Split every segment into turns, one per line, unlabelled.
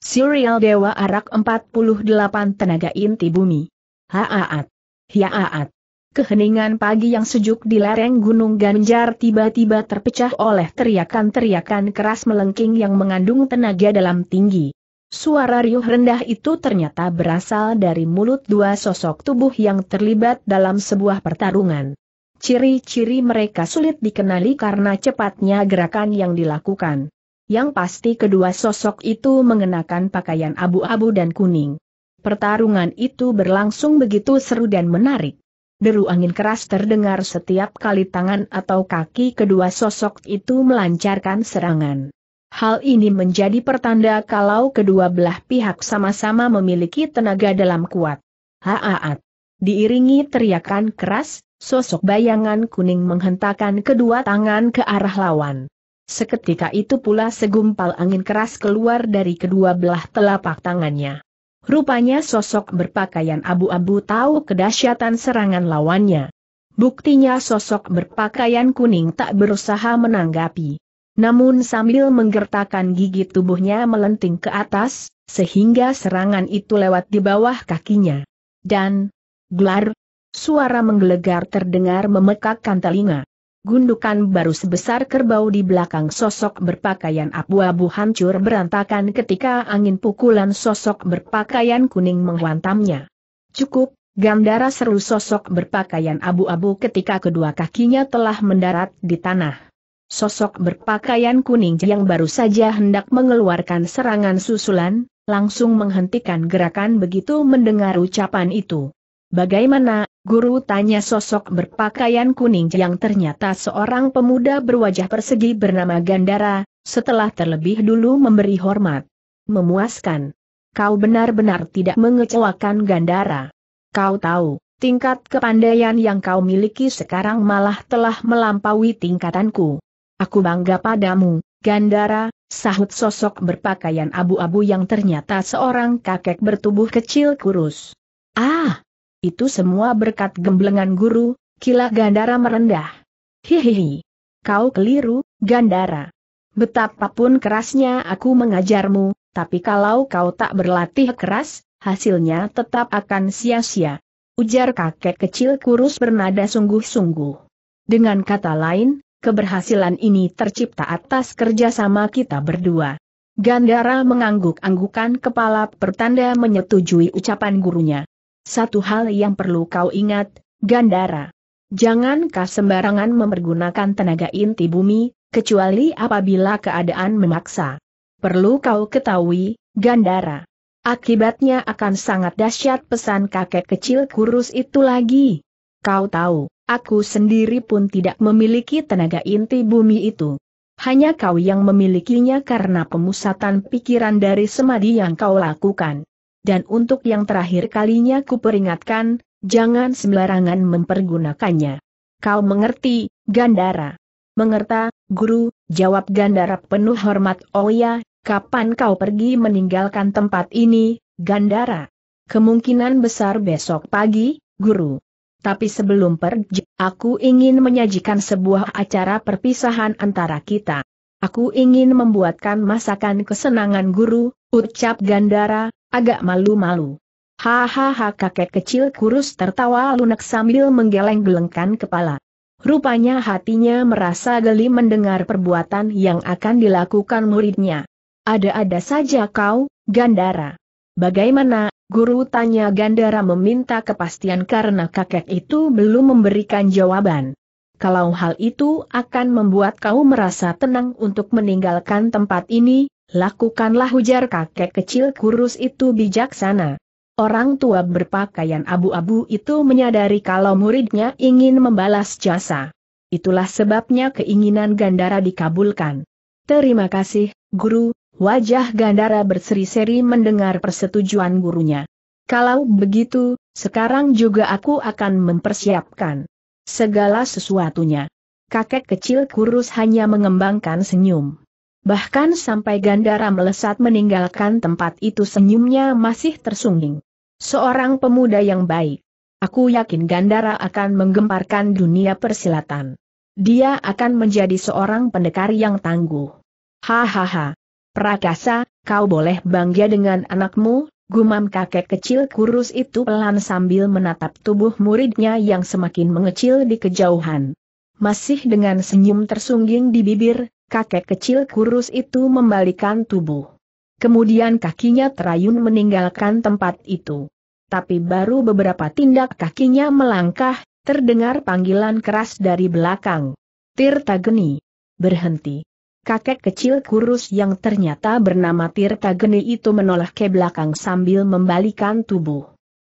Serial Dewa Arak 48 Tenaga Inti Bumi. Haaat. haaat. Keheningan pagi yang sejuk di lereng Gunung Ganjar tiba-tiba terpecah oleh teriakan-teriakan keras melengking yang mengandung tenaga dalam tinggi. Suara riuh rendah itu ternyata berasal dari mulut dua sosok tubuh yang terlibat dalam sebuah pertarungan. Ciri-ciri mereka sulit dikenali karena cepatnya gerakan yang dilakukan. Yang pasti kedua sosok itu mengenakan pakaian abu-abu dan kuning. Pertarungan itu berlangsung begitu seru dan menarik. Deru angin keras terdengar setiap kali tangan atau kaki kedua sosok itu melancarkan serangan. Hal ini menjadi pertanda kalau kedua belah pihak sama-sama memiliki tenaga dalam kuat. Haaat. Diiringi teriakan keras, sosok bayangan kuning menghentakkan kedua tangan ke arah lawan. Seketika itu pula segumpal angin keras keluar dari kedua belah telapak tangannya. Rupanya sosok berpakaian abu-abu tahu kedahsyatan serangan lawannya. Buktinya sosok berpakaian kuning tak berusaha menanggapi. Namun sambil menggertakkan gigi tubuhnya melenting ke atas, sehingga serangan itu lewat di bawah kakinya. Dan, gelar, suara menggelegar terdengar memekakkan telinga. Gundukan baru sebesar kerbau di belakang sosok berpakaian abu-abu hancur berantakan ketika angin pukulan sosok berpakaian kuning menghantamnya. Cukup, Gandara seru sosok berpakaian abu-abu ketika kedua kakinya telah mendarat di tanah. Sosok berpakaian kuning yang baru saja hendak mengeluarkan serangan susulan, langsung menghentikan gerakan begitu mendengar ucapan itu. Bagaimana, guru tanya sosok berpakaian kuning yang ternyata seorang pemuda berwajah persegi bernama Gandara, setelah terlebih dulu memberi hormat. Memuaskan. Kau benar-benar tidak mengecewakan Gandara. Kau tahu, tingkat kepandaian yang kau miliki sekarang malah telah melampaui tingkatanku. Aku bangga padamu, Gandara, sahut sosok berpakaian abu-abu yang ternyata seorang kakek bertubuh kecil kurus. Ah, itu semua berkat gemblengan guru, kilah Gandara merendah. Hihihi. Kau keliru, Gandara. Betapapun kerasnya aku mengajarmu, tapi kalau kau tak berlatih keras, hasilnya tetap akan sia-sia. Ujar kakek kecil kurus bernada sungguh-sungguh. Dengan kata lain, keberhasilan ini tercipta atas kerjasama kita berdua. Gandara mengangguk-anggukan kepala pertanda menyetujui ucapan gurunya. Satu hal yang perlu kau ingat, Gandara. Jangan kau sembarangan mempergunakan tenaga inti bumi, kecuali apabila keadaan memaksa. Perlu kau ketahui, Gandara. Akibatnya akan sangat dahsyat pesan kakek kecil kurus itu lagi. Kau tahu, aku sendiri pun tidak memiliki tenaga inti bumi itu. Hanya kau yang memilikinya karena pemusatan pikiran dari semadi yang kau lakukan dan untuk yang terakhir kalinya kuperingatkan, jangan sembarangan mempergunakannya. Kau mengerti, Gandara? Mengerti, guru, jawab Gandara penuh hormat. Oh ya, kapan kau pergi meninggalkan tempat ini, Gandara? Kemungkinan besar besok pagi, guru. Tapi sebelum pergi, aku ingin menyajikan sebuah acara perpisahan antara kita. Aku ingin membuatkan masakan kesenangan guru, ucap Gandara, Agak malu-malu. Hahaha kakek kecil kurus tertawa lunak sambil menggeleng-gelengkan kepala. Rupanya hatinya merasa geli mendengar perbuatan yang akan dilakukan muridnya. Ada-ada saja kau, Gandara. Bagaimana, guru tanya Gandara meminta kepastian karena kakek itu belum memberikan jawaban. Kalau hal itu akan membuat kau merasa tenang untuk meninggalkan tempat ini, Lakukanlah ujar kakek kecil kurus itu bijaksana. Orang tua berpakaian abu-abu itu menyadari kalau muridnya ingin membalas jasa. Itulah sebabnya keinginan Gandara dikabulkan. Terima kasih, guru. Wajah Gandara berseri-seri mendengar persetujuan gurunya. Kalau begitu, sekarang juga aku akan mempersiapkan segala sesuatunya. Kakek kecil kurus hanya mengembangkan senyum. Bahkan sampai Gandara melesat meninggalkan tempat itu senyumnya masih tersungging. Seorang pemuda yang baik. Aku yakin Gandara akan menggemparkan dunia persilatan. Dia akan menjadi seorang pendekar yang tangguh. Hahaha. Prakasa, kau boleh bangga dengan anakmu, Gumam kakek kecil kurus itu pelan sambil menatap tubuh muridnya yang semakin mengecil di kejauhan. Masih dengan senyum tersungging di bibir, kakek kecil kurus itu membalikan tubuh. Kemudian kakinya terayun meninggalkan tempat itu. Tapi baru beberapa tindak kakinya melangkah, terdengar panggilan keras dari belakang. Tirta Geni. Berhenti. Kakek kecil kurus yang ternyata bernama Tirta Geni itu menoleh ke belakang sambil membalikan tubuh.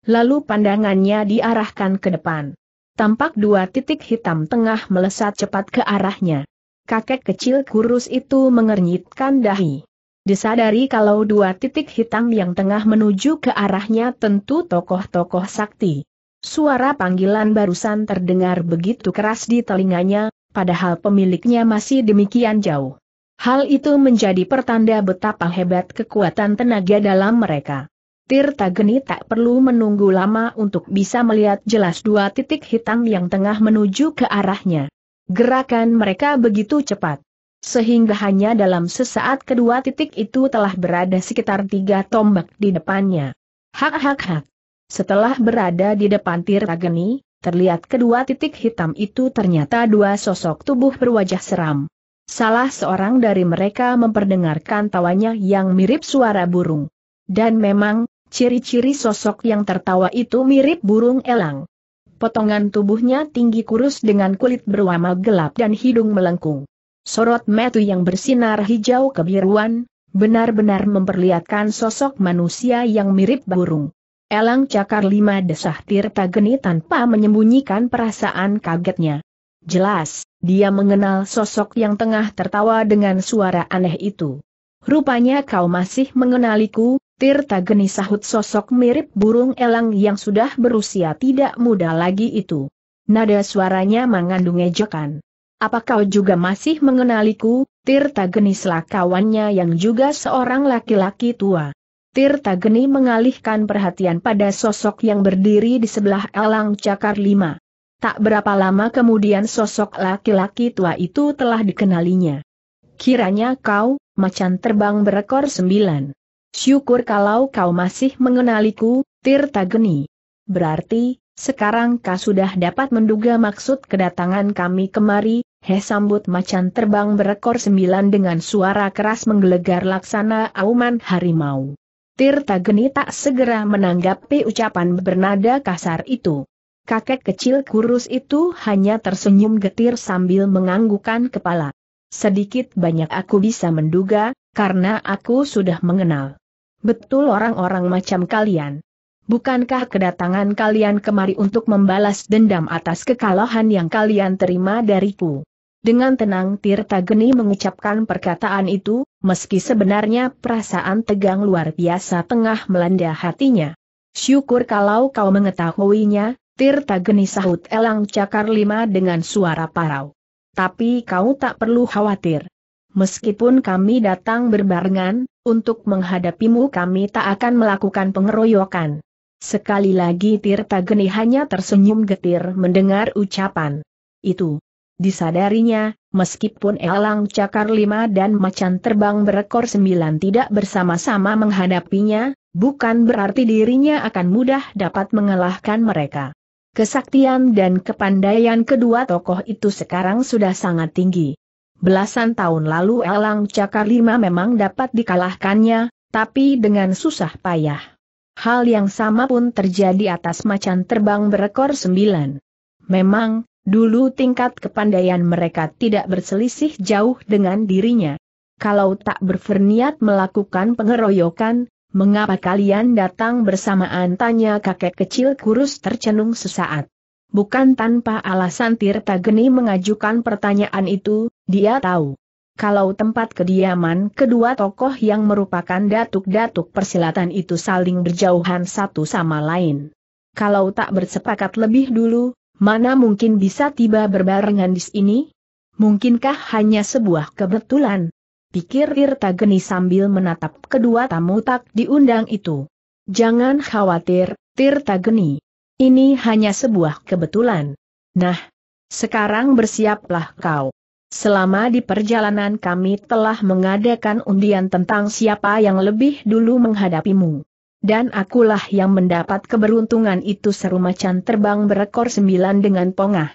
Lalu pandangannya diarahkan ke depan. Tampak dua titik hitam tengah melesat cepat ke arahnya kakek kecil kurus itu mengernyitkan dahi. Disadari kalau dua titik hitam yang tengah menuju ke arahnya tentu tokoh-tokoh sakti. Suara panggilan barusan terdengar begitu keras di telinganya, padahal pemiliknya masih demikian jauh. Hal itu menjadi pertanda betapa hebat kekuatan tenaga dalam mereka. Tirta Geni tak perlu menunggu lama untuk bisa melihat jelas dua titik hitam yang tengah menuju ke arahnya. Gerakan mereka begitu cepat. Sehingga hanya dalam sesaat kedua titik itu telah berada sekitar tiga tombak di depannya. Hak hak hak. Setelah berada di depan Tirageni, terlihat kedua titik hitam itu ternyata dua sosok tubuh berwajah seram. Salah seorang dari mereka memperdengarkan tawanya yang mirip suara burung. Dan memang, ciri-ciri sosok yang tertawa itu mirip burung elang. Potongan tubuhnya tinggi kurus dengan kulit berwarna gelap dan hidung melengkung. Sorot metu yang bersinar hijau kebiruan, benar-benar memperlihatkan sosok manusia yang mirip burung. Elang cakar lima desah Tirta Geni tanpa menyembunyikan perasaan kagetnya. Jelas, dia mengenal sosok yang tengah tertawa dengan suara aneh itu. Rupanya kau masih mengenaliku, Tirta Geni sahut sosok mirip burung elang yang sudah berusia tidak muda lagi itu. Nada suaranya mengandung ejekan. Apa kau juga masih mengenaliku, Tirta Geni kawannya yang juga seorang laki-laki tua. Tirta Geni mengalihkan perhatian pada sosok yang berdiri di sebelah elang cakar lima. Tak berapa lama kemudian sosok laki-laki tua itu telah dikenalinya. Kiranya kau, macan terbang berekor sembilan. Syukur kalau kau masih mengenaliku, Tirta Geni. Berarti, sekarang kau sudah dapat menduga maksud kedatangan kami kemari, he sambut macan terbang berekor sembilan dengan suara keras menggelegar laksana auman harimau. Tirta Geni tak segera menanggapi ucapan bernada kasar itu. Kakek kecil kurus itu hanya tersenyum getir sambil menganggukkan kepala. Sedikit banyak aku bisa menduga, karena aku sudah mengenal. Betul orang-orang macam kalian. Bukankah kedatangan kalian kemari untuk membalas dendam atas kekalahan yang kalian terima dariku? Dengan tenang Tirta Geni mengucapkan perkataan itu, meski sebenarnya perasaan tegang luar biasa tengah melanda hatinya. Syukur kalau kau mengetahuinya, Tirta Geni sahut Elang Cakar Lima dengan suara parau. Tapi kau tak perlu khawatir. Meskipun kami datang berbarengan, untuk menghadapimu kami tak akan melakukan pengeroyokan. Sekali lagi Tirta Geni hanya tersenyum getir mendengar ucapan itu. Disadarinya, meskipun Elang Cakar Lima dan Macan Terbang Berekor Sembilan tidak bersama-sama menghadapinya, bukan berarti dirinya akan mudah dapat mengalahkan mereka. Kesaktian dan kepandaian kedua tokoh itu sekarang sudah sangat tinggi. Belasan tahun lalu Elang Cakar Lima memang dapat dikalahkannya, tapi dengan susah payah. Hal yang sama pun terjadi atas macan terbang berekor sembilan. Memang, dulu tingkat kepandaian mereka tidak berselisih jauh dengan dirinya. Kalau tak berferniat melakukan pengeroyokan, mengapa kalian datang bersamaan tanya kakek kecil kurus tercenung sesaat. Bukan tanpa alasan Tirta Geni mengajukan pertanyaan itu, dia tahu. Kalau tempat kediaman kedua tokoh yang merupakan datuk-datuk persilatan itu saling berjauhan satu sama lain. Kalau tak bersepakat lebih dulu, mana mungkin bisa tiba berbarengan di sini? Mungkinkah hanya sebuah kebetulan? Pikir Tirta Geni sambil menatap kedua tamu tak diundang itu. Jangan khawatir, Tirta Geni. Ini hanya sebuah kebetulan. Nah, sekarang bersiaplah kau. Selama di perjalanan kami telah mengadakan undian tentang siapa yang lebih dulu menghadapimu. Dan akulah yang mendapat keberuntungan itu seru macan terbang berekor sembilan dengan pongah.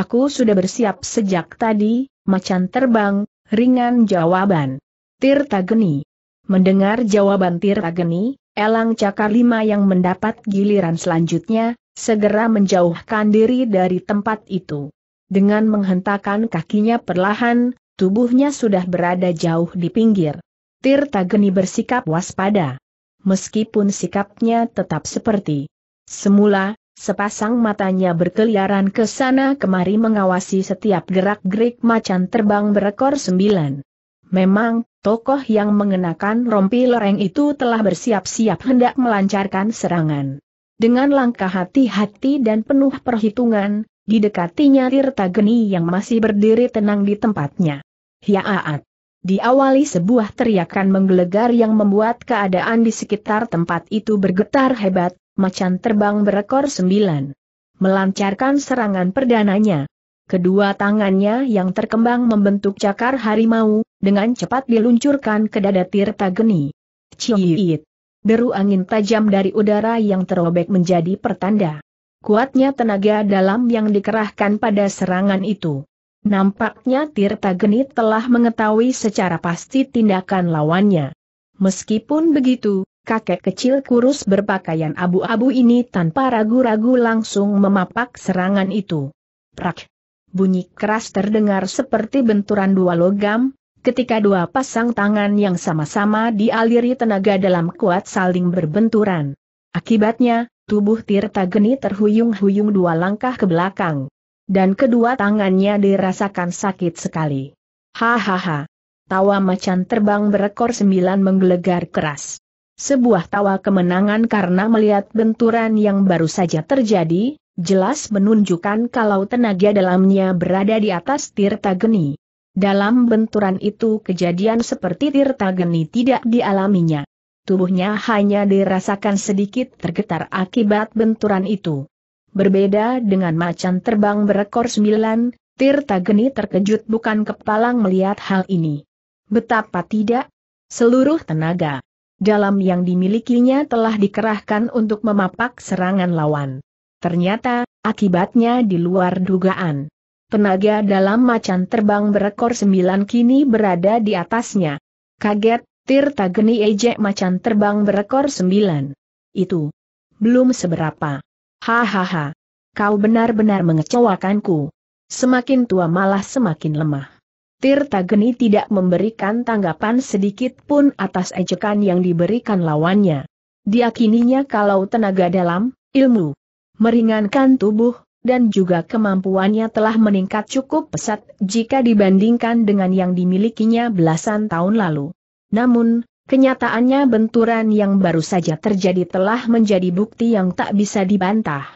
Aku sudah bersiap sejak tadi, macan terbang, ringan jawaban. Tirta Geni. Mendengar jawaban Tirta Geni, Elang Cakar Lima yang mendapat giliran selanjutnya, segera menjauhkan diri dari tempat itu. Dengan menghentakkan kakinya perlahan, tubuhnya sudah berada jauh di pinggir. Tirta Geni bersikap waspada. Meskipun sikapnya tetap seperti semula, sepasang matanya berkeliaran ke sana kemari mengawasi setiap gerak-gerik macan terbang berekor sembilan. Memang, tokoh yang mengenakan rompi loreng itu telah bersiap-siap hendak melancarkan serangan. Dengan langkah hati-hati dan penuh perhitungan, Didekatinya Tirta Geni yang masih berdiri tenang di tempatnya. Hiaat. Diawali sebuah teriakan menggelegar yang membuat keadaan di sekitar tempat itu bergetar hebat, macan terbang berekor sembilan. Melancarkan serangan perdananya. Kedua tangannya yang terkembang membentuk cakar harimau, dengan cepat diluncurkan ke dada Tirta Geni. Ciiit. Deru angin tajam dari udara yang terobek menjadi pertanda. Kuatnya tenaga dalam yang dikerahkan pada serangan itu. Nampaknya Tirta Genit telah mengetahui secara pasti tindakan lawannya. Meskipun begitu, kakek kecil kurus berpakaian abu-abu ini tanpa ragu-ragu langsung memapak serangan itu. Prak! Bunyi keras terdengar seperti benturan dua logam, ketika dua pasang tangan yang sama-sama dialiri tenaga dalam kuat saling berbenturan. Akibatnya, tubuh Tirta Geni terhuyung-huyung dua langkah ke belakang. Dan kedua tangannya dirasakan sakit sekali. Hahaha. Tawa macan terbang berekor sembilan menggelegar keras. Sebuah tawa kemenangan karena melihat benturan yang baru saja terjadi, jelas menunjukkan kalau tenaga dalamnya berada di atas Tirta Geni. Dalam benturan itu kejadian seperti Tirta Geni tidak dialaminya tubuhnya hanya dirasakan sedikit tergetar akibat benturan itu. Berbeda dengan macan terbang berekor sembilan, Tirta Geni terkejut bukan kepalang melihat hal ini. Betapa tidak? Seluruh tenaga dalam yang dimilikinya telah dikerahkan untuk memapak serangan lawan. Ternyata, akibatnya di luar dugaan. Tenaga dalam macan terbang berekor sembilan kini berada di atasnya. Kaget, Tirta Geni ejek macan terbang berekor sembilan. Itu. Belum seberapa. Hahaha. Kau benar-benar mengecewakanku. Semakin tua malah semakin lemah. Tirta Geni tidak memberikan tanggapan sedikit pun atas ejekan yang diberikan lawannya. Diakininya kalau tenaga dalam, ilmu, meringankan tubuh, dan juga kemampuannya telah meningkat cukup pesat jika dibandingkan dengan yang dimilikinya belasan tahun lalu. Namun, kenyataannya benturan yang baru saja terjadi telah menjadi bukti yang tak bisa dibantah.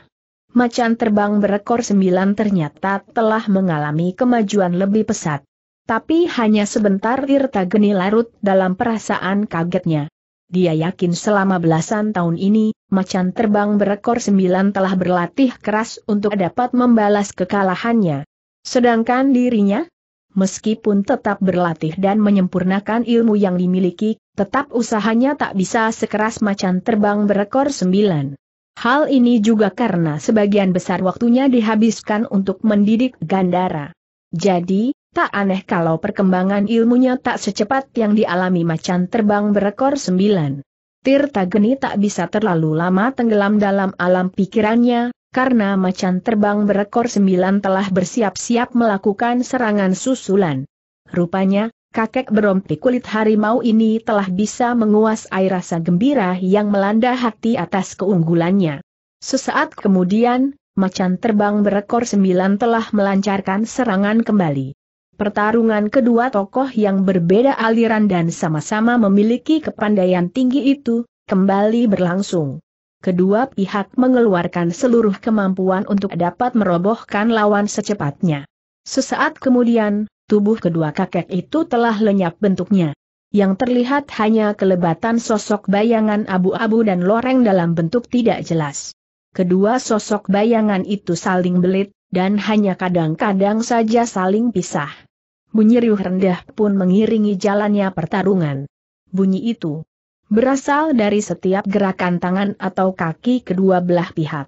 Macan terbang berekor sembilan ternyata telah mengalami kemajuan lebih pesat. Tapi hanya sebentar Tirta Geni larut dalam perasaan kagetnya. Dia yakin selama belasan tahun ini, macan terbang berekor sembilan telah berlatih keras untuk dapat membalas kekalahannya. Sedangkan dirinya, Meskipun tetap berlatih dan menyempurnakan ilmu yang dimiliki, tetap usahanya tak bisa sekeras macan terbang berekor sembilan. Hal ini juga karena sebagian besar waktunya dihabiskan untuk mendidik Gandara. Jadi, tak aneh kalau perkembangan ilmunya tak secepat yang dialami macan terbang berekor sembilan. Tirta Geni tak bisa terlalu lama tenggelam dalam alam pikirannya, karena macan terbang berekor sembilan telah bersiap-siap melakukan serangan susulan. Rupanya, kakek berompi kulit harimau ini telah bisa menguasai rasa gembira yang melanda hati atas keunggulannya. Sesaat kemudian, macan terbang berekor sembilan telah melancarkan serangan kembali. Pertarungan kedua tokoh yang berbeda aliran dan sama-sama memiliki kepandaian tinggi itu, kembali berlangsung kedua pihak mengeluarkan seluruh kemampuan untuk dapat merobohkan lawan secepatnya. Sesaat kemudian, tubuh kedua kakek itu telah lenyap bentuknya. Yang terlihat hanya kelebatan sosok bayangan abu-abu dan loreng dalam bentuk tidak jelas. Kedua sosok bayangan itu saling belit, dan hanya kadang-kadang saja saling pisah. Bunyi riuh rendah pun mengiringi jalannya pertarungan. Bunyi itu, berasal dari setiap gerakan tangan atau kaki kedua belah pihak.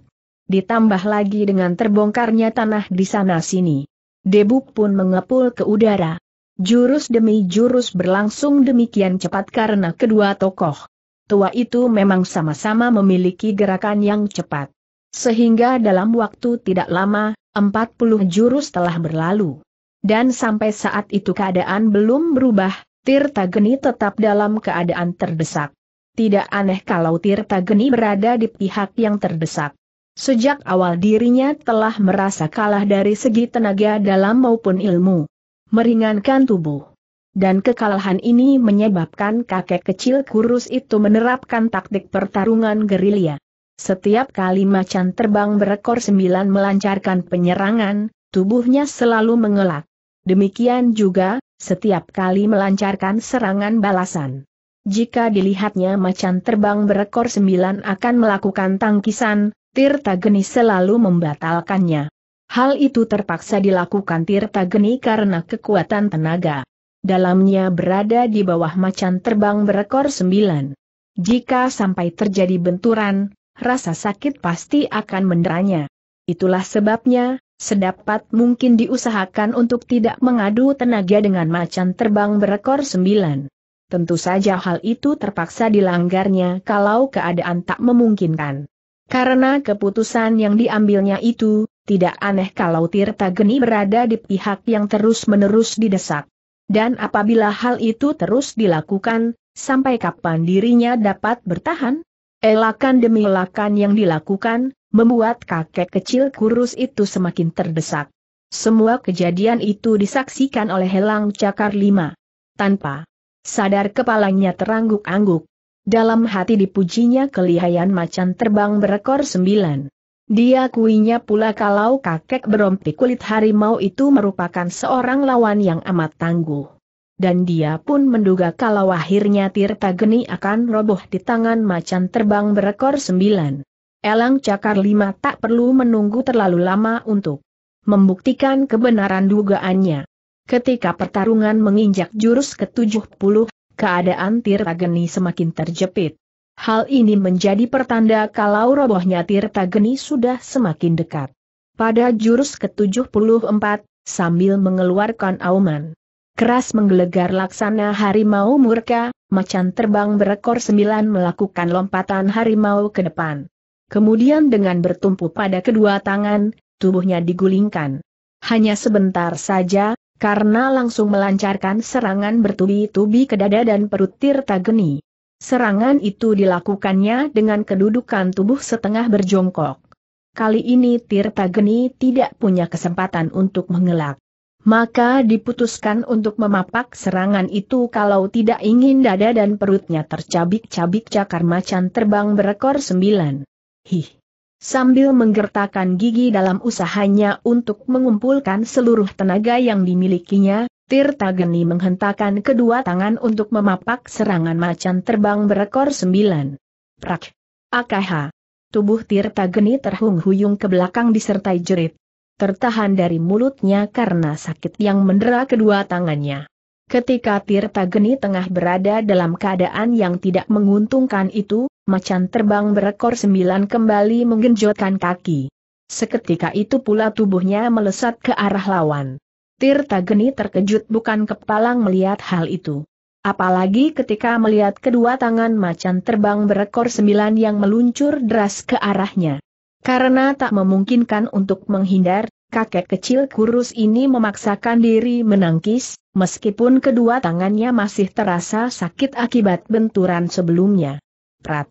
Ditambah lagi dengan terbongkarnya tanah di sana-sini. debu pun mengepul ke udara. Jurus demi jurus berlangsung demikian cepat karena kedua tokoh tua itu memang sama-sama memiliki gerakan yang cepat. Sehingga dalam waktu tidak lama, 40 jurus telah berlalu. Dan sampai saat itu keadaan belum berubah, Tirta Geni tetap dalam keadaan terdesak. Tidak aneh kalau Tirta Geni berada di pihak yang terdesak. Sejak awal dirinya telah merasa kalah dari segi tenaga dalam maupun ilmu. Meringankan tubuh. Dan kekalahan ini menyebabkan kakek kecil kurus itu menerapkan taktik pertarungan gerilya. Setiap kali macan terbang berekor sembilan melancarkan penyerangan, tubuhnya selalu mengelak. Demikian juga, setiap kali melancarkan serangan balasan. Jika dilihatnya macan terbang berekor sembilan akan melakukan tangkisan, Tirta Geni selalu membatalkannya. Hal itu terpaksa dilakukan Tirta Geni karena kekuatan tenaga. Dalamnya berada di bawah macan terbang berekor sembilan. Jika sampai terjadi benturan, rasa sakit pasti akan menderanya. Itulah sebabnya, Sedapat mungkin diusahakan untuk tidak mengadu tenaga dengan macan terbang berekor sembilan. Tentu saja hal itu terpaksa dilanggarnya kalau keadaan tak memungkinkan. Karena keputusan yang diambilnya itu, tidak aneh kalau Tirta Geni berada di pihak yang terus-menerus didesak. Dan apabila hal itu terus dilakukan, sampai kapan dirinya dapat bertahan? Elakan demi elakan yang dilakukan, membuat kakek kecil kurus itu semakin terdesak. Semua kejadian itu disaksikan oleh Helang Cakar Lima. Tanpa sadar kepalanya terangguk-angguk. Dalam hati dipujinya kelihayan macan terbang berekor sembilan. Dia kuinya pula kalau kakek berompi kulit harimau itu merupakan seorang lawan yang amat tangguh. Dan dia pun menduga kalau akhirnya Tirta Geni akan roboh di tangan macan terbang berekor sembilan. Elang Cakar Lima tak perlu menunggu terlalu lama untuk membuktikan kebenaran dugaannya. Ketika pertarungan menginjak jurus ke-70, keadaan Tirtageni semakin terjepit. Hal ini menjadi pertanda kalau robohnya Tirtageni sudah semakin dekat. Pada jurus ke-74, sambil mengeluarkan auman keras menggelegar laksana harimau murka, macan terbang berekor sembilan melakukan lompatan harimau ke depan. Kemudian dengan bertumpu pada kedua tangan, tubuhnya digulingkan. Hanya sebentar saja, karena langsung melancarkan serangan bertubi-tubi ke dada dan perut Tirta Geni. Serangan itu dilakukannya dengan kedudukan tubuh setengah berjongkok. Kali ini Tirta Geni tidak punya kesempatan untuk mengelak. Maka diputuskan untuk memapak serangan itu kalau tidak ingin dada dan perutnya tercabik-cabik cakar macan terbang berekor sembilan. Hih. Sambil menggertakkan gigi dalam usahanya untuk mengumpulkan seluruh tenaga yang dimilikinya, Tirta Geni menghentakkan kedua tangan untuk memapak serangan macan terbang berekor sembilan. Prak. AKH. Tubuh Tirta Geni terhung-huyung ke belakang disertai jerit. Tertahan dari mulutnya karena sakit yang mendera kedua tangannya. Ketika Tirta Geni tengah berada dalam keadaan yang tidak menguntungkan itu, macan terbang berekor sembilan kembali menggenjotkan kaki. Seketika itu pula tubuhnya melesat ke arah lawan. Tirta Geni terkejut bukan kepalang melihat hal itu. Apalagi ketika melihat kedua tangan macan terbang berekor sembilan yang meluncur deras ke arahnya. Karena tak memungkinkan untuk menghindar, kakek kecil kurus ini memaksakan diri menangkis, meskipun kedua tangannya masih terasa sakit akibat benturan sebelumnya. Prat.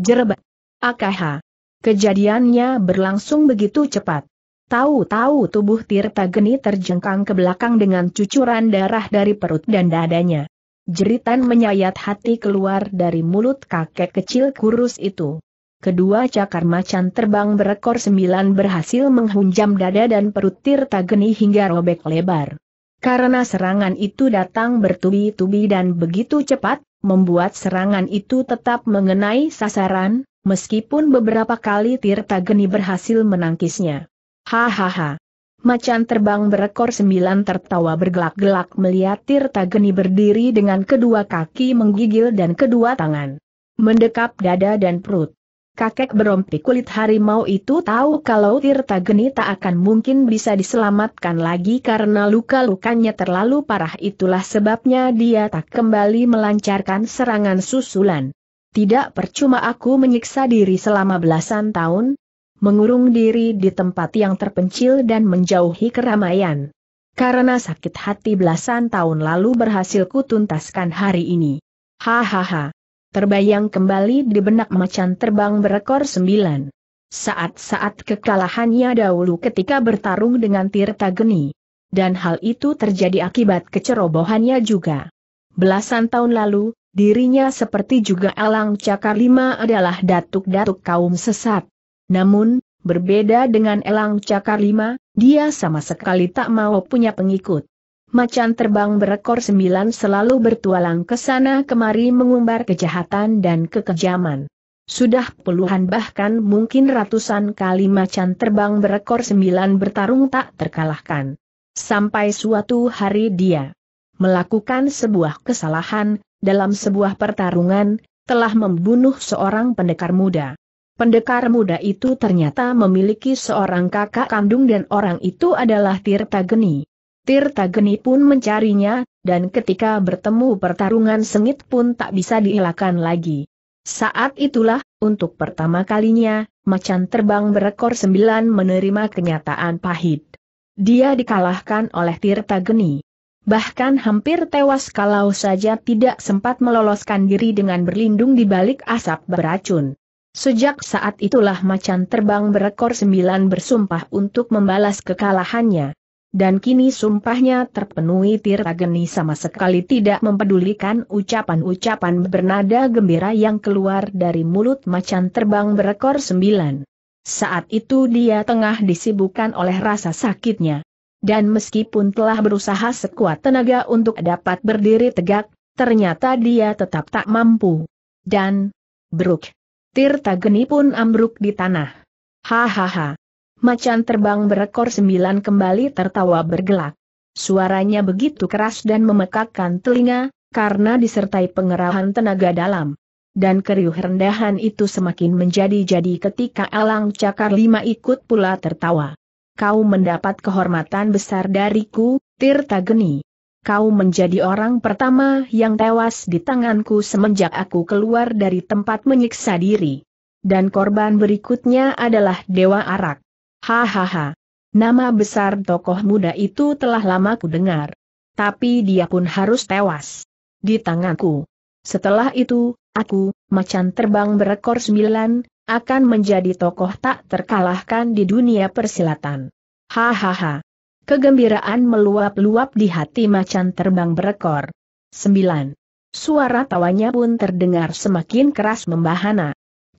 Jerebak. AKH. Kejadiannya berlangsung begitu cepat. Tahu-tahu tubuh Tirta Geni terjengkang ke belakang dengan cucuran darah dari perut dan dadanya. Jeritan menyayat hati keluar dari mulut kakek kecil kurus itu. Kedua cakar macan terbang berekor sembilan berhasil menghunjam dada dan perut Tirta Geni hingga robek lebar. Karena serangan itu datang bertubi-tubi dan begitu cepat, membuat serangan itu tetap mengenai sasaran, meskipun beberapa kali Tirta Geni berhasil menangkisnya. Hahaha. Macan terbang berekor sembilan tertawa bergelak-gelak melihat Tirta Geni berdiri dengan kedua kaki menggigil dan kedua tangan. Mendekap dada dan perut kakek berompi kulit harimau itu tahu kalau Tirta Geni tak akan mungkin bisa diselamatkan lagi karena luka-lukanya terlalu parah itulah sebabnya dia tak kembali melancarkan serangan susulan. Tidak percuma aku menyiksa diri selama belasan tahun, mengurung diri di tempat yang terpencil dan menjauhi keramaian. Karena sakit hati belasan tahun lalu berhasil kutuntaskan hari ini. Hahaha terbayang kembali di benak macan terbang berekor sembilan. Saat-saat kekalahannya dahulu ketika bertarung dengan Tirta Geni. Dan hal itu terjadi akibat kecerobohannya juga. Belasan tahun lalu, dirinya seperti juga Alang Cakar Lima adalah datuk-datuk kaum sesat. Namun, berbeda dengan Elang Cakar Lima, dia sama sekali tak mau punya pengikut. Macan terbang berekor sembilan selalu bertualang ke sana kemari mengumbar kejahatan dan kekejaman. Sudah puluhan bahkan mungkin ratusan kali macan terbang berekor sembilan bertarung tak terkalahkan. Sampai suatu hari dia melakukan sebuah kesalahan, dalam sebuah pertarungan, telah membunuh seorang pendekar muda. Pendekar muda itu ternyata memiliki seorang kakak kandung dan orang itu adalah Tirta Geni. Tirta Geni pun mencarinya, dan ketika bertemu pertarungan sengit pun tak bisa dielakkan lagi. Saat itulah, untuk pertama kalinya, macan terbang berekor sembilan menerima kenyataan pahit. Dia dikalahkan oleh Tirta Geni. Bahkan hampir tewas kalau saja tidak sempat meloloskan diri dengan berlindung di balik asap beracun. Sejak saat itulah macan terbang berekor sembilan bersumpah untuk membalas kekalahannya dan kini sumpahnya terpenuhi tirageni sama sekali tidak mempedulikan ucapan-ucapan bernada gembira yang keluar dari mulut macan terbang berekor sembilan. Saat itu dia tengah disibukkan oleh rasa sakitnya. Dan meskipun telah berusaha sekuat tenaga untuk dapat berdiri tegak, ternyata dia tetap tak mampu. Dan, Bruk, Tirta Geni pun ambruk di tanah. Hahaha. Macan terbang berekor sembilan kembali tertawa bergelak. Suaranya begitu keras dan memekakkan telinga, karena disertai pengerahan tenaga dalam. Dan keriuh rendahan itu semakin menjadi-jadi ketika Alang Cakar Lima ikut pula tertawa. Kau mendapat kehormatan besar dariku, Tirta Geni. Kau menjadi orang pertama yang tewas di tanganku semenjak aku keluar dari tempat menyiksa diri. Dan korban berikutnya adalah Dewa Arak. Hahaha. Nama besar tokoh muda itu telah lama ku dengar. Tapi dia pun harus tewas. Di tanganku. Setelah itu, aku, macan terbang berekor sembilan, akan menjadi tokoh tak terkalahkan di dunia persilatan. Hahaha. Kegembiraan meluap-luap di hati macan terbang berekor. 9. Suara tawanya pun terdengar semakin keras membahana.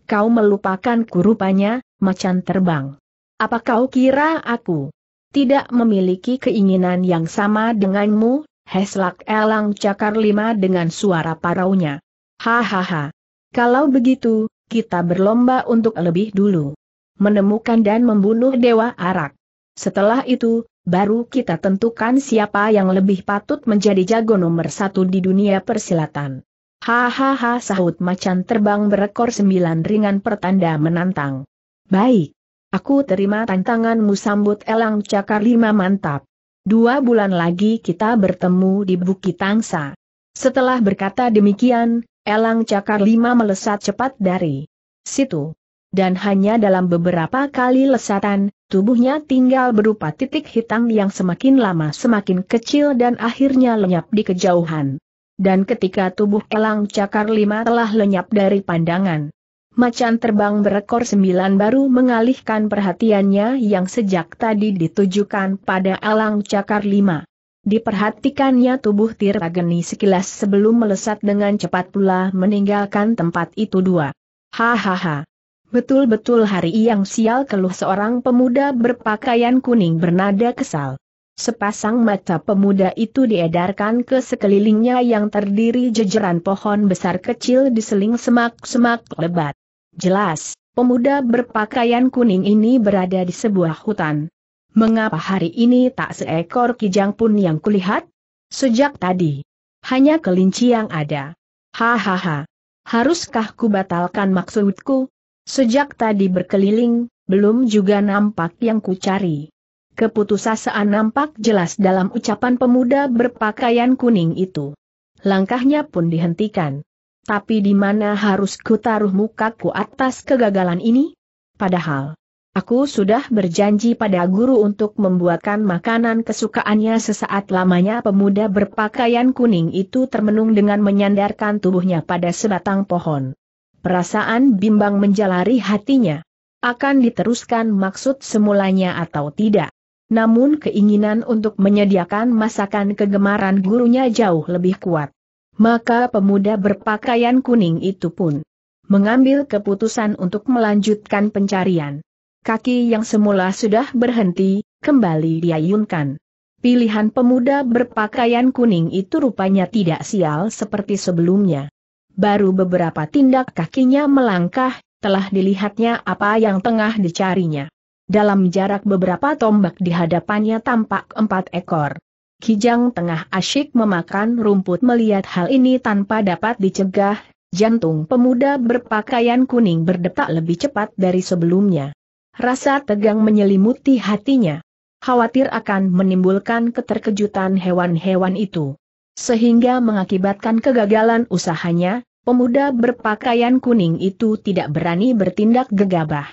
Kau melupakan kurupanya, macan terbang. Apa kau kira aku tidak memiliki keinginan yang sama denganmu, Heslak Elang Cakar Lima dengan suara paraunya. Hahaha. Kalau begitu, kita berlomba untuk lebih dulu. Menemukan dan membunuh Dewa Arak. Setelah itu, baru kita tentukan siapa yang lebih patut menjadi jago nomor satu di dunia persilatan. Hahaha sahut macan terbang berekor sembilan ringan pertanda menantang. Baik. Aku terima tantanganmu sambut Elang Cakar Lima mantap. Dua bulan lagi kita bertemu di Bukit Tangsa. Setelah berkata demikian, Elang Cakar Lima melesat cepat dari situ. Dan hanya dalam beberapa kali lesatan, tubuhnya tinggal berupa titik hitam yang semakin lama semakin kecil dan akhirnya lenyap di kejauhan. Dan ketika tubuh Elang Cakar Lima telah lenyap dari pandangan, Macan terbang berekor sembilan baru mengalihkan perhatiannya yang sejak tadi ditujukan pada alang cakar lima. Diperhatikannya tubuh Tirageni sekilas sebelum melesat dengan cepat pula meninggalkan tempat itu dua. Hahaha. Betul-betul hari yang sial keluh seorang pemuda berpakaian kuning bernada kesal. Sepasang mata pemuda itu diedarkan ke sekelilingnya yang terdiri jejeran pohon besar kecil diseling semak-semak lebat. Jelas, pemuda berpakaian kuning ini berada di sebuah hutan. Mengapa hari ini tak seekor kijang pun yang kulihat? Sejak tadi. Hanya kelinci yang ada. Hahaha. Haruskah ku batalkan maksudku? Sejak tadi berkeliling, belum juga nampak yang ku cari. Keputusasaan nampak jelas dalam ucapan pemuda berpakaian kuning itu. Langkahnya pun dihentikan. Tapi di mana harus ku taruh mukaku atas kegagalan ini? Padahal, aku sudah berjanji pada guru untuk membuatkan makanan kesukaannya sesaat lamanya pemuda berpakaian kuning itu termenung dengan menyandarkan tubuhnya pada sebatang pohon. Perasaan bimbang menjalari hatinya. Akan diteruskan maksud semulanya atau tidak. Namun keinginan untuk menyediakan masakan kegemaran gurunya jauh lebih kuat. Maka pemuda berpakaian kuning itu pun mengambil keputusan untuk melanjutkan pencarian. Kaki yang semula sudah berhenti, kembali diayunkan. Pilihan pemuda berpakaian kuning itu rupanya tidak sial seperti sebelumnya. Baru beberapa tindak kakinya melangkah, telah dilihatnya apa yang tengah dicarinya. Dalam jarak beberapa tombak di hadapannya tampak empat ekor Kijang tengah asyik memakan rumput melihat hal ini tanpa dapat dicegah, jantung pemuda berpakaian kuning berdetak lebih cepat dari sebelumnya. Rasa tegang menyelimuti hatinya. Khawatir akan menimbulkan keterkejutan hewan-hewan itu. Sehingga mengakibatkan kegagalan usahanya, pemuda berpakaian kuning itu tidak berani bertindak gegabah.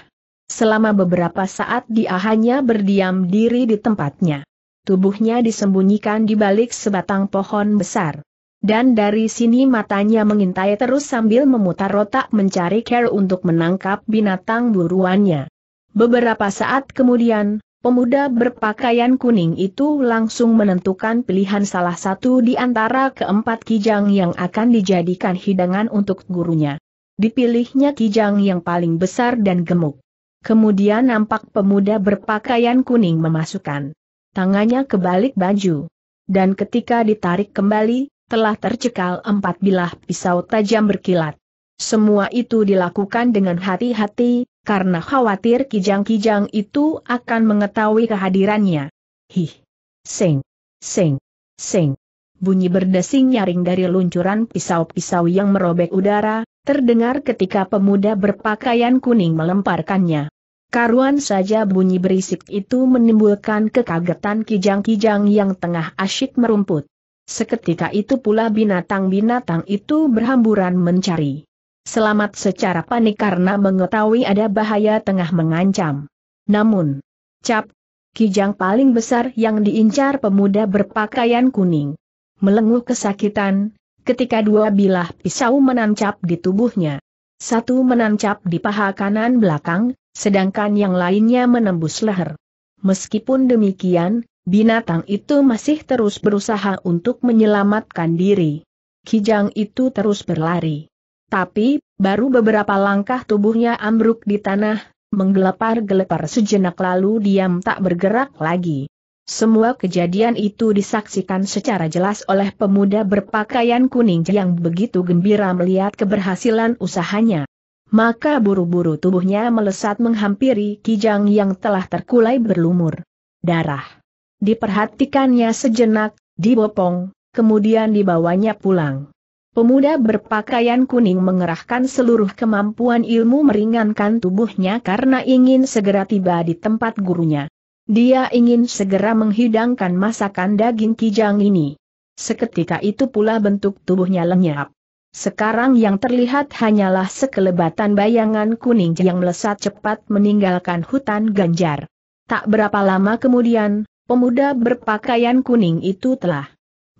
Selama beberapa saat dia hanya berdiam diri di tempatnya tubuhnya disembunyikan di balik sebatang pohon besar. Dan dari sini matanya mengintai terus sambil memutar otak mencari care untuk menangkap binatang buruannya. Beberapa saat kemudian, pemuda berpakaian kuning itu langsung menentukan pilihan salah satu di antara keempat kijang yang akan dijadikan hidangan untuk gurunya. Dipilihnya kijang yang paling besar dan gemuk. Kemudian nampak pemuda berpakaian kuning memasukkan tangannya kebalik baju. Dan ketika ditarik kembali, telah tercekal empat bilah pisau tajam berkilat. Semua itu dilakukan dengan hati-hati, karena khawatir kijang-kijang itu akan mengetahui kehadirannya. Hih! Seng! Seng! Seng! Bunyi berdesing nyaring dari luncuran pisau-pisau yang merobek udara, terdengar ketika pemuda berpakaian kuning melemparkannya. Karuan saja bunyi berisik itu menimbulkan kekagetan kijang-kijang yang tengah asyik merumput. Seketika itu pula binatang-binatang itu berhamburan mencari. Selamat secara panik karena mengetahui ada bahaya tengah mengancam. Namun, cap, kijang paling besar yang diincar pemuda berpakaian kuning. Melenguh kesakitan, ketika dua bilah pisau menancap di tubuhnya. Satu menancap di paha kanan belakang, sedangkan yang lainnya menembus leher. Meskipun demikian, binatang itu masih terus berusaha untuk menyelamatkan diri. Kijang itu terus berlari. Tapi, baru beberapa langkah tubuhnya ambruk di tanah, menggelepar-gelepar sejenak lalu diam tak bergerak lagi. Semua kejadian itu disaksikan secara jelas oleh pemuda berpakaian kuning yang begitu gembira melihat keberhasilan usahanya. Maka buru-buru tubuhnya melesat menghampiri Kijang yang telah terkulai berlumur darah. Diperhatikannya sejenak, dibopong, kemudian dibawanya pulang. Pemuda berpakaian kuning mengerahkan seluruh kemampuan ilmu meringankan tubuhnya karena ingin segera tiba di tempat gurunya. Dia ingin segera menghidangkan masakan daging kijang ini. Seketika itu pula bentuk tubuhnya lenyap. Sekarang yang terlihat hanyalah sekelebatan bayangan kuning yang melesat cepat meninggalkan hutan ganjar. Tak berapa lama kemudian, pemuda berpakaian kuning itu telah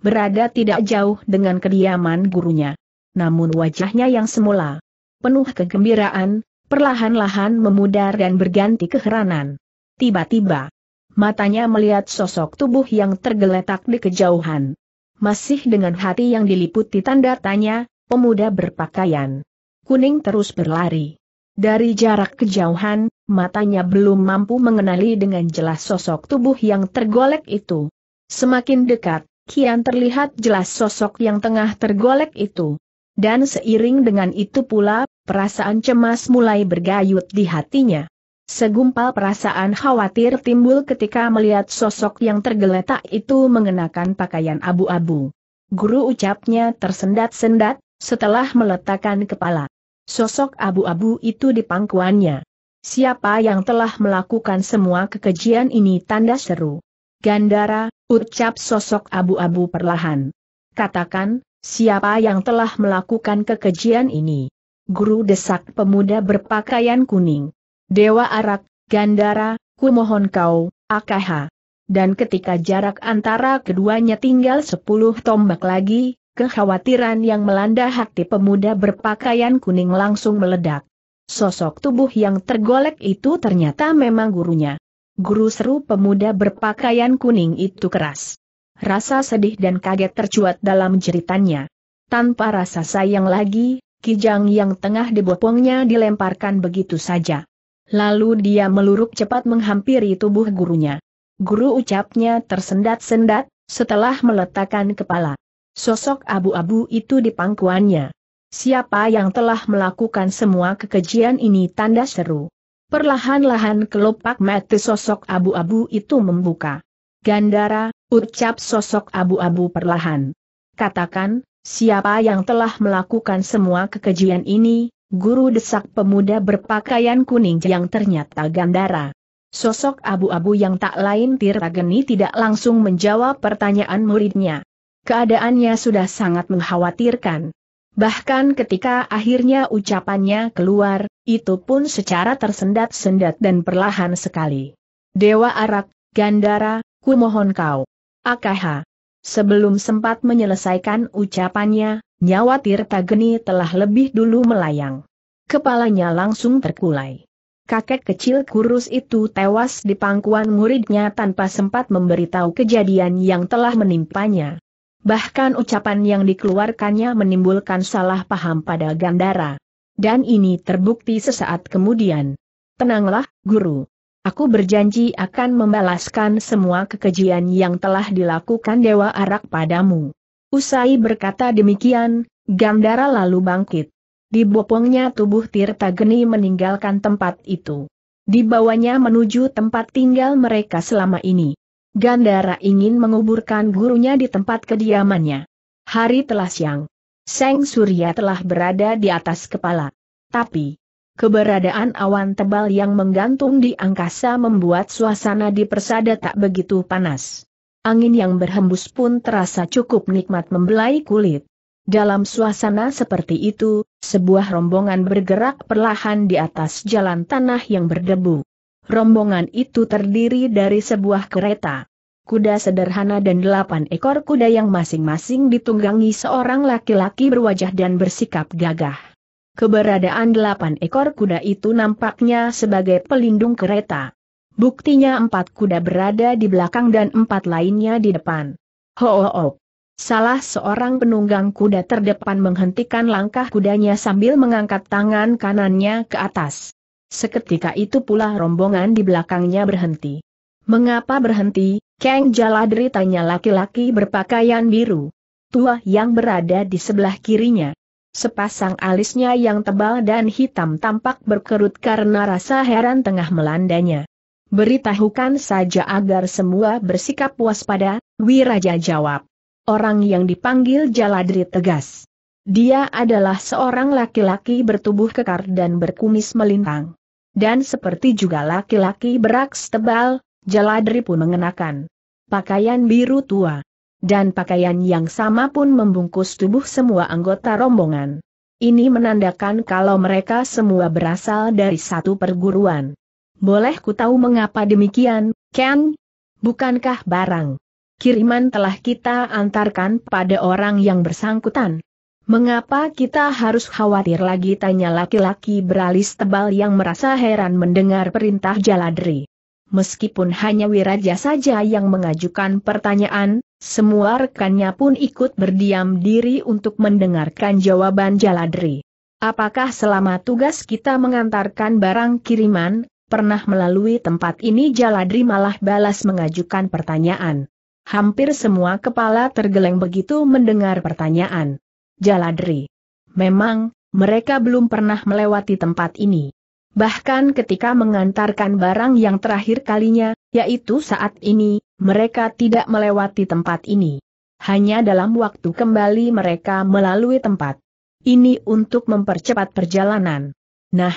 berada tidak jauh dengan kediaman gurunya. Namun wajahnya yang semula penuh kegembiraan, perlahan-lahan memudar dan berganti keheranan. Tiba-tiba, matanya melihat sosok tubuh yang tergeletak di kejauhan. Masih dengan hati yang diliputi tanda tanya, pemuda berpakaian kuning terus berlari. Dari jarak kejauhan, matanya belum mampu mengenali dengan jelas sosok tubuh yang tergolek itu. Semakin dekat, kian terlihat jelas sosok yang tengah tergolek itu. Dan seiring dengan itu pula, perasaan cemas mulai bergayut di hatinya. Segumpal perasaan khawatir timbul ketika melihat sosok yang tergeletak itu mengenakan pakaian abu-abu. Guru ucapnya tersendat-sendat, setelah meletakkan kepala. Sosok abu-abu itu di pangkuannya. Siapa yang telah melakukan semua kekejian ini tanda seru. Gandara, ucap sosok abu-abu perlahan. Katakan, siapa yang telah melakukan kekejian ini? Guru desak pemuda berpakaian kuning. Dewa Arak, Gandara, kumohon kau, Akaha. Dan ketika jarak antara keduanya tinggal sepuluh tombak lagi, kekhawatiran yang melanda hati pemuda berpakaian kuning langsung meledak. Sosok tubuh yang tergolek itu ternyata memang gurunya. Guru seru pemuda berpakaian kuning itu keras. Rasa sedih dan kaget tercuat dalam jeritannya. Tanpa rasa sayang lagi, Kijang yang tengah dibopongnya dilemparkan begitu saja. Lalu dia meluruk cepat menghampiri tubuh gurunya. Guru ucapnya tersendat-sendat, setelah meletakkan kepala. Sosok abu-abu itu di pangkuannya. Siapa yang telah melakukan semua kekejian ini tanda seru. Perlahan-lahan kelopak mata sosok abu-abu itu membuka. Gandara, ucap sosok abu-abu perlahan. Katakan, siapa yang telah melakukan semua kekejian ini, guru desak pemuda berpakaian kuning yang ternyata Gandara. Sosok abu-abu yang tak lain tirageni tidak langsung menjawab pertanyaan muridnya. Keadaannya sudah sangat mengkhawatirkan. Bahkan ketika akhirnya ucapannya keluar, itu pun secara tersendat-sendat dan perlahan sekali. Dewa Arak, Gandara, kumohon kau. Akaha. Sebelum sempat menyelesaikan ucapannya, nyawa Tirta Geni telah lebih dulu melayang. Kepalanya langsung terkulai. Kakek kecil kurus itu tewas di pangkuan muridnya tanpa sempat memberitahu kejadian yang telah menimpanya. Bahkan ucapan yang dikeluarkannya menimbulkan salah paham pada Gandara. Dan ini terbukti sesaat kemudian. Tenanglah, guru. Aku berjanji akan membalaskan semua kekejian yang telah dilakukan Dewa Arak padamu. Usai berkata demikian, Gandara lalu bangkit. Di bopongnya tubuh Tirta Geni meninggalkan tempat itu. Di bawahnya menuju tempat tinggal mereka selama ini. Gandara ingin menguburkan gurunya di tempat kediamannya. Hari telah siang. Seng Surya telah berada di atas kepala. Tapi, keberadaan awan tebal yang menggantung di angkasa membuat suasana di persada tak begitu panas. Angin yang berhembus pun terasa cukup nikmat membelai kulit. Dalam suasana seperti itu, sebuah rombongan bergerak perlahan di atas jalan tanah yang berdebu. Rombongan itu terdiri dari sebuah kereta kuda sederhana dan delapan ekor kuda yang masing-masing ditunggangi seorang laki-laki berwajah dan bersikap gagah. Keberadaan delapan ekor kuda itu nampaknya sebagai pelindung kereta. Buktinya empat kuda berada di belakang dan empat lainnya di depan. Ho ho, -ho. Salah seorang penunggang kuda terdepan menghentikan langkah kudanya sambil mengangkat tangan kanannya ke atas. Seketika itu pula rombongan di belakangnya berhenti. Mengapa berhenti, Kang Jaladri tanya laki-laki berpakaian biru. Tua yang berada di sebelah kirinya. Sepasang alisnya yang tebal dan hitam tampak berkerut karena rasa heran tengah melandanya. Beritahukan saja agar semua bersikap waspada, Wiraja jawab. Orang yang dipanggil Jaladri tegas. Dia adalah seorang laki-laki bertubuh kekar dan berkumis melintang. Dan seperti juga laki-laki beraks tebal, Jaladri pun mengenakan pakaian biru tua. Dan pakaian yang sama pun membungkus tubuh semua anggota rombongan. Ini menandakan kalau mereka semua berasal dari satu perguruan. Boleh ku tahu mengapa demikian, Ken? Bukankah barang kiriman telah kita antarkan pada orang yang bersangkutan? Mengapa kita harus khawatir lagi tanya laki-laki beralis tebal yang merasa heran mendengar perintah Jaladri. Meskipun hanya Wiraja saja yang mengajukan pertanyaan, semua rekannya pun ikut berdiam diri untuk mendengarkan jawaban Jaladri. Apakah selama tugas kita mengantarkan barang kiriman, pernah melalui tempat ini Jaladri malah balas mengajukan pertanyaan. Hampir semua kepala tergeleng begitu mendengar pertanyaan. Jaladri. Memang, mereka belum pernah melewati tempat ini. Bahkan ketika mengantarkan barang yang terakhir kalinya, yaitu saat ini, mereka tidak melewati tempat ini. Hanya dalam waktu kembali mereka melalui tempat ini untuk mempercepat perjalanan. Nah,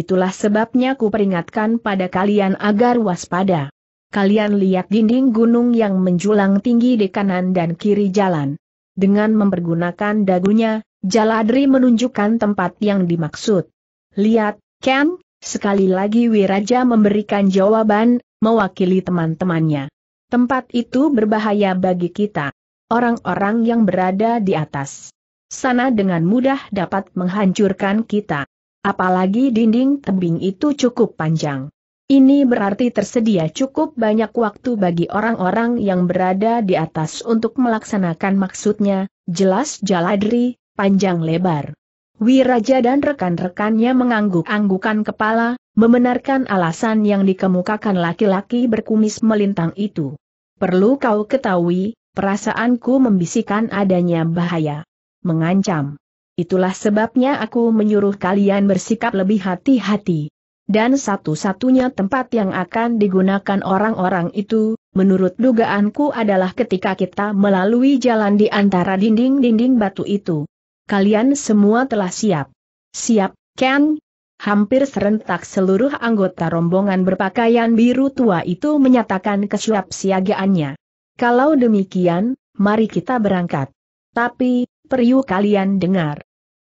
Itulah sebabnya ku peringatkan pada kalian agar waspada. Kalian lihat dinding gunung yang menjulang tinggi di kanan dan kiri jalan. Dengan mempergunakan dagunya, Jaladri menunjukkan tempat yang dimaksud. Lihat, Ken, sekali lagi Wiraja memberikan jawaban, mewakili teman-temannya. Tempat itu berbahaya bagi kita. Orang-orang yang berada di atas sana dengan mudah dapat menghancurkan kita. Apalagi dinding tebing itu cukup panjang. Ini berarti tersedia cukup banyak waktu bagi orang-orang yang berada di atas untuk melaksanakan maksudnya, jelas jaladri, panjang lebar. Wiraja dan rekan-rekannya mengangguk-anggukan kepala, membenarkan alasan yang dikemukakan laki-laki berkumis melintang itu. Perlu kau ketahui, perasaanku membisikkan adanya bahaya. Mengancam. Itulah sebabnya aku menyuruh kalian bersikap lebih hati-hati. Dan satu-satunya tempat yang akan digunakan orang-orang itu, menurut dugaanku adalah ketika kita melalui jalan di antara dinding-dinding batu itu. Kalian semua telah siap. Siap, Ken? Hampir serentak seluruh anggota rombongan berpakaian biru tua itu menyatakan siagaannya. Kalau demikian, mari kita berangkat. Tapi, Periu kalian dengar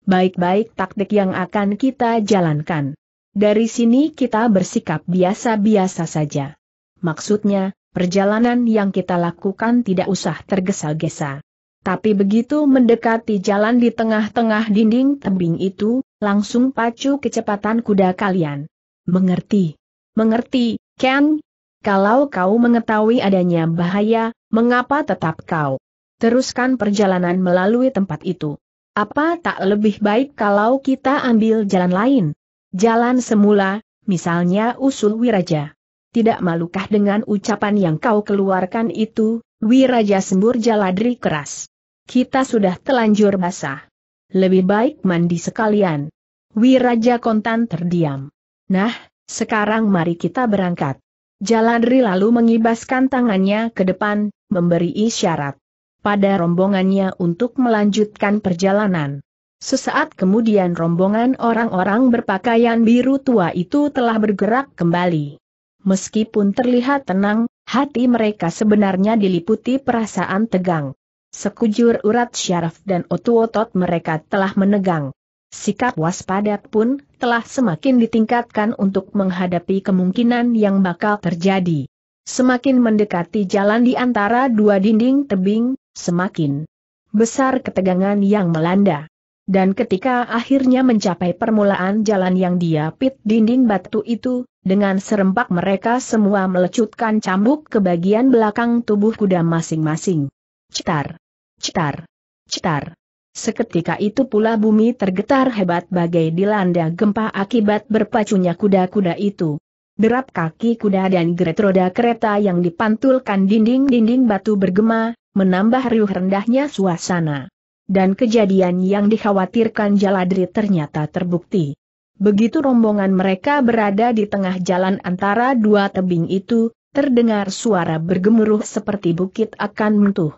baik-baik taktik yang akan kita jalankan. Dari sini kita bersikap biasa-biasa saja. Maksudnya, perjalanan yang kita lakukan tidak usah tergesa-gesa. Tapi begitu mendekati jalan di tengah-tengah dinding tebing itu, langsung pacu kecepatan kuda kalian. Mengerti? Mengerti, Ken? Kalau kau mengetahui adanya bahaya, mengapa tetap kau teruskan perjalanan melalui tempat itu? Apa tak lebih baik kalau kita ambil jalan lain? Jalan semula, misalnya usul Wiraja. Tidak malukah dengan ucapan yang kau keluarkan itu, Wiraja sembur jaladri keras. Kita sudah telanjur basah. Lebih baik mandi sekalian. Wiraja kontan terdiam. Nah, sekarang mari kita berangkat. Jaladri lalu mengibaskan tangannya ke depan, memberi isyarat pada rombongannya untuk melanjutkan perjalanan. Sesaat kemudian rombongan orang-orang berpakaian biru tua itu telah bergerak kembali. Meskipun terlihat tenang, hati mereka sebenarnya diliputi perasaan tegang. Sekujur urat syaraf dan otot-otot mereka telah menegang. Sikap waspada pun telah semakin ditingkatkan untuk menghadapi kemungkinan yang bakal terjadi. Semakin mendekati jalan di antara dua dinding tebing, semakin besar ketegangan yang melanda. Dan ketika akhirnya mencapai permulaan jalan yang diapit dinding batu itu, dengan serempak mereka semua melecutkan cambuk ke bagian belakang tubuh kuda masing-masing. Citar, citar, citar. Seketika itu pula bumi tergetar hebat bagai dilanda gempa akibat berpacunya kuda-kuda itu. Derap kaki kuda dan geret roda kereta yang dipantulkan dinding-dinding batu bergema, menambah riuh rendahnya suasana. Dan kejadian yang dikhawatirkan Jaladri ternyata terbukti. Begitu rombongan mereka berada di tengah jalan antara dua tebing itu, terdengar suara bergemuruh seperti bukit akan mentuh.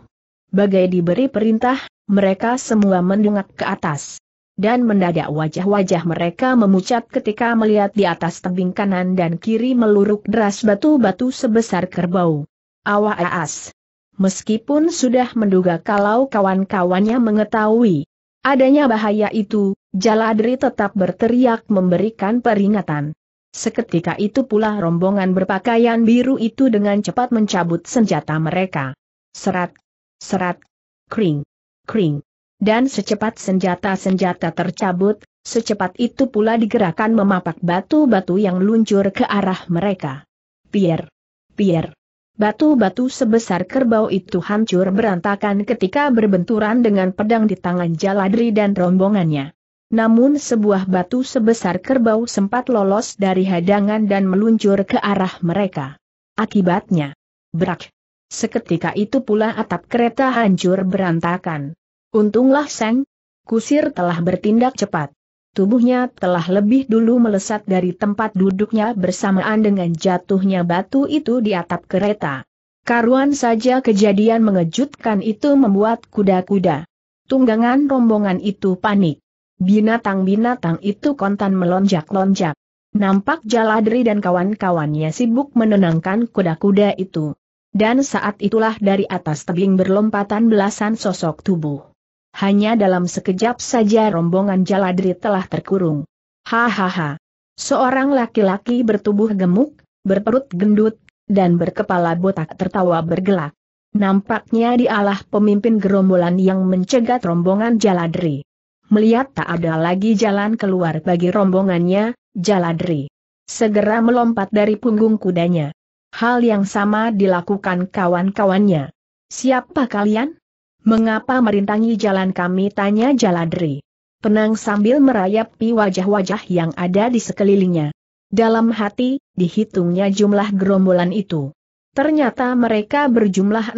Bagai diberi perintah, mereka semua mendungak ke atas. Dan mendadak wajah-wajah mereka memucat ketika melihat di atas tebing kanan dan kiri meluruk deras batu-batu sebesar kerbau. awas! meskipun sudah menduga kalau kawan-kawannya mengetahui adanya bahaya itu, Jaladri tetap berteriak memberikan peringatan. Seketika itu pula rombongan berpakaian biru itu dengan cepat mencabut senjata mereka. Serat, serat, kring, kring. Dan secepat senjata-senjata tercabut, Secepat itu pula digerakkan memapak batu-batu yang luncur ke arah mereka. Pierre, Pierre, Batu-batu sebesar kerbau itu hancur berantakan ketika berbenturan dengan pedang di tangan Jaladri dan rombongannya. Namun sebuah batu sebesar kerbau sempat lolos dari hadangan dan meluncur ke arah mereka. Akibatnya, berak. Seketika itu pula atap kereta hancur berantakan. Untunglah Seng, Kusir telah bertindak cepat. Tubuhnya telah lebih dulu melesat dari tempat duduknya bersamaan dengan jatuhnya batu itu di atap kereta. Karuan saja kejadian mengejutkan itu membuat kuda-kuda tunggangan rombongan itu panik. Binatang-binatang itu kontan melonjak-lonjak. Nampak Jaladri dan kawan-kawannya sibuk menenangkan kuda-kuda itu. Dan saat itulah dari atas tebing berlompatan belasan sosok tubuh. Hanya dalam sekejap saja rombongan Jaladri telah terkurung. Hahaha. Seorang laki-laki bertubuh gemuk, berperut gendut, dan berkepala botak tertawa bergelak. Nampaknya dialah pemimpin gerombolan yang mencegat rombongan Jaladri. Melihat tak ada lagi jalan keluar bagi rombongannya, Jaladri segera melompat dari punggung kudanya. Hal yang sama dilakukan kawan-kawannya. Siapa kalian? Mengapa merintangi jalan kami? Tanya Jaladri. Tenang sambil merayap merayapi wajah-wajah yang ada di sekelilingnya. Dalam hati, dihitungnya jumlah gerombolan itu. Ternyata mereka berjumlah 16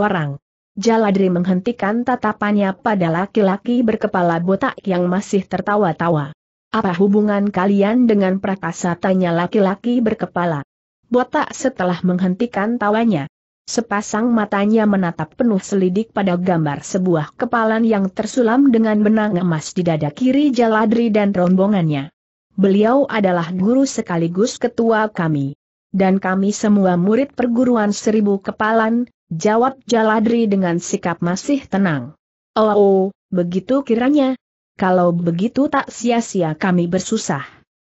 orang. Jaladri menghentikan tatapannya pada laki-laki berkepala botak yang masih tertawa-tawa. Apa hubungan kalian dengan prakasa? Tanya laki-laki berkepala. Botak setelah menghentikan tawanya. Sepasang matanya menatap penuh selidik pada gambar sebuah kepalan yang tersulam dengan benang emas di dada kiri Jaladri dan rombongannya. Beliau adalah guru sekaligus ketua kami. Dan kami semua murid perguruan seribu kepalan, jawab Jaladri dengan sikap masih tenang. Oh, oh begitu kiranya. Kalau begitu tak sia-sia kami bersusah.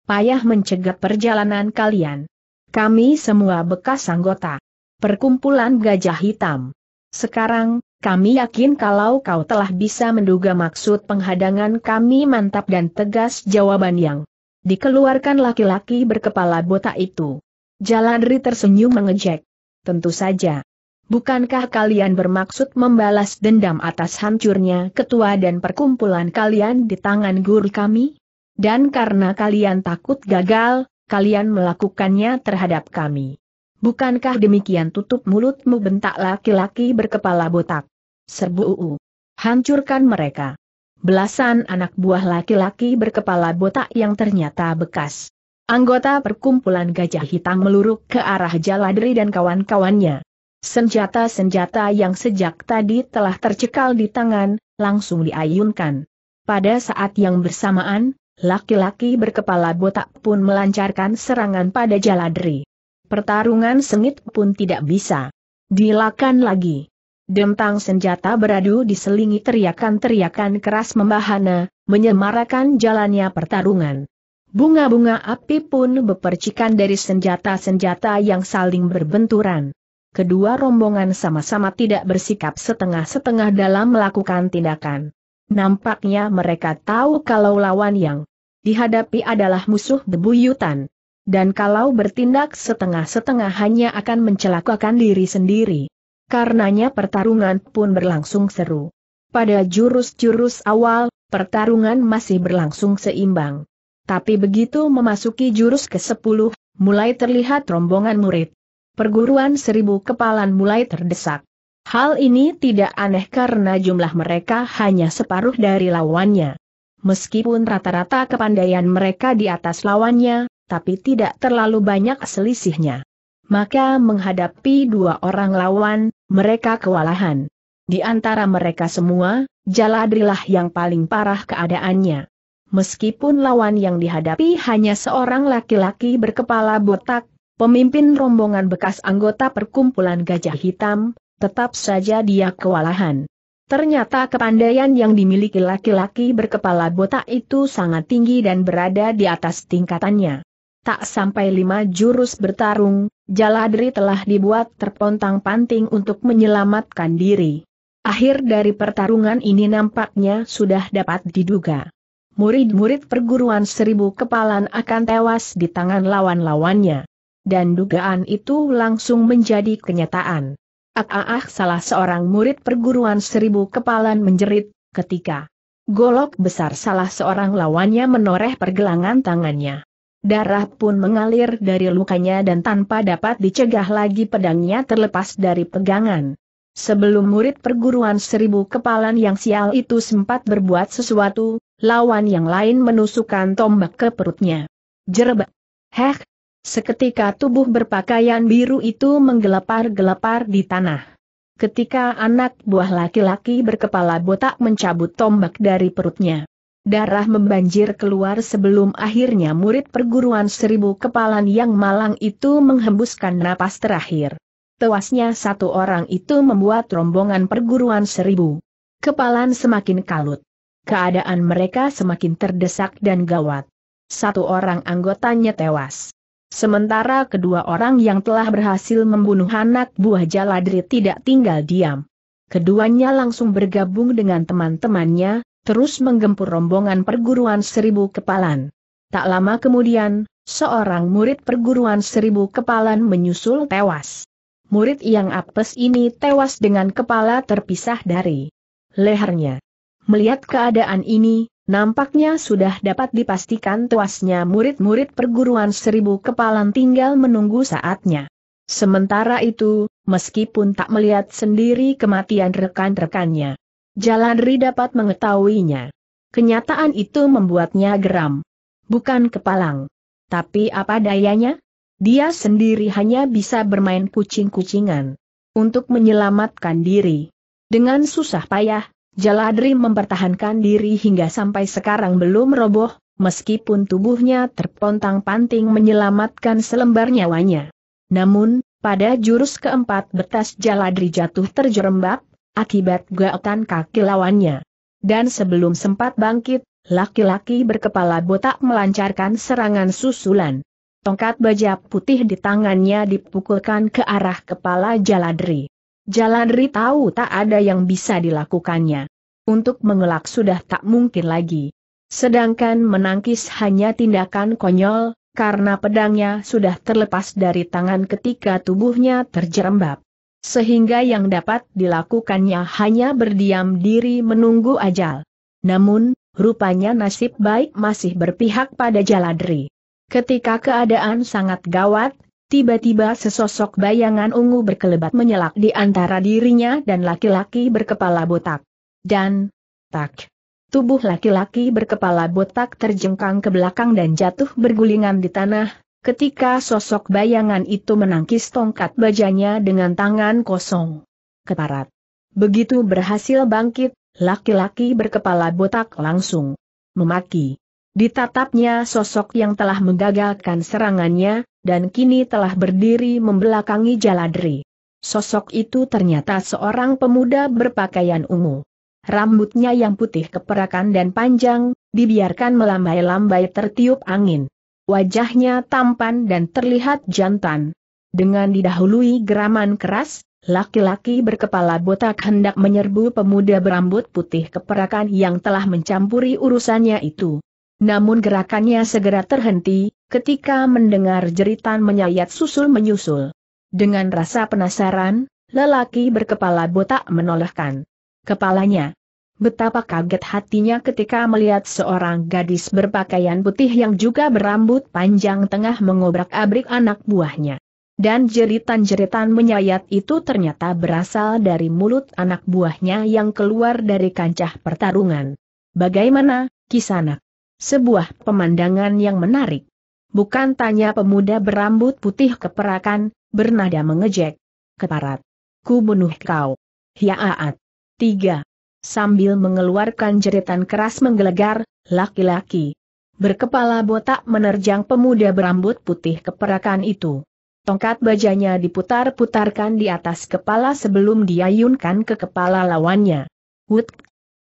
Payah mencegah perjalanan kalian. Kami semua bekas anggota. Perkumpulan Gajah Hitam. Sekarang, kami yakin kalau kau telah bisa menduga maksud penghadangan kami mantap dan tegas jawaban yang dikeluarkan laki-laki berkepala botak itu. Jaladri tersenyum mengejek. Tentu saja. Bukankah kalian bermaksud membalas dendam atas hancurnya ketua dan perkumpulan kalian di tangan guru kami? Dan karena kalian takut gagal, kalian melakukannya terhadap kami. Bukankah demikian tutup mulutmu bentak laki-laki berkepala botak? Serbu uu. Hancurkan mereka. Belasan anak buah laki-laki berkepala botak yang ternyata bekas. Anggota perkumpulan gajah hitam meluruk ke arah Jaladri dan kawan-kawannya. Senjata-senjata yang sejak tadi telah tercekal di tangan, langsung diayunkan. Pada saat yang bersamaan, laki-laki berkepala botak pun melancarkan serangan pada Jaladri. Pertarungan sengit pun tidak bisa dilakukan lagi. Dentang senjata beradu diselingi teriakan-teriakan keras membahana, menyemarakan jalannya pertarungan. Bunga-bunga api pun bepercikan dari senjata-senjata yang saling berbenturan. Kedua rombongan sama-sama tidak bersikap setengah-setengah dalam melakukan tindakan. Nampaknya mereka tahu kalau lawan yang dihadapi adalah musuh bebuyutan dan kalau bertindak setengah-setengah hanya akan mencelakakan diri sendiri. Karenanya pertarungan pun berlangsung seru. Pada jurus-jurus awal, pertarungan masih berlangsung seimbang. Tapi begitu memasuki jurus ke-10, mulai terlihat rombongan murid. Perguruan seribu kepalan mulai terdesak. Hal ini tidak aneh karena jumlah mereka hanya separuh dari lawannya. Meskipun rata-rata kepandaian mereka di atas lawannya, tapi tidak terlalu banyak selisihnya. Maka menghadapi dua orang lawan, mereka kewalahan. Di antara mereka semua, Jaladrilah yang paling parah keadaannya. Meskipun lawan yang dihadapi hanya seorang laki-laki berkepala botak, pemimpin rombongan bekas anggota perkumpulan Gajah Hitam, tetap saja dia kewalahan. Ternyata kepandaian yang dimiliki laki-laki berkepala botak itu sangat tinggi dan berada di atas tingkatannya. Tak sampai lima jurus bertarung, Jaladri telah dibuat terpontang-panting untuk menyelamatkan diri. Akhir dari pertarungan ini nampaknya sudah dapat diduga. Murid-murid perguruan seribu kepalan akan tewas di tangan lawan-lawannya. Dan dugaan itu langsung menjadi kenyataan. Ah, salah seorang murid perguruan seribu kepalan menjerit, ketika golok besar salah seorang lawannya menoreh pergelangan tangannya. Darah pun mengalir dari lukanya dan tanpa dapat dicegah lagi pedangnya terlepas dari pegangan. Sebelum murid perguruan seribu kepalan yang sial itu sempat berbuat sesuatu, lawan yang lain menusukkan tombak ke perutnya. Jerebek! Heh. Seketika tubuh berpakaian biru itu menggelepar-gelepar di tanah. Ketika anak buah laki-laki berkepala botak mencabut tombak dari perutnya darah membanjir keluar sebelum akhirnya murid perguruan seribu kepalan yang malang itu menghembuskan napas terakhir. Tewasnya satu orang itu membuat rombongan perguruan seribu kepalan semakin kalut. Keadaan mereka semakin terdesak dan gawat. Satu orang anggotanya tewas. Sementara kedua orang yang telah berhasil membunuh anak buah Jaladri tidak tinggal diam. Keduanya langsung bergabung dengan teman-temannya, terus menggempur rombongan perguruan seribu kepalan. Tak lama kemudian, seorang murid perguruan seribu kepalan menyusul tewas. Murid yang apes ini tewas dengan kepala terpisah dari lehernya. Melihat keadaan ini, nampaknya sudah dapat dipastikan tewasnya murid-murid perguruan seribu kepalan tinggal menunggu saatnya. Sementara itu, meskipun tak melihat sendiri kematian rekan-rekannya, Jalan dapat mengetahuinya. Kenyataan itu membuatnya geram. Bukan kepalang. Tapi apa dayanya? Dia sendiri hanya bisa bermain kucing-kucingan. Untuk menyelamatkan diri. Dengan susah payah, Jaladri mempertahankan diri hingga sampai sekarang belum roboh, meskipun tubuhnya terpontang-panting menyelamatkan selembar nyawanya. Namun, pada jurus keempat betas Jaladri jatuh terjerembab, akibat gaotan kaki lawannya. Dan sebelum sempat bangkit, laki-laki berkepala botak melancarkan serangan susulan. Tongkat baja putih di tangannya dipukulkan ke arah kepala Jaladri. Jaladri tahu tak ada yang bisa dilakukannya. Untuk mengelak sudah tak mungkin lagi. Sedangkan menangkis hanya tindakan konyol, karena pedangnya sudah terlepas dari tangan ketika tubuhnya terjerembab sehingga yang dapat dilakukannya hanya berdiam diri menunggu ajal. Namun, rupanya nasib baik masih berpihak pada Jaladri. Ketika keadaan sangat gawat, tiba-tiba sesosok bayangan ungu berkelebat menyelak di antara dirinya dan laki-laki berkepala botak. Dan, tak. Tubuh laki-laki berkepala botak terjengkang ke belakang dan jatuh bergulingan di tanah, ketika sosok bayangan itu menangkis tongkat bajanya dengan tangan kosong. Keparat. Begitu berhasil bangkit, laki-laki berkepala botak langsung memaki. Ditatapnya sosok yang telah menggagalkan serangannya, dan kini telah berdiri membelakangi Jaladri. Sosok itu ternyata seorang pemuda berpakaian ungu. Rambutnya yang putih keperakan dan panjang, dibiarkan melambai-lambai tertiup angin. Wajahnya tampan dan terlihat jantan. Dengan didahului geraman keras, laki-laki berkepala botak hendak menyerbu pemuda berambut putih keperakan yang telah mencampuri urusannya itu. Namun gerakannya segera terhenti, ketika mendengar jeritan menyayat susul-menyusul. Dengan rasa penasaran, lelaki berkepala botak menolehkan kepalanya. Betapa kaget hatinya ketika melihat seorang gadis berpakaian putih yang juga berambut panjang tengah mengobrak-abrik anak buahnya. Dan jeritan-jeritan menyayat itu ternyata berasal dari mulut anak buahnya yang keluar dari kancah pertarungan. Bagaimana, Kisanak? Sebuah pemandangan yang menarik. Bukan tanya pemuda berambut putih keperakan, bernada mengejek. Keparat. Ku bunuh kau. Hiaat. Tiga sambil mengeluarkan jeritan keras menggelegar, laki-laki berkepala botak menerjang pemuda berambut putih keperakan itu. Tongkat bajanya diputar-putarkan di atas kepala sebelum diayunkan ke kepala lawannya. Wut!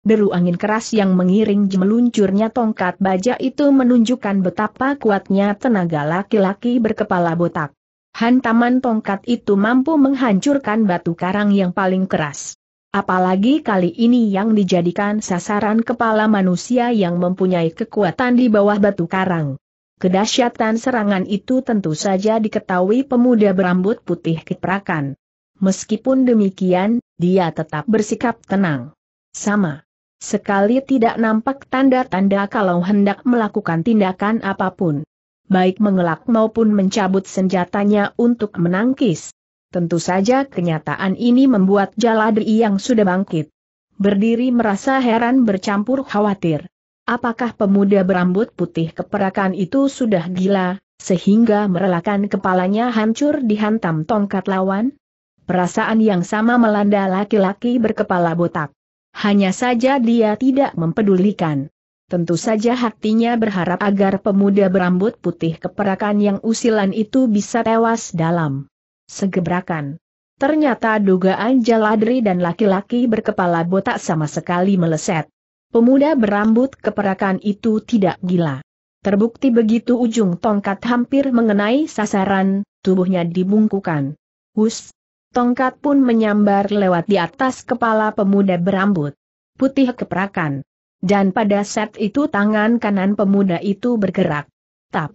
Deru angin keras yang mengiring meluncurnya tongkat baja itu menunjukkan betapa kuatnya tenaga laki-laki berkepala botak. Hantaman tongkat itu mampu menghancurkan batu karang yang paling keras. Apalagi kali ini yang dijadikan sasaran kepala manusia yang mempunyai kekuatan di bawah batu karang. Kedahsyatan serangan itu tentu saja diketahui pemuda berambut putih kiprakan. Meskipun demikian, dia tetap bersikap tenang. Sama. Sekali tidak nampak tanda-tanda kalau hendak melakukan tindakan apapun. Baik mengelak maupun mencabut senjatanya untuk menangkis. Tentu saja kenyataan ini membuat Jaladri yang sudah bangkit. Berdiri merasa heran bercampur khawatir. Apakah pemuda berambut putih keperakan itu sudah gila, sehingga merelakan kepalanya hancur dihantam tongkat lawan? Perasaan yang sama melanda laki-laki berkepala botak. Hanya saja dia tidak mempedulikan. Tentu saja hatinya berharap agar pemuda berambut putih keperakan yang usilan itu bisa tewas dalam Segebrakan. Ternyata dugaan Jaladri dan laki-laki berkepala botak sama sekali meleset. Pemuda berambut keperakan itu tidak gila. Terbukti begitu ujung tongkat hampir mengenai sasaran, tubuhnya dibungkukan. Hus! Tongkat pun menyambar lewat di atas kepala pemuda berambut putih keperakan. Dan pada saat itu tangan kanan pemuda itu bergerak. Tap!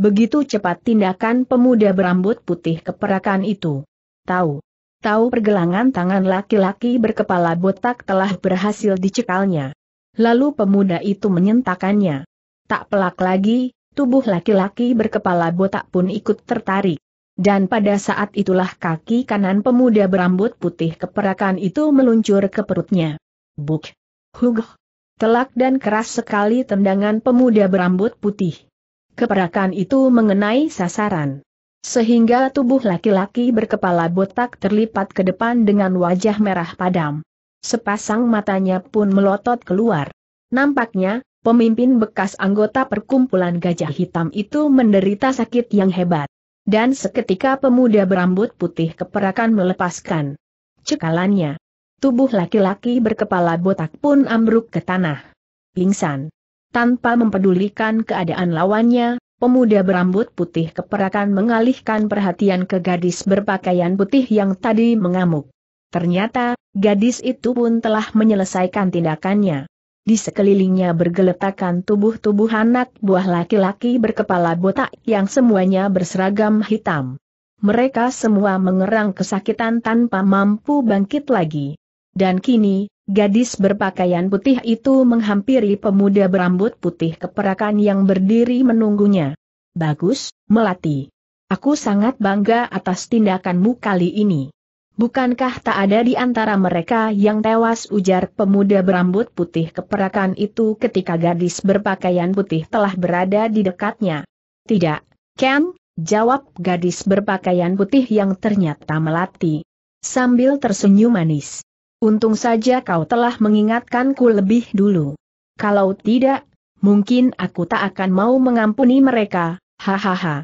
Begitu cepat tindakan pemuda berambut putih keperakan itu. Tahu. Tahu pergelangan tangan laki-laki berkepala botak telah berhasil dicekalnya. Lalu pemuda itu menyentakannya. Tak pelak lagi, tubuh laki-laki berkepala botak pun ikut tertarik. Dan pada saat itulah kaki kanan pemuda berambut putih keperakan itu meluncur ke perutnya. Buk! Hugh! Telak dan keras sekali tendangan pemuda berambut putih keperakan itu mengenai sasaran. Sehingga tubuh laki-laki berkepala botak terlipat ke depan dengan wajah merah padam. Sepasang matanya pun melotot keluar. Nampaknya, pemimpin bekas anggota perkumpulan gajah hitam itu menderita sakit yang hebat. Dan seketika pemuda berambut putih keperakan melepaskan cekalannya. Tubuh laki-laki berkepala botak pun ambruk ke tanah. Pingsan. Tanpa mempedulikan keadaan lawannya, pemuda berambut putih keperakan mengalihkan perhatian ke gadis berpakaian putih yang tadi mengamuk. Ternyata, gadis itu pun telah menyelesaikan tindakannya. Di sekelilingnya bergeletakan tubuh-tubuh anak buah laki-laki berkepala botak yang semuanya berseragam hitam. Mereka semua mengerang kesakitan tanpa mampu bangkit lagi. Dan kini, Gadis berpakaian putih itu menghampiri pemuda berambut putih keperakan yang berdiri menunggunya. Bagus, Melati. Aku sangat bangga atas tindakanmu kali ini. Bukankah tak ada di antara mereka yang tewas ujar pemuda berambut putih keperakan itu ketika gadis berpakaian putih telah berada di dekatnya? Tidak, Ken, jawab gadis berpakaian putih yang ternyata melati. Sambil tersenyum manis. Untung saja kau telah mengingatkanku lebih dulu. Kalau tidak, mungkin aku tak akan mau mengampuni mereka, hahaha.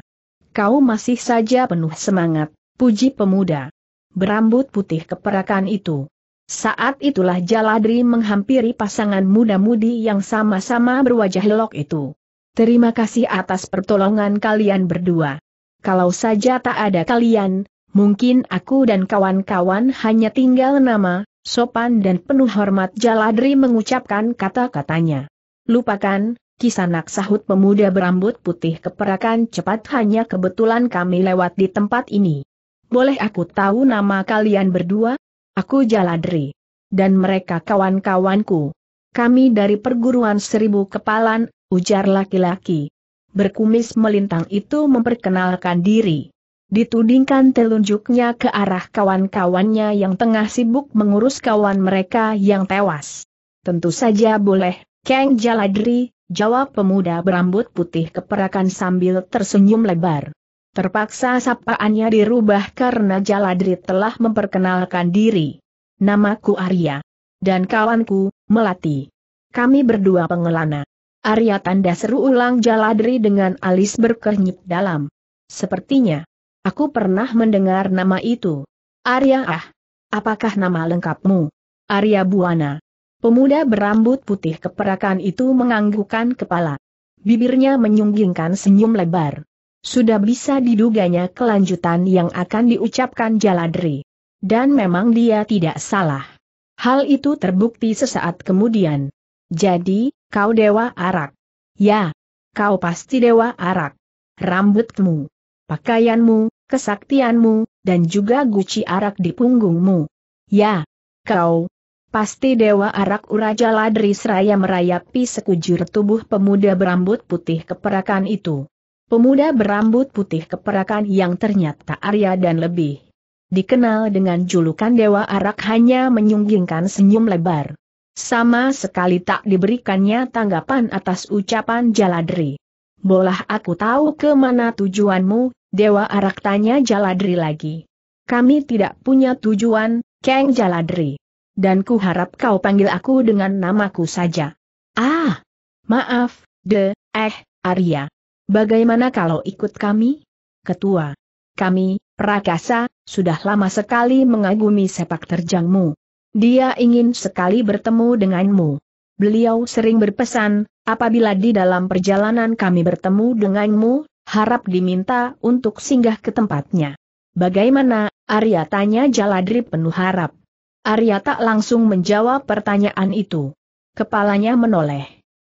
Kau masih saja penuh semangat, puji pemuda. Berambut putih keperakan itu. Saat itulah Jaladri menghampiri pasangan muda-mudi yang sama-sama berwajah lelok itu. Terima kasih atas pertolongan kalian berdua. Kalau saja tak ada kalian, mungkin aku dan kawan-kawan hanya tinggal nama, sopan dan penuh hormat Jaladri mengucapkan kata-katanya. Lupakan, kisanak sahut pemuda berambut putih keperakan cepat hanya kebetulan kami lewat di tempat ini. Boleh aku tahu nama kalian berdua? Aku Jaladri. Dan mereka kawan-kawanku. Kami dari perguruan seribu kepalan, ujar laki-laki. Berkumis melintang itu memperkenalkan diri. Ditudingkan telunjuknya ke arah kawan-kawannya yang tengah sibuk mengurus kawan mereka yang tewas. Tentu saja boleh, Kang Jaladri, jawab pemuda berambut putih keperakan sambil tersenyum lebar. Terpaksa sapaannya dirubah karena Jaladri telah memperkenalkan diri. Namaku Arya. Dan kawanku, Melati. Kami berdua pengelana. Arya tanda seru ulang Jaladri dengan alis berkernyit dalam. Sepertinya, Aku pernah mendengar nama itu. Arya Ah. Apakah nama lengkapmu? Arya Buana. Pemuda berambut putih keperakan itu menganggukkan kepala. Bibirnya menyunggingkan senyum lebar. Sudah bisa diduganya kelanjutan yang akan diucapkan Jaladri. Dan memang dia tidak salah. Hal itu terbukti sesaat kemudian. Jadi, kau dewa arak. Ya, kau pasti dewa arak. Rambutmu, pakaianmu, kesaktianmu, dan juga guci arak di punggungmu. Ya, kau, pasti Dewa Arak Uraja Ladri Seraya merayapi sekujur tubuh pemuda berambut putih keperakan itu. Pemuda berambut putih keperakan yang ternyata Arya dan lebih. Dikenal dengan julukan Dewa Arak hanya menyunggingkan senyum lebar. Sama sekali tak diberikannya tanggapan atas ucapan Jaladri. Bolah aku tahu ke mana tujuanmu, Dewa Arak tanya Jaladri lagi. Kami tidak punya tujuan, Kang Jaladri. Dan ku harap kau panggil aku dengan namaku saja. Ah, maaf, de, eh, Arya. Bagaimana kalau ikut kami? Ketua. Kami, Prakasa, sudah lama sekali mengagumi sepak terjangmu. Dia ingin sekali bertemu denganmu beliau sering berpesan, apabila di dalam perjalanan kami bertemu denganmu, harap diminta untuk singgah ke tempatnya. Bagaimana, Arya tanya Jaladri penuh harap. Arya tak langsung menjawab pertanyaan itu. Kepalanya menoleh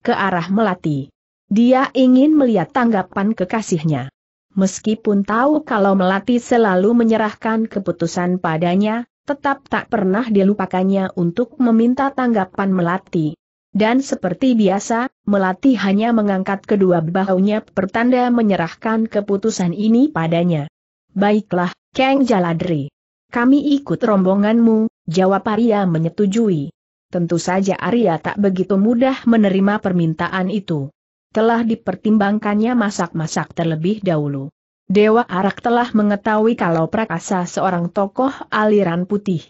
ke arah Melati. Dia ingin melihat tanggapan kekasihnya. Meskipun tahu kalau Melati selalu menyerahkan keputusan padanya, tetap tak pernah dilupakannya untuk meminta tanggapan Melati. Dan seperti biasa, Melati hanya mengangkat kedua bahunya pertanda menyerahkan keputusan ini padanya. Baiklah, Kang Jaladri. Kami ikut rombonganmu, jawab Arya menyetujui. Tentu saja Arya tak begitu mudah menerima permintaan itu. Telah dipertimbangkannya masak-masak terlebih dahulu. Dewa Arak telah mengetahui kalau Prakasa seorang tokoh aliran putih.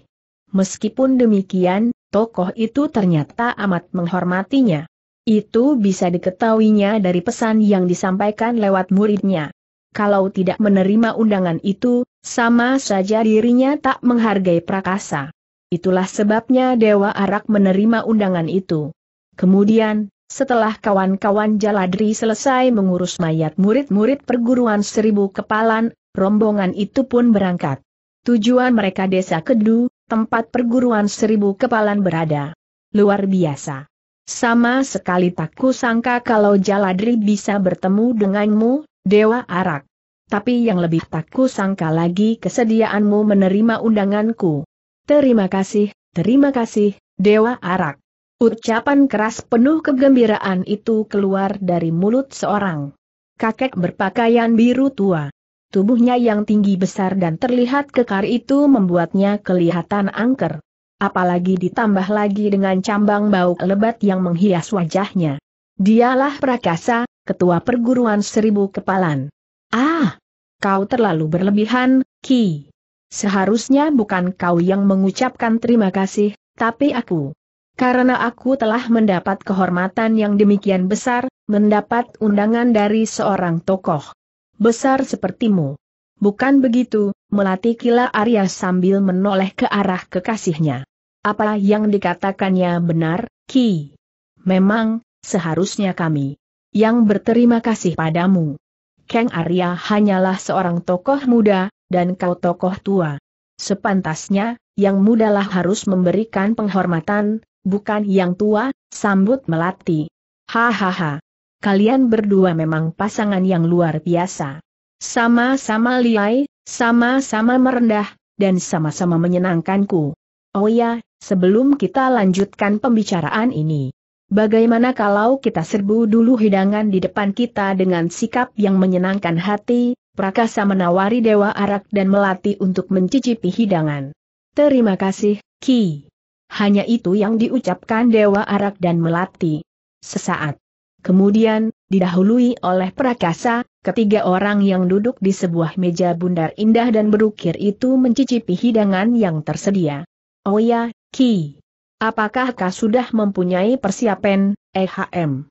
Meskipun demikian, tokoh itu ternyata amat menghormatinya. Itu bisa diketahuinya dari pesan yang disampaikan lewat muridnya. Kalau tidak menerima undangan itu, sama saja dirinya tak menghargai prakasa. Itulah sebabnya Dewa Arak menerima undangan itu. Kemudian, setelah kawan-kawan Jaladri selesai mengurus mayat murid-murid perguruan seribu kepalan, rombongan itu pun berangkat. Tujuan mereka desa Kedu, tempat perguruan seribu kepalan berada. Luar biasa. Sama sekali tak kusangka kalau Jaladri bisa bertemu denganmu, Dewa Arak. Tapi yang lebih tak kusangka lagi kesediaanmu menerima undanganku. Terima kasih, terima kasih, Dewa Arak. Ucapan keras penuh kegembiraan itu keluar dari mulut seorang kakek berpakaian biru tua. Tubuhnya yang tinggi besar dan terlihat kekar itu membuatnya kelihatan angker. Apalagi ditambah lagi dengan cambang bau lebat yang menghias wajahnya. Dialah Prakasa, ketua perguruan seribu kepalan. Ah! Kau terlalu berlebihan, Ki. Seharusnya bukan kau yang mengucapkan terima kasih, tapi aku. Karena aku telah mendapat kehormatan yang demikian besar, mendapat undangan dari seorang tokoh besar sepertimu. Bukan begitu, melati kila Arya sambil menoleh ke arah kekasihnya. Apa yang dikatakannya benar, Ki? Memang, seharusnya kami yang berterima kasih padamu. Kang Arya hanyalah seorang tokoh muda, dan kau tokoh tua. Sepantasnya, yang mudalah harus memberikan penghormatan, bukan yang tua, sambut melati. Hahaha kalian berdua memang pasangan yang luar biasa. Sama-sama liai, sama-sama merendah, dan sama-sama menyenangkanku. Oh ya, sebelum kita lanjutkan pembicaraan ini. Bagaimana kalau kita serbu dulu hidangan di depan kita dengan sikap yang menyenangkan hati, Prakasa menawari Dewa Arak dan Melati untuk mencicipi hidangan. Terima kasih, Ki. Hanya itu yang diucapkan Dewa Arak dan Melati. Sesaat. Kemudian, didahului oleh Prakasa, ketiga orang yang duduk di sebuah meja bundar indah dan berukir itu mencicipi hidangan yang tersedia. Oh ya, Ki. Apakah kau sudah mempunyai persiapan, EHM?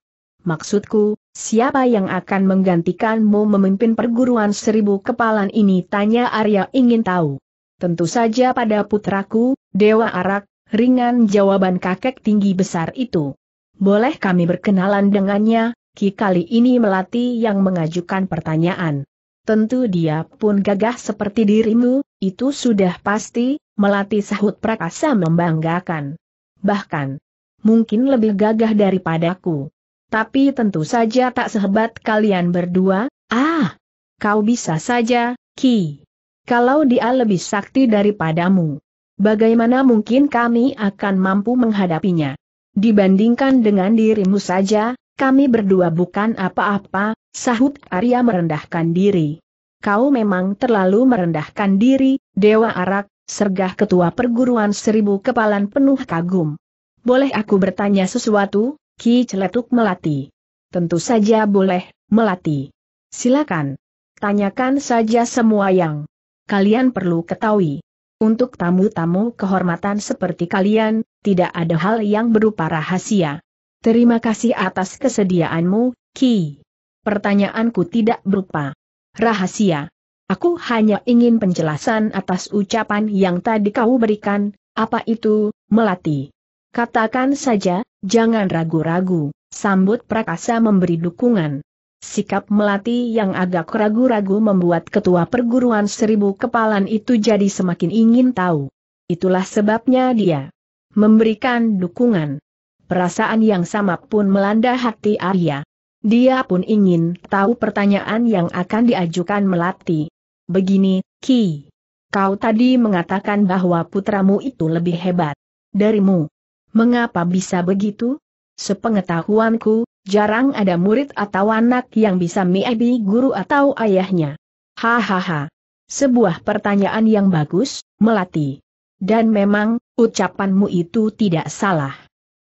Maksudku, siapa yang akan menggantikanmu memimpin perguruan seribu kepalan ini? Tanya Arya ingin tahu. Tentu saja pada putraku, Dewa Arak, ringan jawaban kakek tinggi besar itu. Boleh kami berkenalan dengannya, Ki kali ini Melati yang mengajukan pertanyaan. Tentu dia pun gagah seperti dirimu, itu sudah pasti, Melati sahut Prakasa membanggakan. Bahkan, mungkin lebih gagah daripadaku. Tapi tentu saja tak sehebat kalian berdua, ah! Kau bisa saja, Ki. Kalau dia lebih sakti daripadamu. Bagaimana mungkin kami akan mampu menghadapinya? Dibandingkan dengan dirimu saja, kami berdua bukan apa-apa, sahut Arya merendahkan diri. Kau memang terlalu merendahkan diri, Dewa Arak, sergah ketua perguruan seribu kepalan penuh kagum. Boleh aku bertanya sesuatu, Ki Celetuk Melati? Tentu saja boleh, Melati. Silakan. Tanyakan saja semua yang kalian perlu ketahui. Untuk tamu-tamu kehormatan seperti kalian, tidak ada hal yang berupa rahasia. Terima kasih atas kesediaanmu, Ki. Pertanyaanku tidak berupa rahasia. Aku hanya ingin penjelasan atas ucapan yang tadi kau berikan, apa itu, Melati? Katakan saja, jangan ragu-ragu, sambut Prakasa memberi dukungan. Sikap Melati yang agak ragu-ragu membuat ketua perguruan seribu kepalan itu jadi semakin ingin tahu. Itulah sebabnya dia memberikan dukungan. Perasaan yang sama pun melanda hati Arya. Dia pun ingin tahu pertanyaan yang akan diajukan Melati. Begini, Ki. Kau tadi mengatakan bahwa putramu itu lebih hebat darimu. Mengapa bisa begitu? Sepengetahuanku, jarang ada murid atau anak yang bisa miabi guru atau ayahnya. Hahaha. Sebuah pertanyaan yang bagus, Melati. Dan memang, ucapanmu itu tidak salah.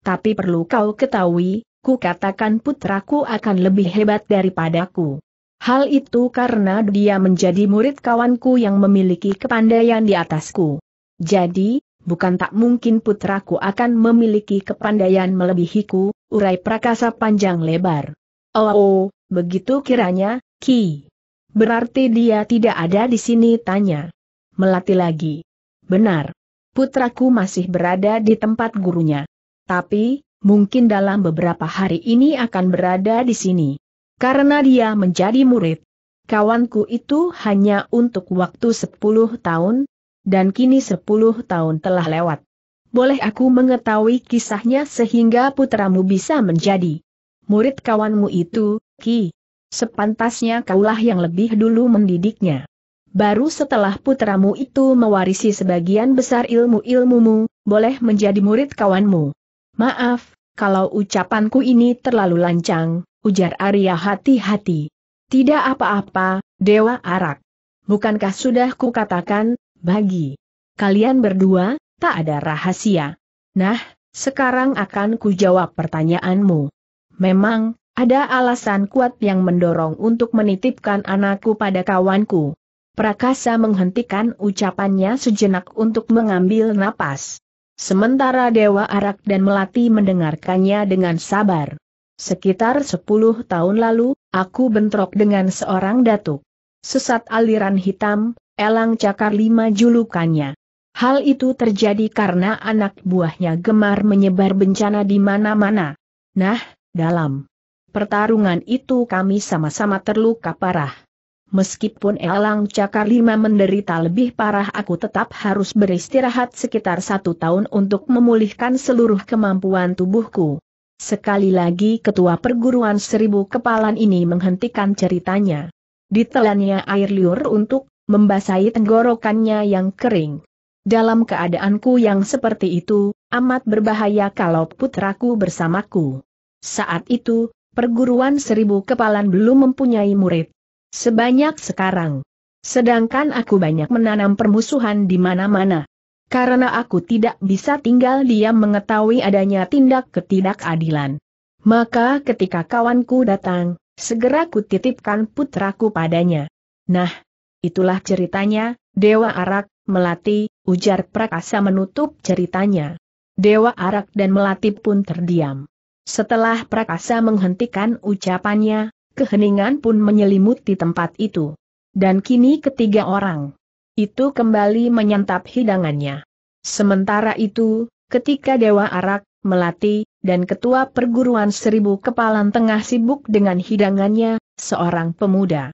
Tapi perlu kau ketahui, ku katakan putraku akan lebih hebat daripadaku. Hal itu karena dia menjadi murid kawanku yang memiliki kepandaian di atasku. Jadi, bukan tak mungkin putraku akan memiliki kepandaian melebihiku, urai prakasa panjang lebar. Oh, oh begitu kiranya, Ki. Berarti dia tidak ada di sini tanya. Melati lagi. Benar putraku masih berada di tempat gurunya. Tapi, mungkin dalam beberapa hari ini akan berada di sini. Karena dia menjadi murid. Kawanku itu hanya untuk waktu 10 tahun, dan kini 10 tahun telah lewat. Boleh aku mengetahui kisahnya sehingga putramu bisa menjadi murid kawanmu itu, Ki? Sepantasnya kaulah yang lebih dulu mendidiknya. Baru setelah putramu itu mewarisi sebagian besar ilmu-ilmumu, boleh menjadi murid kawanmu. Maaf, kalau ucapanku ini terlalu lancang, ujar Arya hati-hati. Tidak apa-apa, Dewa Arak. Bukankah sudah kukatakan, bagi kalian berdua, tak ada rahasia. Nah, sekarang akan kujawab pertanyaanmu. Memang, ada alasan kuat yang mendorong untuk menitipkan anakku pada kawanku. Prakasa menghentikan ucapannya sejenak untuk mengambil napas. Sementara Dewa Arak dan Melati mendengarkannya dengan sabar. Sekitar sepuluh tahun lalu, aku bentrok dengan seorang datuk. Sesat aliran hitam, elang cakar lima julukannya. Hal itu terjadi karena anak buahnya gemar menyebar bencana di mana-mana. Nah, dalam pertarungan itu kami sama-sama terluka parah. Meskipun Elang Cakar Lima menderita lebih parah aku tetap harus beristirahat sekitar satu tahun untuk memulihkan seluruh kemampuan tubuhku. Sekali lagi ketua perguruan seribu kepalan ini menghentikan ceritanya. Ditelannya air liur untuk membasahi tenggorokannya yang kering. Dalam keadaanku yang seperti itu, amat berbahaya kalau putraku bersamaku. Saat itu, perguruan seribu kepalan belum mempunyai murid. Sebanyak sekarang. Sedangkan aku banyak menanam permusuhan di mana-mana. Karena aku tidak bisa tinggal diam mengetahui adanya tindak ketidakadilan. Maka ketika kawanku datang, segera kutitipkan putraku padanya. Nah, itulah ceritanya, Dewa Arak, Melati, ujar Prakasa menutup ceritanya. Dewa Arak dan Melati pun terdiam. Setelah Prakasa menghentikan ucapannya, keheningan pun menyelimuti tempat itu. Dan kini ketiga orang itu kembali menyantap hidangannya. Sementara itu, ketika Dewa Arak, Melati, dan Ketua Perguruan Seribu Kepalan Tengah sibuk dengan hidangannya, seorang pemuda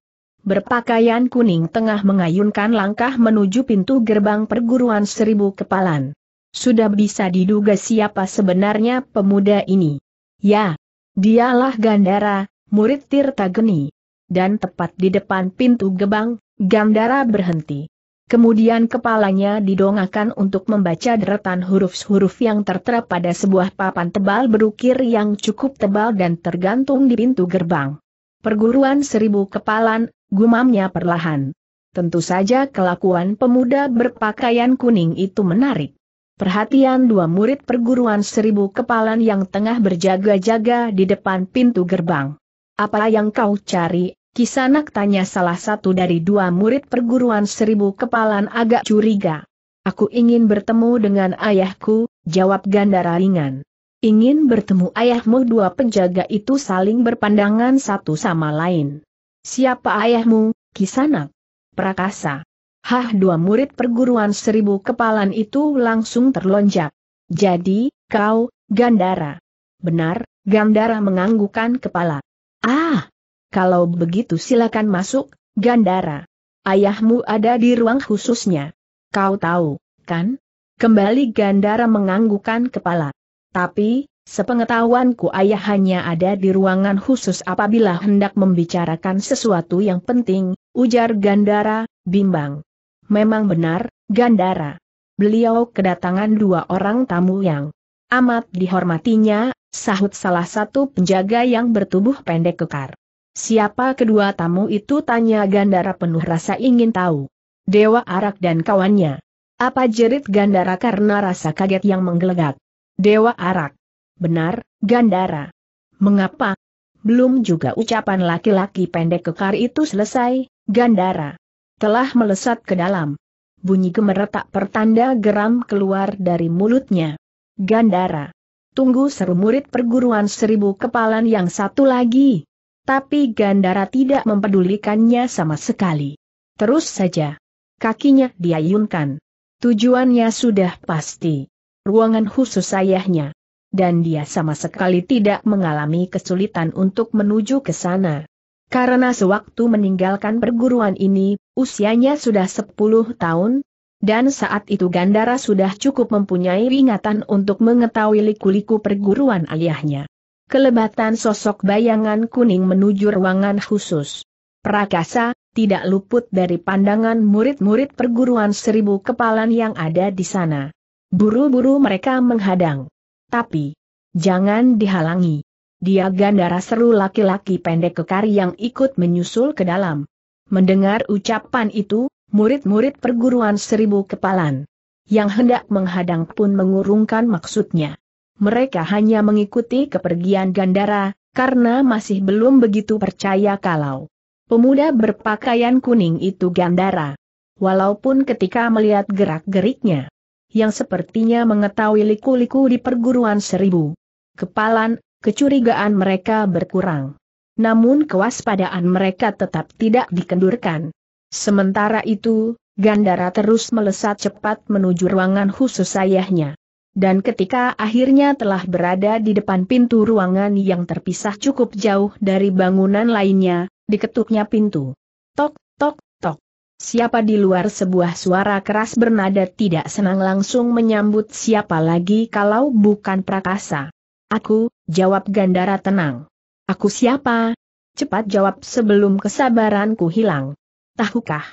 berpakaian kuning tengah mengayunkan langkah menuju pintu gerbang perguruan seribu kepalan. Sudah bisa diduga siapa sebenarnya pemuda ini. Ya, dialah Gandara, murid Tirta Geni. Dan tepat di depan pintu gebang, Gandara berhenti. Kemudian kepalanya didongakan untuk membaca deretan huruf-huruf yang tertera pada sebuah papan tebal berukir yang cukup tebal dan tergantung di pintu gerbang. Perguruan seribu kepalan, gumamnya perlahan. Tentu saja kelakuan pemuda berpakaian kuning itu menarik. Perhatian dua murid perguruan seribu kepalan yang tengah berjaga-jaga di depan pintu gerbang. Apa yang kau cari? Kisanak tanya salah satu dari dua murid perguruan seribu kepalan agak curiga. Aku ingin bertemu dengan ayahku, jawab Gandara ringan. Ingin bertemu ayahmu dua penjaga itu saling berpandangan satu sama lain. Siapa ayahmu, Kisanak? Prakasa. Hah dua murid perguruan seribu kepalan itu langsung terlonjak. Jadi, kau, Gandara. Benar, Gandara menganggukan kepala. Ah, kalau begitu silakan masuk, Gandara. Ayahmu ada di ruang khususnya. Kau tahu, kan? Kembali Gandara menganggukkan kepala. Tapi, sepengetahuanku ayah hanya ada di ruangan khusus apabila hendak membicarakan sesuatu yang penting, ujar Gandara, bimbang. Memang benar, Gandara. Beliau kedatangan dua orang tamu yang amat dihormatinya, sahut salah satu penjaga yang bertubuh pendek kekar. Siapa kedua tamu itu tanya Gandara penuh rasa ingin tahu. Dewa Arak dan kawannya. Apa jerit Gandara karena rasa kaget yang menggelegak. Dewa Arak. Benar, Gandara. Mengapa? Belum juga ucapan laki-laki pendek kekar itu selesai, Gandara. Telah melesat ke dalam bunyi gemeretak pertanda geram keluar dari mulutnya. Gandara. Tunggu seru murid perguruan seribu kepalan yang satu lagi. Tapi Gandara tidak mempedulikannya sama sekali. Terus saja. Kakinya diayunkan. Tujuannya sudah pasti. Ruangan khusus ayahnya. Dan dia sama sekali tidak mengalami kesulitan untuk menuju ke sana. Karena sewaktu meninggalkan perguruan ini, usianya sudah 10 tahun, dan saat itu Gandara sudah cukup mempunyai ingatan untuk mengetahui liku-liku perguruan ayahnya. Kelebatan sosok bayangan kuning menuju ruangan khusus. Prakasa, tidak luput dari pandangan murid-murid perguruan seribu kepalan yang ada di sana. Buru-buru mereka menghadang. Tapi, jangan dihalangi. Dia Gandara seru laki-laki pendek kekar yang ikut menyusul ke dalam. Mendengar ucapan itu, murid-murid perguruan seribu kepalan. Yang hendak menghadang pun mengurungkan maksudnya. Mereka hanya mengikuti kepergian Gandara, karena masih belum begitu percaya kalau pemuda berpakaian kuning itu Gandara. Walaupun ketika melihat gerak-geriknya, yang sepertinya mengetahui liku-liku di perguruan seribu, kepalan, kecurigaan mereka berkurang. Namun kewaspadaan mereka tetap tidak dikendurkan. Sementara itu, Gandara terus melesat cepat menuju ruangan khusus ayahnya. Dan ketika akhirnya telah berada di depan pintu ruangan yang terpisah cukup jauh dari bangunan lainnya, diketuknya pintu. Tok, tok, tok. Siapa di luar sebuah suara keras bernada tidak senang langsung menyambut siapa lagi kalau bukan Prakasa. Aku, jawab Gandara tenang. Aku siapa? Cepat jawab sebelum kesabaranku hilang tahukah?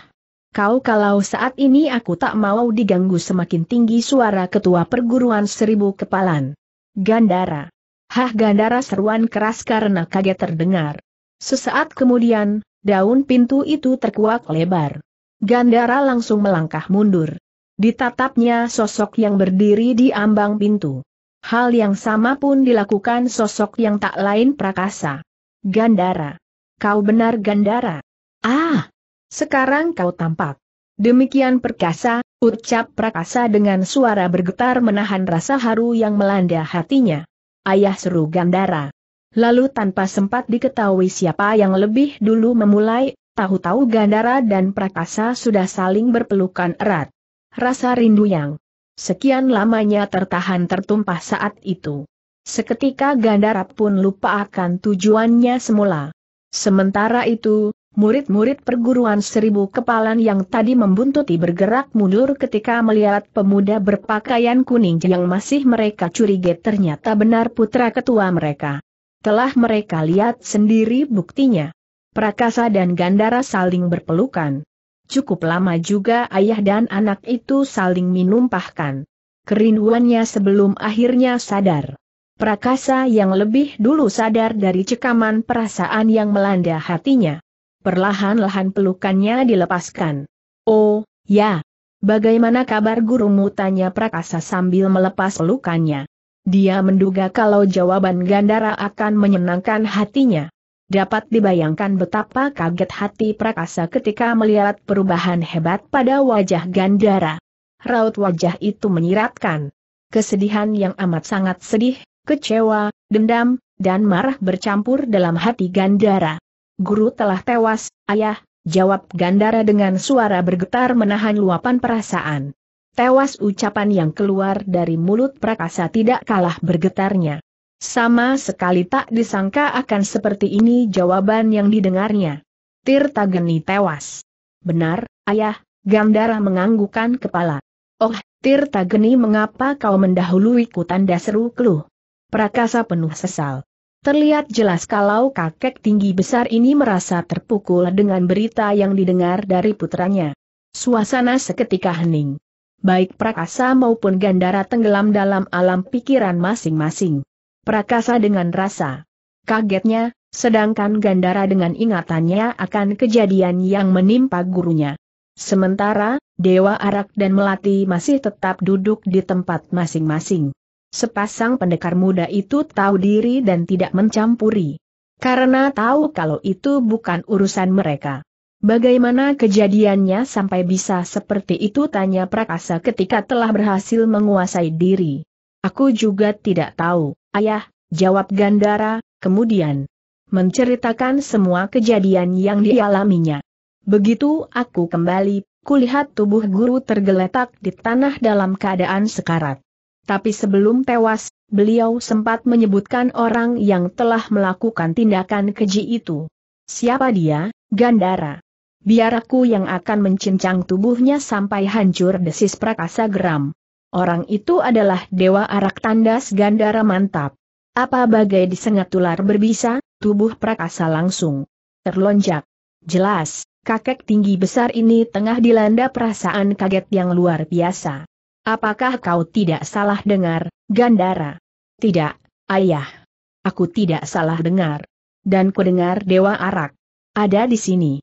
Kau kalau saat ini aku tak mau diganggu semakin tinggi suara ketua perguruan seribu kepalan. Gandara. Hah Gandara seruan keras karena kaget terdengar. Sesaat kemudian, daun pintu itu terkuak lebar. Gandara langsung melangkah mundur. Ditatapnya sosok yang berdiri di ambang pintu. Hal yang sama pun dilakukan sosok yang tak lain prakasa. Gandara. Kau benar Gandara. Ah, sekarang kau tampak. Demikian perkasa, ucap Prakasa dengan suara bergetar menahan rasa haru yang melanda hatinya. Ayah seru Gandara. Lalu tanpa sempat diketahui siapa yang lebih dulu memulai, tahu-tahu Gandara dan Prakasa sudah saling berpelukan erat. Rasa rindu yang sekian lamanya tertahan tertumpah saat itu. Seketika Gandara pun lupa akan tujuannya semula. Sementara itu, Murid-murid perguruan seribu kepalan yang tadi membuntuti bergerak mundur ketika melihat pemuda berpakaian kuning yang masih mereka curiga ternyata benar putra ketua mereka. Telah mereka lihat sendiri buktinya. Prakasa dan Gandara saling berpelukan. Cukup lama juga ayah dan anak itu saling minumpahkan. Kerinduannya sebelum akhirnya sadar. Prakasa yang lebih dulu sadar dari cekaman perasaan yang melanda hatinya perlahan-lahan pelukannya dilepaskan. Oh, ya. Bagaimana kabar gurumu tanya Prakasa sambil melepas pelukannya. Dia menduga kalau jawaban Gandara akan menyenangkan hatinya. Dapat dibayangkan betapa kaget hati Prakasa ketika melihat perubahan hebat pada wajah Gandara. Raut wajah itu menyiratkan kesedihan yang amat sangat sedih, kecewa, dendam, dan marah bercampur dalam hati Gandara guru telah tewas, ayah, jawab Gandara dengan suara bergetar menahan luapan perasaan. Tewas ucapan yang keluar dari mulut Prakasa tidak kalah bergetarnya. Sama sekali tak disangka akan seperti ini jawaban yang didengarnya. Tirta Geni tewas. Benar, ayah, Gandara menganggukan kepala. Oh, Tirta Geni mengapa kau mendahului kutanda seru keluh. Prakasa penuh sesal. Terlihat jelas kalau kakek tinggi besar ini merasa terpukul dengan berita yang didengar dari putranya. Suasana seketika hening. Baik Prakasa maupun Gandara tenggelam dalam alam pikiran masing-masing. Prakasa dengan rasa kagetnya, sedangkan Gandara dengan ingatannya akan kejadian yang menimpa gurunya. Sementara, Dewa Arak dan Melati masih tetap duduk di tempat masing-masing. Sepasang pendekar muda itu tahu diri dan tidak mencampuri. Karena tahu kalau itu bukan urusan mereka. Bagaimana kejadiannya sampai bisa seperti itu tanya Prakasa ketika telah berhasil menguasai diri. Aku juga tidak tahu, ayah, jawab Gandara, kemudian menceritakan semua kejadian yang dialaminya. Begitu aku kembali, kulihat tubuh guru tergeletak di tanah dalam keadaan sekarat. Tapi sebelum tewas, beliau sempat menyebutkan orang yang telah melakukan tindakan keji itu. Siapa dia? Gandara. Biar aku yang akan mencincang tubuhnya sampai hancur desis Prakasa Geram. Orang itu adalah Dewa Arak Tandas Gandara Mantap. Apa bagai disengat ular berbisa, tubuh Prakasa langsung terlonjak. Jelas, kakek tinggi besar ini tengah dilanda perasaan kaget yang luar biasa. Apakah kau tidak salah dengar, Gandara? Tidak, ayah. Aku tidak salah dengar. Dan kudengar Dewa Arak. Ada di sini.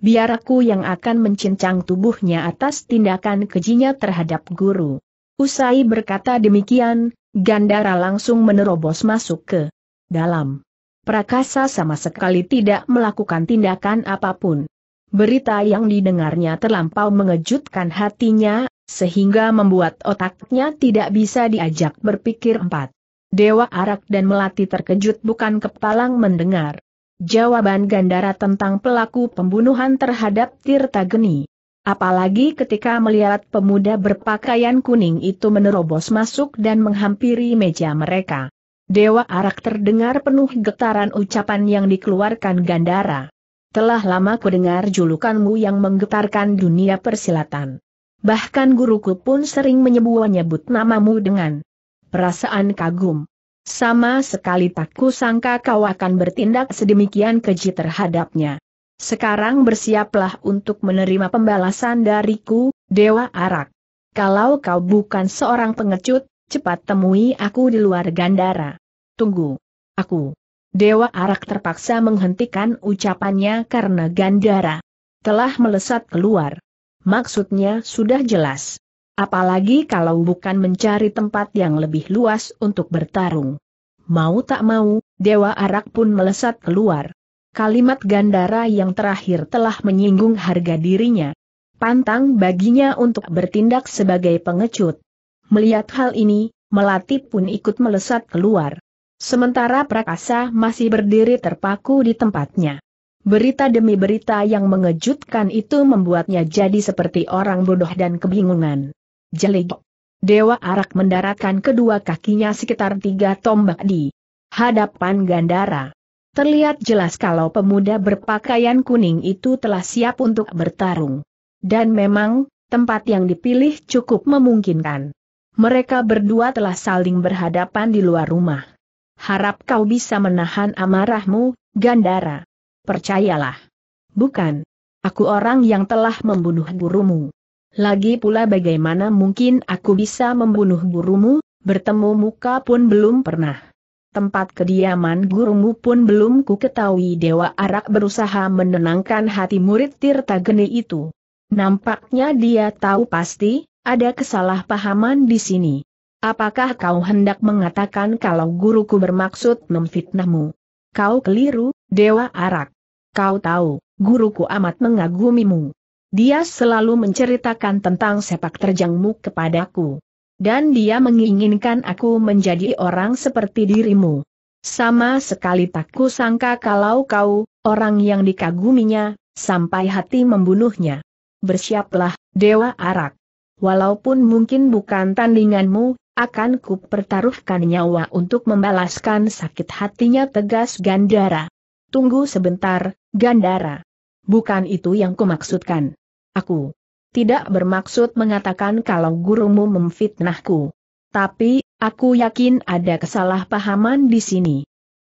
Biar aku yang akan mencincang tubuhnya atas tindakan kejinya terhadap guru. Usai berkata demikian, Gandara langsung menerobos masuk ke dalam. Prakasa sama sekali tidak melakukan tindakan apapun. Berita yang didengarnya terlampau mengejutkan hatinya, sehingga membuat otaknya tidak bisa diajak berpikir empat. Dewa Arak dan Melati terkejut bukan kepalang mendengar jawaban Gandara tentang pelaku pembunuhan terhadap Tirta Geni. Apalagi ketika melihat pemuda berpakaian kuning itu menerobos masuk dan menghampiri meja mereka. Dewa Arak terdengar penuh getaran ucapan yang dikeluarkan Gandara. Telah lama kudengar julukanmu yang menggetarkan dunia persilatan. Bahkan guruku pun sering menyebut-nyebut namamu dengan perasaan kagum. Sama sekali tak kusangka kau akan bertindak sedemikian keji terhadapnya. Sekarang bersiaplah untuk menerima pembalasan dariku, Dewa Arak. Kalau kau bukan seorang pengecut, cepat temui aku di luar Gandara. Tunggu. Aku. Dewa Arak terpaksa menghentikan ucapannya karena Gandara telah melesat keluar. Maksudnya sudah jelas. Apalagi kalau bukan mencari tempat yang lebih luas untuk bertarung. Mau tak mau, Dewa Arak pun melesat keluar. Kalimat Gandara yang terakhir telah menyinggung harga dirinya. Pantang baginya untuk bertindak sebagai pengecut. Melihat hal ini, Melati pun ikut melesat keluar. Sementara Prakasa masih berdiri terpaku di tempatnya. Berita demi berita yang mengejutkan itu membuatnya jadi seperti orang bodoh dan kebingungan. Jelik. Dewa Arak mendaratkan kedua kakinya sekitar tiga tombak di hadapan Gandara. Terlihat jelas kalau pemuda berpakaian kuning itu telah siap untuk bertarung. Dan memang, tempat yang dipilih cukup memungkinkan. Mereka berdua telah saling berhadapan di luar rumah. Harap kau bisa menahan amarahmu, Gandara percayalah. Bukan. Aku orang yang telah membunuh gurumu. Lagi pula bagaimana mungkin aku bisa membunuh gurumu, bertemu muka pun belum pernah. Tempat kediaman gurumu pun belum ku ketahui Dewa Arak berusaha menenangkan hati murid Tirta Geni itu. Nampaknya dia tahu pasti, ada kesalahpahaman di sini. Apakah kau hendak mengatakan kalau guruku bermaksud memfitnahmu? Kau keliru, Dewa Arak. Kau tahu, guruku amat mengagumimu. Dia selalu menceritakan tentang sepak terjangmu kepadaku. Dan dia menginginkan aku menjadi orang seperti dirimu. Sama sekali tak kusangka kalau kau, orang yang dikaguminya, sampai hati membunuhnya. Bersiaplah, Dewa Arak. Walaupun mungkin bukan tandinganmu, akan ku pertaruhkan nyawa untuk membalaskan sakit hatinya tegas Gandara. Tunggu sebentar, Gandara. Bukan itu yang kumaksudkan. Aku tidak bermaksud mengatakan kalau gurumu memfitnahku. Tapi, aku yakin ada kesalahpahaman di sini.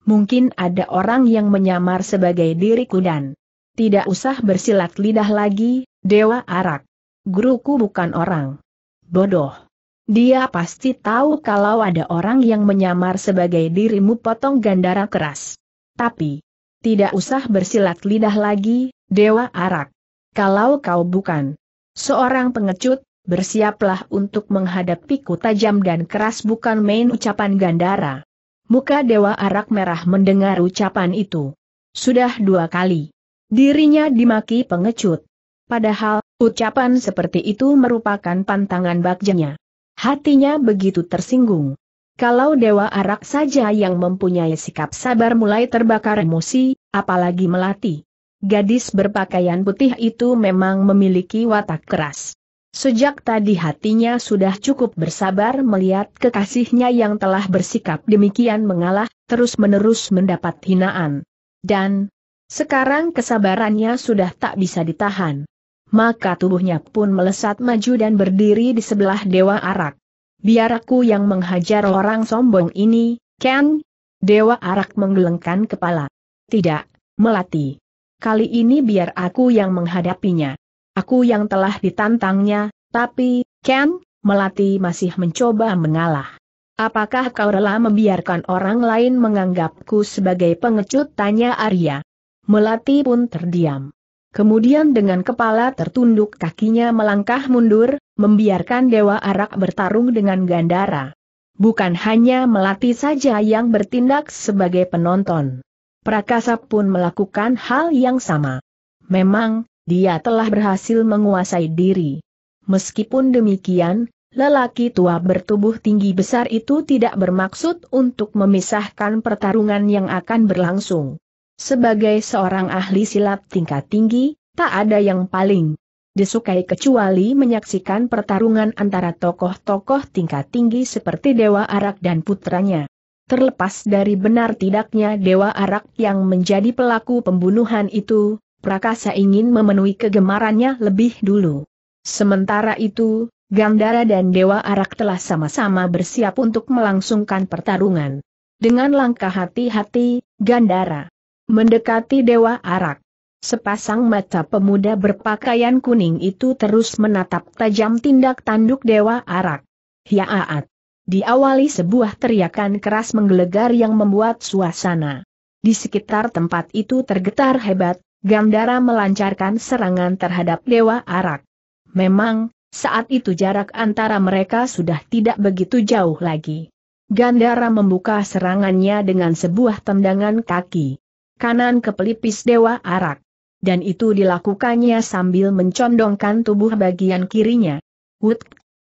Mungkin ada orang yang menyamar sebagai diriku dan tidak usah bersilat lidah lagi, Dewa Arak. Guruku bukan orang bodoh. Dia pasti tahu kalau ada orang yang menyamar sebagai dirimu potong gandara keras. Tapi, tidak usah bersilat lidah lagi, Dewa Arak. Kalau kau bukan seorang pengecut, bersiaplah untuk menghadapiku tajam dan keras bukan main ucapan gandara. Muka Dewa Arak merah mendengar ucapan itu. Sudah dua kali. Dirinya dimaki pengecut. Padahal, ucapan seperti itu merupakan pantangan bagjanya. Hatinya begitu tersinggung. Kalau Dewa Arak saja yang mempunyai sikap sabar mulai terbakar emosi, apalagi melati. Gadis berpakaian putih itu memang memiliki watak keras. Sejak tadi hatinya sudah cukup bersabar melihat kekasihnya yang telah bersikap demikian mengalah, terus-menerus mendapat hinaan. Dan, sekarang kesabarannya sudah tak bisa ditahan maka tubuhnya pun melesat maju dan berdiri di sebelah Dewa Arak. Biar aku yang menghajar orang sombong ini, Ken? Dewa Arak menggelengkan kepala. Tidak, Melati. Kali ini biar aku yang menghadapinya. Aku yang telah ditantangnya, tapi, Ken, Melati masih mencoba mengalah. Apakah kau rela membiarkan orang lain menganggapku sebagai pengecut? Tanya Arya. Melati pun terdiam. Kemudian dengan kepala tertunduk kakinya melangkah mundur, membiarkan Dewa Arak bertarung dengan Gandara. Bukan hanya melatih saja yang bertindak sebagai penonton. Prakasa pun melakukan hal yang sama. Memang, dia telah berhasil menguasai diri. Meskipun demikian, lelaki tua bertubuh tinggi besar itu tidak bermaksud untuk memisahkan pertarungan yang akan berlangsung. Sebagai seorang ahli silat tingkat tinggi, tak ada yang paling disukai kecuali menyaksikan pertarungan antara tokoh-tokoh tingkat tinggi seperti Dewa Arak dan putranya. Terlepas dari benar tidaknya Dewa Arak yang menjadi pelaku pembunuhan itu, Prakasa ingin memenuhi kegemarannya lebih dulu. Sementara itu, Gandara dan Dewa Arak telah sama-sama bersiap untuk melangsungkan pertarungan. Dengan langkah hati-hati, Gandara Mendekati Dewa Arak. Sepasang mata pemuda berpakaian kuning itu terus menatap tajam tindak tanduk Dewa Arak. Hiaat. Diawali sebuah teriakan keras menggelegar yang membuat suasana. Di sekitar tempat itu tergetar hebat, Gandara melancarkan serangan terhadap Dewa Arak. Memang, saat itu jarak antara mereka sudah tidak begitu jauh lagi. Gandara membuka serangannya dengan sebuah tendangan kaki kanan ke pelipis Dewa Arak. Dan itu dilakukannya sambil mencondongkan tubuh bagian kirinya. Wut!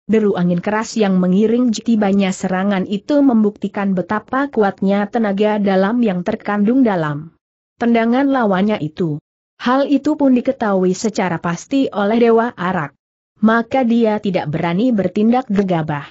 Deru angin keras yang mengiring tibanya serangan itu membuktikan betapa kuatnya tenaga dalam yang terkandung dalam tendangan lawannya itu. Hal itu pun diketahui secara pasti oleh Dewa Arak. Maka dia tidak berani bertindak gegabah.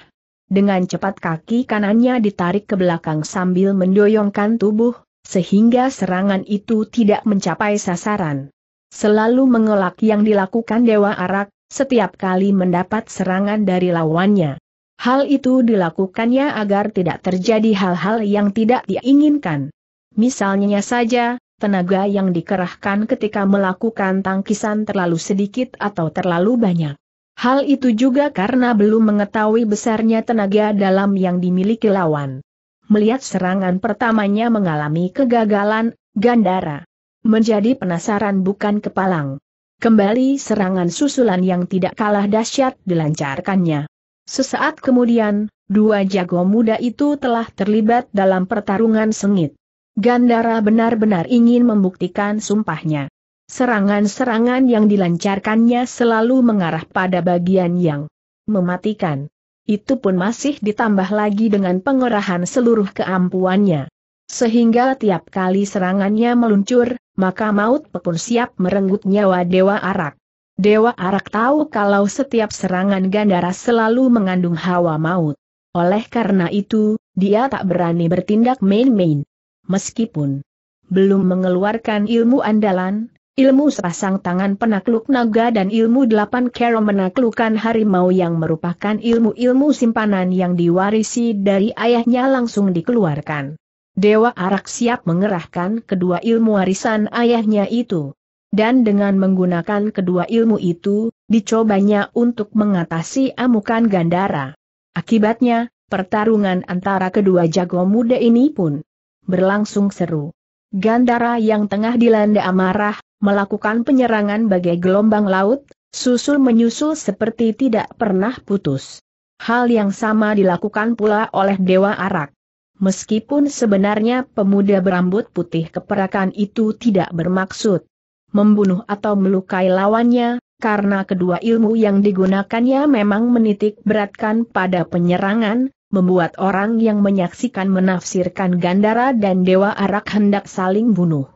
Dengan cepat kaki kanannya ditarik ke belakang sambil mendoyongkan tubuh sehingga serangan itu tidak mencapai sasaran. Selalu mengelak yang dilakukan Dewa Arak, setiap kali mendapat serangan dari lawannya. Hal itu dilakukannya agar tidak terjadi hal-hal yang tidak diinginkan. Misalnya saja, tenaga yang dikerahkan ketika melakukan tangkisan terlalu sedikit atau terlalu banyak. Hal itu juga karena belum mengetahui besarnya tenaga dalam yang dimiliki lawan melihat serangan pertamanya mengalami kegagalan, Gandara menjadi penasaran bukan kepalang. Kembali serangan susulan yang tidak kalah dahsyat dilancarkannya. Sesaat kemudian, dua jago muda itu telah terlibat dalam pertarungan sengit. Gandara benar-benar ingin membuktikan sumpahnya. Serangan-serangan yang dilancarkannya selalu mengarah pada bagian yang mematikan. Itu pun masih ditambah lagi dengan pengerahan seluruh keampuannya. Sehingga tiap kali serangannya meluncur, maka maut pun siap merenggut nyawa Dewa Arak. Dewa Arak tahu kalau setiap serangan Gandara selalu mengandung hawa maut. Oleh karena itu, dia tak berani bertindak main-main. Meskipun belum mengeluarkan ilmu andalan, Ilmu sepasang tangan penakluk naga dan ilmu delapan kero menaklukkan harimau yang merupakan ilmu-ilmu simpanan yang diwarisi dari ayahnya langsung dikeluarkan. Dewa Arak siap mengerahkan kedua ilmu warisan ayahnya itu. Dan dengan menggunakan kedua ilmu itu, dicobanya untuk mengatasi amukan Gandara. Akibatnya, pertarungan antara kedua jago muda ini pun berlangsung seru. Gandara yang tengah dilanda amarah, melakukan penyerangan bagai gelombang laut, susul menyusul seperti tidak pernah putus. Hal yang sama dilakukan pula oleh Dewa Arak. Meskipun sebenarnya pemuda berambut putih keperakan itu tidak bermaksud membunuh atau melukai lawannya, karena kedua ilmu yang digunakannya memang menitik beratkan pada penyerangan, membuat orang yang menyaksikan menafsirkan Gandara dan Dewa Arak hendak saling bunuh.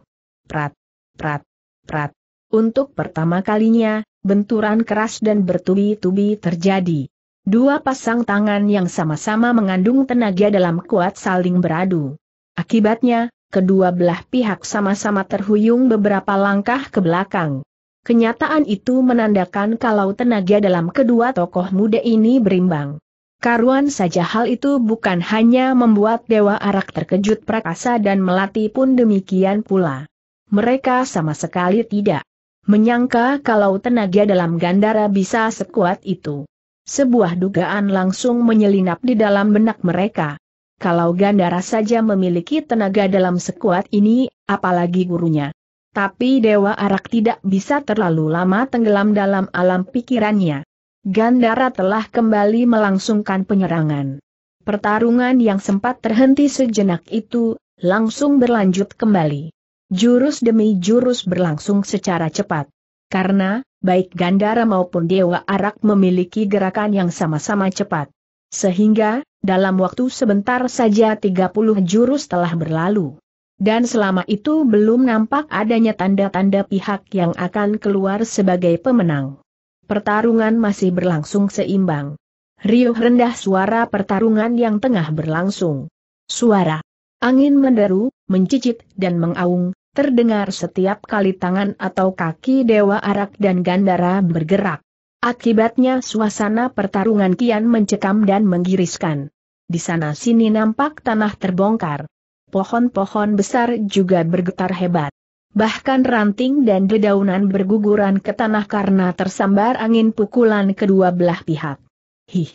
Prat, prat, prat. Untuk pertama kalinya, benturan keras dan bertubi-tubi terjadi. Dua pasang tangan yang sama-sama mengandung tenaga dalam kuat saling beradu. Akibatnya, kedua belah pihak sama-sama terhuyung beberapa langkah ke belakang. Kenyataan itu menandakan kalau tenaga dalam kedua tokoh muda ini berimbang. Karuan saja hal itu bukan hanya membuat Dewa Arak terkejut prakasa dan melati pun demikian pula. Mereka sama sekali tidak menyangka kalau tenaga dalam Gandara bisa sekuat itu. Sebuah dugaan langsung menyelinap di dalam benak mereka. Kalau Gandara saja memiliki tenaga dalam sekuat ini, apalagi gurunya. Tapi Dewa Arak tidak bisa terlalu lama tenggelam dalam alam pikirannya. Gandara telah kembali melangsungkan penyerangan. Pertarungan yang sempat terhenti sejenak itu, langsung berlanjut kembali. Jurus demi jurus berlangsung secara cepat. Karena, baik Gandara maupun Dewa Arak memiliki gerakan yang sama-sama cepat. Sehingga, dalam waktu sebentar saja 30 jurus telah berlalu. Dan selama itu belum nampak adanya tanda-tanda pihak yang akan keluar sebagai pemenang. Pertarungan masih berlangsung seimbang. Rio rendah suara pertarungan yang tengah berlangsung. Suara angin menderu, mencicit dan mengaung, terdengar setiap kali tangan atau kaki Dewa Arak dan Gandara bergerak. Akibatnya suasana pertarungan kian mencekam dan menggiriskan. Di sana sini nampak tanah terbongkar. Pohon-pohon besar juga bergetar hebat. Bahkan ranting dan dedaunan berguguran ke tanah karena tersambar angin pukulan kedua belah pihak. Hih!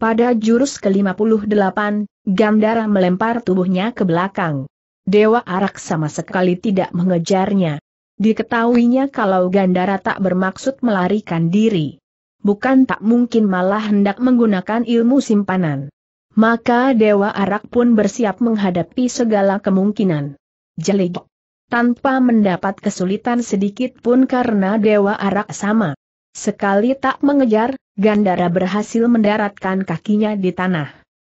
Pada jurus ke-58, Gandara melempar tubuhnya ke belakang. Dewa Arak sama sekali tidak mengejarnya. Diketahuinya kalau Gandara tak bermaksud melarikan diri. Bukan tak mungkin malah hendak menggunakan ilmu simpanan. Maka Dewa Arak pun bersiap menghadapi segala kemungkinan. Jelik tanpa mendapat kesulitan sedikit pun karena Dewa Arak sama. Sekali tak mengejar, Gandara berhasil mendaratkan kakinya di tanah.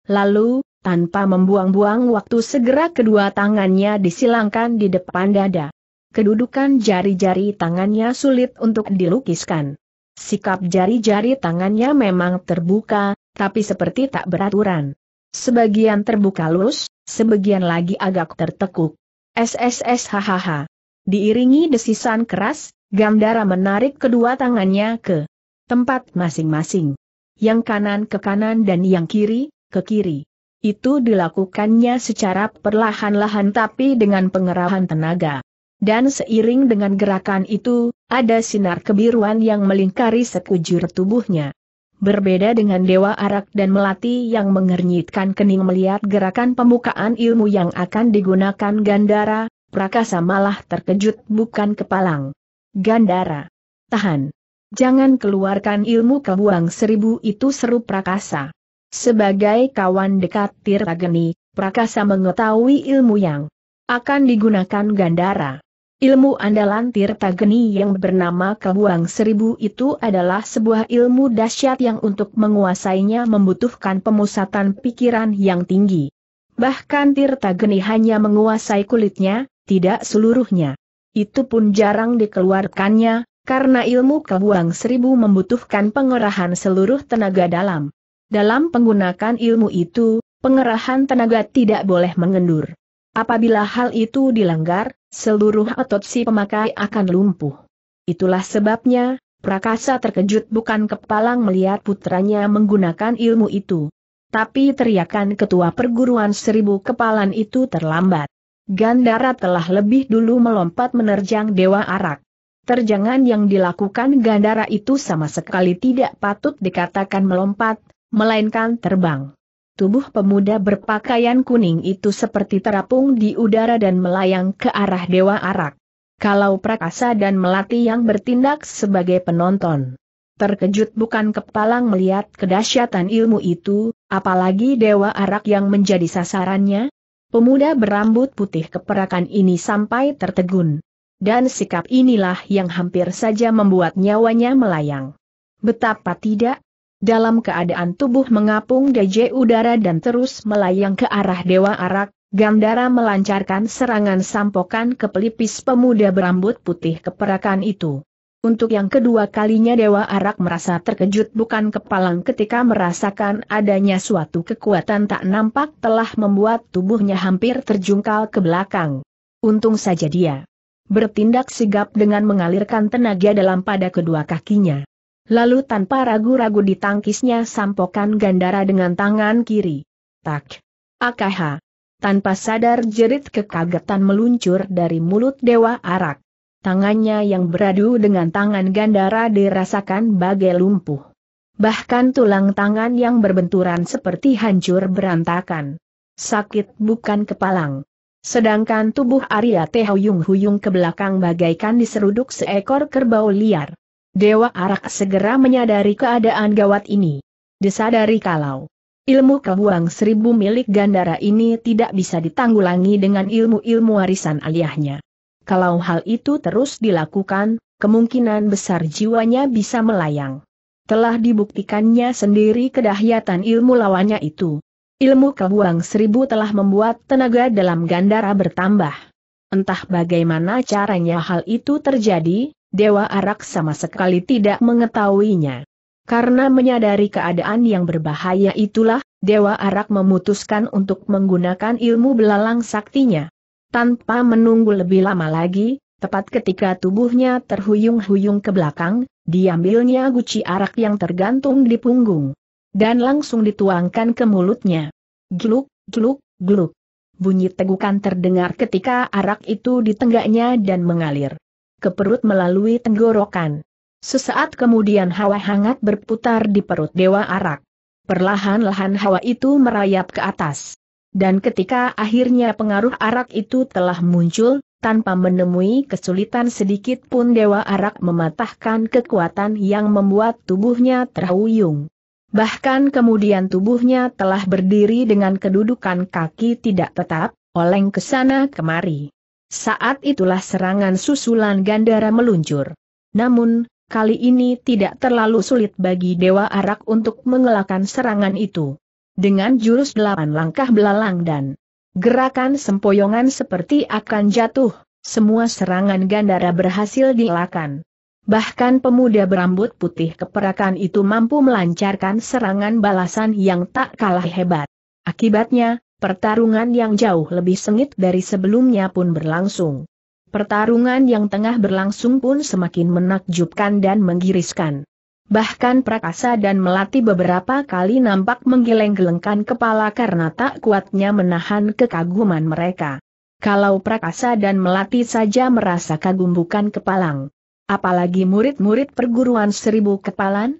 Lalu, tanpa membuang-buang waktu segera kedua tangannya disilangkan di depan dada. Kedudukan jari-jari tangannya sulit untuk dilukiskan. Sikap jari-jari tangannya memang terbuka, tapi seperti tak beraturan. Sebagian terbuka lurus, sebagian lagi agak tertekuk. SSS hahaha. Diiringi desisan keras, Gandara menarik kedua tangannya ke tempat masing-masing. Yang kanan ke kanan dan yang kiri, ke kiri. Itu dilakukannya secara perlahan-lahan tapi dengan pengerahan tenaga. Dan seiring dengan gerakan itu, ada sinar kebiruan yang melingkari sekujur tubuhnya berbeda dengan Dewa Arak dan Melati yang mengernyitkan kening melihat gerakan pembukaan ilmu yang akan digunakan Gandara, Prakasa malah terkejut bukan kepalang. Gandara. Tahan. Jangan keluarkan ilmu kebuang seribu itu seru Prakasa. Sebagai kawan dekat Tirageni, Prakasa mengetahui ilmu yang akan digunakan Gandara. Ilmu andalan Tirta Geni yang bernama Kebuang Seribu itu adalah sebuah ilmu dahsyat yang untuk menguasainya membutuhkan pemusatan pikiran yang tinggi. Bahkan Tirta Geni hanya menguasai kulitnya, tidak seluruhnya. Itu pun jarang dikeluarkannya, karena ilmu kebuang seribu membutuhkan pengerahan seluruh tenaga dalam. Dalam penggunaan ilmu itu, pengerahan tenaga tidak boleh mengendur. Apabila hal itu dilanggar, seluruh otot si pemakai akan lumpuh. Itulah sebabnya, Prakasa terkejut bukan kepalang melihat putranya menggunakan ilmu itu. Tapi teriakan ketua perguruan seribu kepalan itu terlambat. Gandara telah lebih dulu melompat menerjang Dewa Arak. Terjangan yang dilakukan Gandara itu sama sekali tidak patut dikatakan melompat, melainkan terbang. Tubuh pemuda berpakaian kuning itu seperti terapung di udara dan melayang ke arah Dewa Arak. Kalau Prakasa dan Melati yang bertindak sebagai penonton. Terkejut bukan kepalang melihat kedahsyatan ilmu itu, apalagi Dewa Arak yang menjadi sasarannya. Pemuda berambut putih keperakan ini sampai tertegun. Dan sikap inilah yang hampir saja membuat nyawanya melayang. Betapa tidak, dalam keadaan tubuh mengapung gaje udara dan terus melayang ke arah Dewa Arak, Gandara melancarkan serangan sampokan ke pelipis pemuda berambut putih keperakan itu. Untuk yang kedua kalinya Dewa Arak merasa terkejut bukan kepalang ketika merasakan adanya suatu kekuatan tak nampak telah membuat tubuhnya hampir terjungkal ke belakang. Untung saja dia bertindak sigap dengan mengalirkan tenaga dalam pada kedua kakinya. Lalu tanpa ragu-ragu ditangkisnya sampokan Gandara dengan tangan kiri. Tak. Akaha. Tanpa sadar jerit kekagetan meluncur dari mulut Dewa Arak. Tangannya yang beradu dengan tangan Gandara dirasakan bagai lumpuh. Bahkan tulang tangan yang berbenturan seperti hancur berantakan. Sakit bukan kepalang. Sedangkan tubuh Arya Teh Huyung Huyung ke belakang bagaikan diseruduk seekor kerbau liar. Dewa Arak segera menyadari keadaan gawat ini. Disadari kalau ilmu kebuang seribu milik Gandara ini tidak bisa ditanggulangi dengan ilmu-ilmu warisan aliahnya. Kalau hal itu terus dilakukan, kemungkinan besar jiwanya bisa melayang. Telah dibuktikannya sendiri kedahyatan ilmu lawannya itu. Ilmu kebuang seribu telah membuat tenaga dalam Gandara bertambah. Entah bagaimana caranya hal itu terjadi, Dewa Arak sama sekali tidak mengetahuinya. Karena menyadari keadaan yang berbahaya itulah, Dewa Arak memutuskan untuk menggunakan ilmu belalang saktinya. Tanpa menunggu lebih lama lagi, tepat ketika tubuhnya terhuyung-huyung ke belakang, diambilnya guci arak yang tergantung di punggung. Dan langsung dituangkan ke mulutnya. Gluk, gluk, gluk. Bunyi tegukan terdengar ketika arak itu ditenggaknya dan mengalir ke perut melalui tenggorokan. Sesaat kemudian hawa hangat berputar di perut Dewa Arak. Perlahan-lahan hawa itu merayap ke atas. Dan ketika akhirnya pengaruh arak itu telah muncul, tanpa menemui kesulitan sedikit pun Dewa Arak mematahkan kekuatan yang membuat tubuhnya terhuyung. Bahkan kemudian tubuhnya telah berdiri dengan kedudukan kaki tidak tetap, oleng ke sana kemari. Saat itulah serangan susulan Gandara meluncur. Namun, kali ini tidak terlalu sulit bagi Dewa Arak untuk mengelakkan serangan itu. Dengan jurus delapan langkah belalang dan gerakan sempoyongan seperti akan jatuh, semua serangan Gandara berhasil dielakkan. Bahkan pemuda berambut putih keperakan itu mampu melancarkan serangan balasan yang tak kalah hebat. Akibatnya, Pertarungan yang jauh lebih sengit dari sebelumnya pun berlangsung. Pertarungan yang tengah berlangsung pun semakin menakjubkan dan menggiriskan. Bahkan Prakasa dan Melati beberapa kali nampak menggeleng-gelengkan kepala karena tak kuatnya menahan kekaguman mereka. Kalau Prakasa dan Melati saja merasa kagum bukan kepalang. Apalagi murid-murid perguruan seribu kepalan?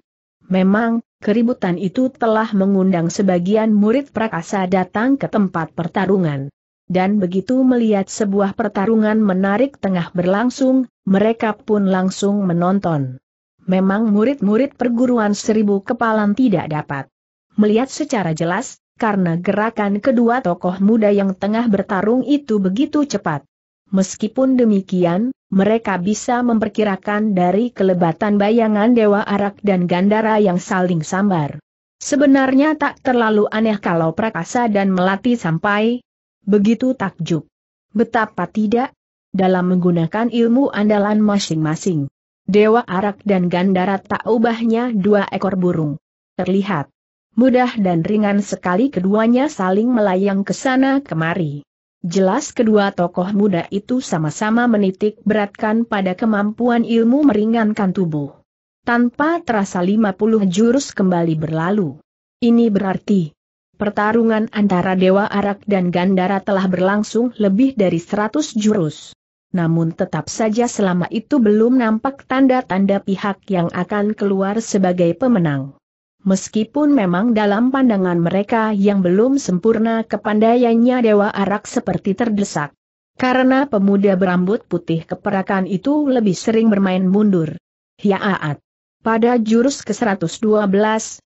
Memang, Keributan itu telah mengundang sebagian murid prakasa datang ke tempat pertarungan. Dan begitu melihat sebuah pertarungan menarik tengah berlangsung, mereka pun langsung menonton. Memang murid-murid perguruan seribu kepalan tidak dapat melihat secara jelas, karena gerakan kedua tokoh muda yang tengah bertarung itu begitu cepat. Meskipun demikian, mereka bisa memperkirakan dari kelebatan bayangan Dewa Arak dan Gandara yang saling sambar. Sebenarnya tak terlalu aneh kalau Prakasa dan Melati sampai begitu takjub. Betapa tidak? Dalam menggunakan ilmu andalan masing-masing. Dewa Arak dan Gandara tak ubahnya dua ekor burung. Terlihat mudah dan ringan sekali keduanya saling melayang ke sana kemari. Jelas kedua tokoh muda itu sama-sama menitik beratkan pada kemampuan ilmu meringankan tubuh. Tanpa terasa 50 jurus kembali berlalu. Ini berarti pertarungan antara Dewa Arak dan Gandara telah berlangsung lebih dari 100 jurus. Namun tetap saja selama itu belum nampak tanda-tanda pihak yang akan keluar sebagai pemenang. Meskipun memang dalam pandangan mereka yang belum sempurna kepandaiannya Dewa Arak seperti terdesak. Karena pemuda berambut putih keperakan itu lebih sering bermain mundur. Hiaat. Pada jurus ke-112,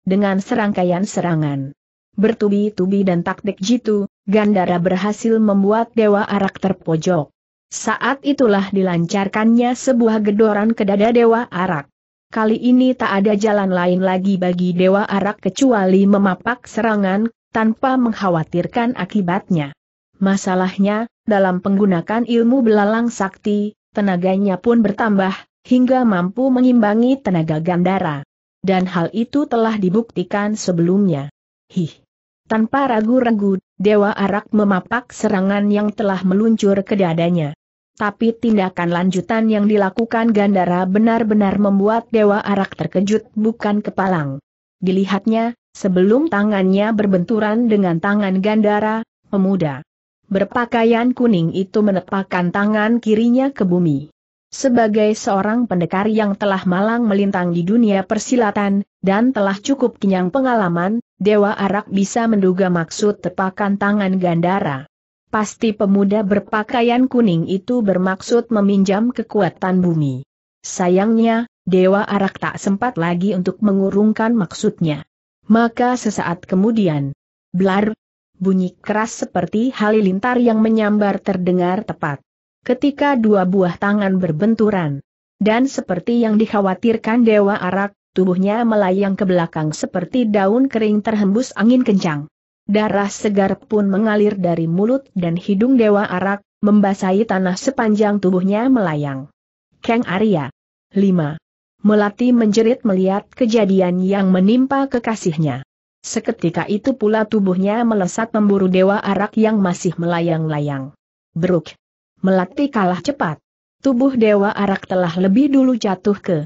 dengan serangkaian serangan bertubi-tubi dan taktik jitu, Gandara berhasil membuat Dewa Arak terpojok. Saat itulah dilancarkannya sebuah gedoran ke dada Dewa Arak. Kali ini tak ada jalan lain lagi bagi Dewa Arak kecuali memapak serangan, tanpa mengkhawatirkan akibatnya. Masalahnya, dalam penggunaan ilmu belalang sakti, tenaganya pun bertambah, hingga mampu mengimbangi tenaga Gandara. Dan hal itu telah dibuktikan sebelumnya. Hih! Tanpa ragu-ragu, Dewa Arak memapak serangan yang telah meluncur ke dadanya. Tapi tindakan lanjutan yang dilakukan Gandara benar-benar membuat Dewa Arak terkejut bukan kepalang. Dilihatnya, sebelum tangannya berbenturan dengan tangan Gandara, pemuda berpakaian kuning itu menepakkan tangan kirinya ke bumi. Sebagai seorang pendekar yang telah malang melintang di dunia persilatan, dan telah cukup kenyang pengalaman, Dewa Arak bisa menduga maksud tepakan tangan Gandara. Pasti pemuda berpakaian kuning itu bermaksud meminjam kekuatan bumi. Sayangnya, Dewa Arak tak sempat lagi untuk mengurungkan maksudnya. Maka sesaat kemudian, blar, bunyi keras seperti halilintar yang menyambar terdengar tepat. Ketika dua buah tangan berbenturan, dan seperti yang dikhawatirkan Dewa Arak, tubuhnya melayang ke belakang seperti daun kering terhembus angin kencang. Darah segar pun mengalir dari mulut dan hidung Dewa Arak, membasahi tanah sepanjang tubuhnya melayang. Kang Arya. 5. Melati menjerit melihat kejadian yang menimpa kekasihnya. Seketika itu pula tubuhnya melesat memburu Dewa Arak yang masih melayang-layang. Beruk. Melati kalah cepat. Tubuh Dewa Arak telah lebih dulu jatuh ke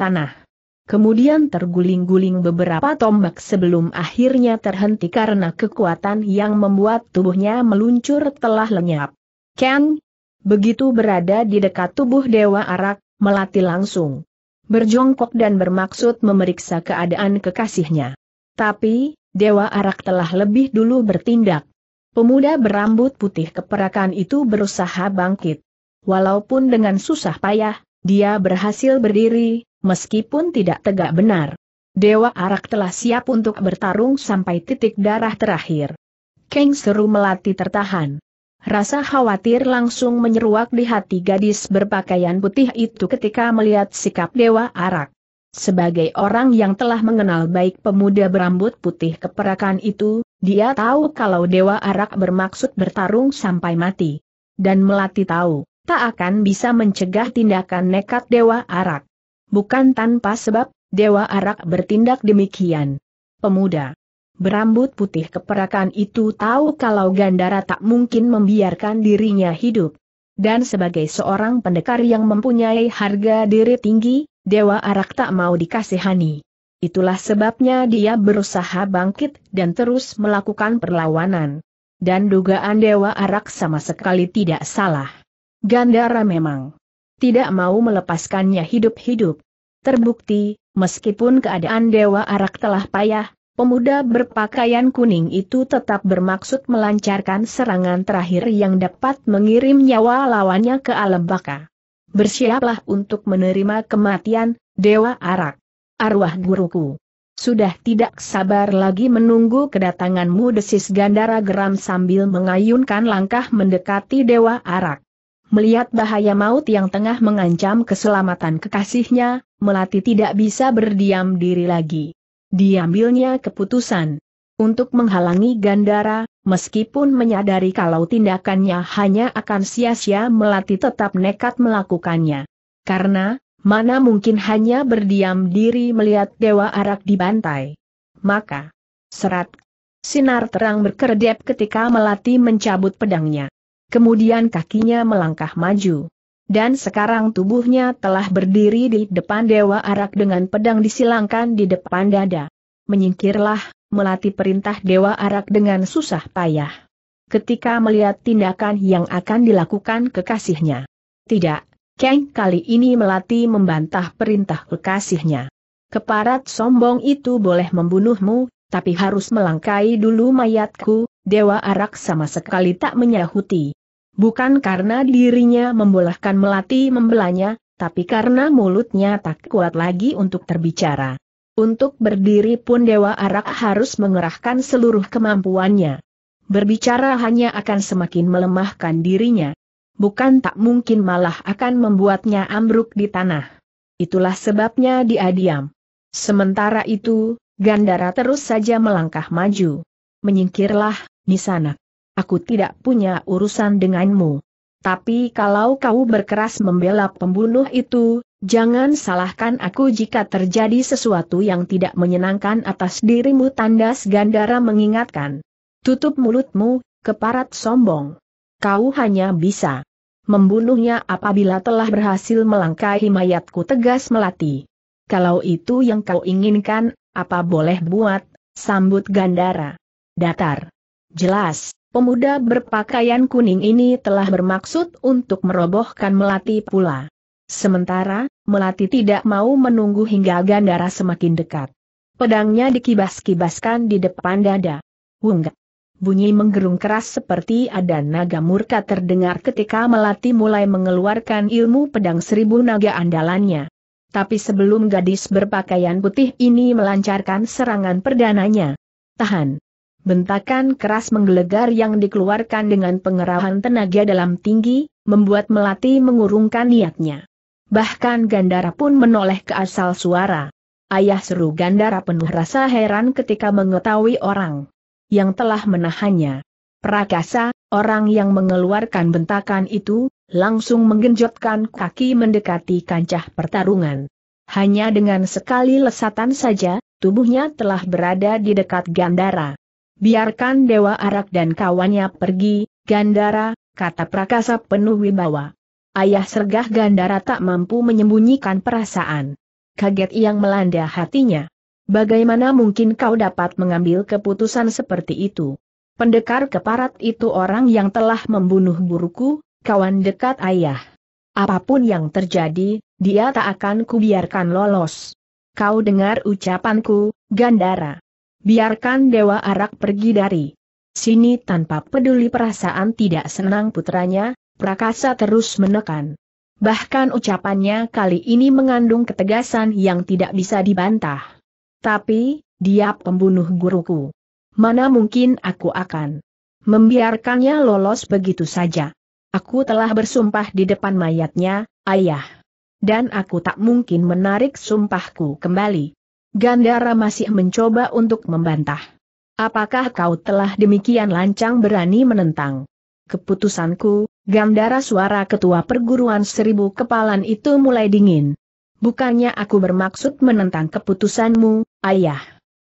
tanah kemudian terguling-guling beberapa tombak sebelum akhirnya terhenti karena kekuatan yang membuat tubuhnya meluncur telah lenyap. Ken, begitu berada di dekat tubuh Dewa Arak, melatih langsung berjongkok dan bermaksud memeriksa keadaan kekasihnya. Tapi, Dewa Arak telah lebih dulu bertindak. Pemuda berambut putih keperakan itu berusaha bangkit. Walaupun dengan susah payah, dia berhasil berdiri, meskipun tidak tegak benar. Dewa Arak telah siap untuk bertarung sampai titik darah terakhir. King Seru Melati tertahan. Rasa khawatir langsung menyeruak di hati gadis berpakaian putih itu ketika melihat sikap Dewa Arak. Sebagai orang yang telah mengenal baik pemuda berambut putih keperakan itu, dia tahu kalau Dewa Arak bermaksud bertarung sampai mati. Dan Melati tahu, tak akan bisa mencegah tindakan nekat Dewa Arak. Bukan tanpa sebab, Dewa Arak bertindak demikian. Pemuda berambut putih keperakan itu tahu kalau Gandara tak mungkin membiarkan dirinya hidup. Dan sebagai seorang pendekar yang mempunyai harga diri tinggi, Dewa Arak tak mau dikasihani. Itulah sebabnya dia berusaha bangkit dan terus melakukan perlawanan. Dan dugaan Dewa Arak sama sekali tidak salah. Gandara memang tidak mau melepaskannya hidup-hidup. Terbukti, meskipun keadaan Dewa Arak telah payah, pemuda berpakaian kuning itu tetap bermaksud melancarkan serangan terakhir yang dapat mengirim nyawa lawannya ke alam baka. Bersiaplah untuk menerima kematian, Dewa Arak. Arwah guruku. Sudah tidak sabar lagi menunggu kedatanganmu desis Gandara geram sambil mengayunkan langkah mendekati Dewa Arak. Melihat bahaya maut yang tengah mengancam keselamatan kekasihnya, Melati tidak bisa berdiam diri lagi. Diambilnya keputusan untuk menghalangi Gandara, meskipun menyadari kalau tindakannya hanya akan sia-sia Melati tetap nekat melakukannya. Karena, mana mungkin hanya berdiam diri melihat Dewa Arak dibantai. Maka, serat sinar terang berkedip ketika Melati mencabut pedangnya. Kemudian kakinya melangkah maju. Dan sekarang tubuhnya telah berdiri di depan Dewa Arak dengan pedang disilangkan di depan dada. Menyingkirlah, melatih perintah Dewa Arak dengan susah payah. Ketika melihat tindakan yang akan dilakukan kekasihnya. Tidak, Kang kali ini melatih membantah perintah kekasihnya. Keparat sombong itu boleh membunuhmu, tapi harus melangkai dulu mayatku, Dewa Arak sama sekali tak menyahuti. Bukan karena dirinya membolehkan melati membelanya, tapi karena mulutnya tak kuat lagi untuk terbicara. Untuk berdiri pun Dewa Arak harus mengerahkan seluruh kemampuannya. Berbicara hanya akan semakin melemahkan dirinya. Bukan tak mungkin malah akan membuatnya ambruk di tanah. Itulah sebabnya dia diam. Sementara itu, Gandara terus saja melangkah maju. Menyingkirlah, di sana. Aku tidak punya urusan denganmu. Tapi kalau kau berkeras membela pembunuh itu, jangan salahkan aku jika terjadi sesuatu yang tidak menyenangkan atas dirimu tandas Gandara mengingatkan. Tutup mulutmu, keparat sombong. Kau hanya bisa membunuhnya apabila telah berhasil melangkahi mayatku tegas melati. Kalau itu yang kau inginkan, apa boleh buat, sambut Gandara. Datar. Jelas, pemuda berpakaian kuning ini telah bermaksud untuk merobohkan Melati pula. Sementara, Melati tidak mau menunggu hingga Gandara semakin dekat. Pedangnya dikibas-kibaskan di depan dada. Wungga. Bunyi menggerung keras seperti ada naga murka terdengar ketika Melati mulai mengeluarkan ilmu pedang seribu naga andalannya. Tapi sebelum gadis berpakaian putih ini melancarkan serangan perdananya. Tahan. Bentakan keras menggelegar yang dikeluarkan dengan pengerahan tenaga dalam tinggi, membuat Melati mengurungkan niatnya. Bahkan Gandara pun menoleh ke asal suara. Ayah seru Gandara penuh rasa heran ketika mengetahui orang yang telah menahannya. Prakasa, orang yang mengeluarkan bentakan itu, langsung menggenjotkan kaki mendekati kancah pertarungan. Hanya dengan sekali lesatan saja, tubuhnya telah berada di dekat Gandara. Biarkan Dewa Arak dan kawannya pergi, Gandara, kata Prakasa penuh wibawa. Ayah sergah Gandara tak mampu menyembunyikan perasaan. Kaget yang melanda hatinya. Bagaimana mungkin kau dapat mengambil keputusan seperti itu? Pendekar keparat itu orang yang telah membunuh buruku, kawan dekat ayah. Apapun yang terjadi, dia tak akan kubiarkan lolos. Kau dengar ucapanku, Gandara biarkan Dewa Arak pergi dari sini tanpa peduli perasaan tidak senang putranya, Prakasa terus menekan. Bahkan ucapannya kali ini mengandung ketegasan yang tidak bisa dibantah. Tapi, dia pembunuh guruku. Mana mungkin aku akan membiarkannya lolos begitu saja. Aku telah bersumpah di depan mayatnya, ayah. Dan aku tak mungkin menarik sumpahku kembali. Gandara masih mencoba untuk membantah. Apakah kau telah demikian lancang berani menentang? Keputusanku, Gandara suara ketua perguruan seribu kepalan itu mulai dingin. Bukannya aku bermaksud menentang keputusanmu, ayah.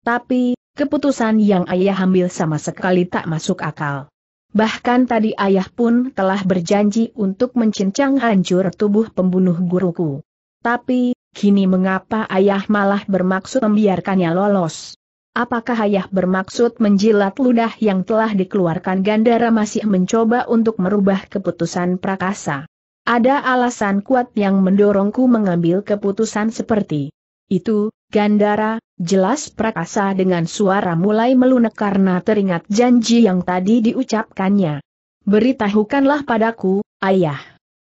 Tapi, keputusan yang ayah ambil sama sekali tak masuk akal. Bahkan tadi ayah pun telah berjanji untuk mencincang hancur tubuh pembunuh guruku. Tapi, kini mengapa ayah malah bermaksud membiarkannya lolos? Apakah ayah bermaksud menjilat ludah yang telah dikeluarkan Gandara masih mencoba untuk merubah keputusan Prakasa? Ada alasan kuat yang mendorongku mengambil keputusan seperti itu, Gandara, jelas Prakasa dengan suara mulai melunak karena teringat janji yang tadi diucapkannya. Beritahukanlah padaku, ayah.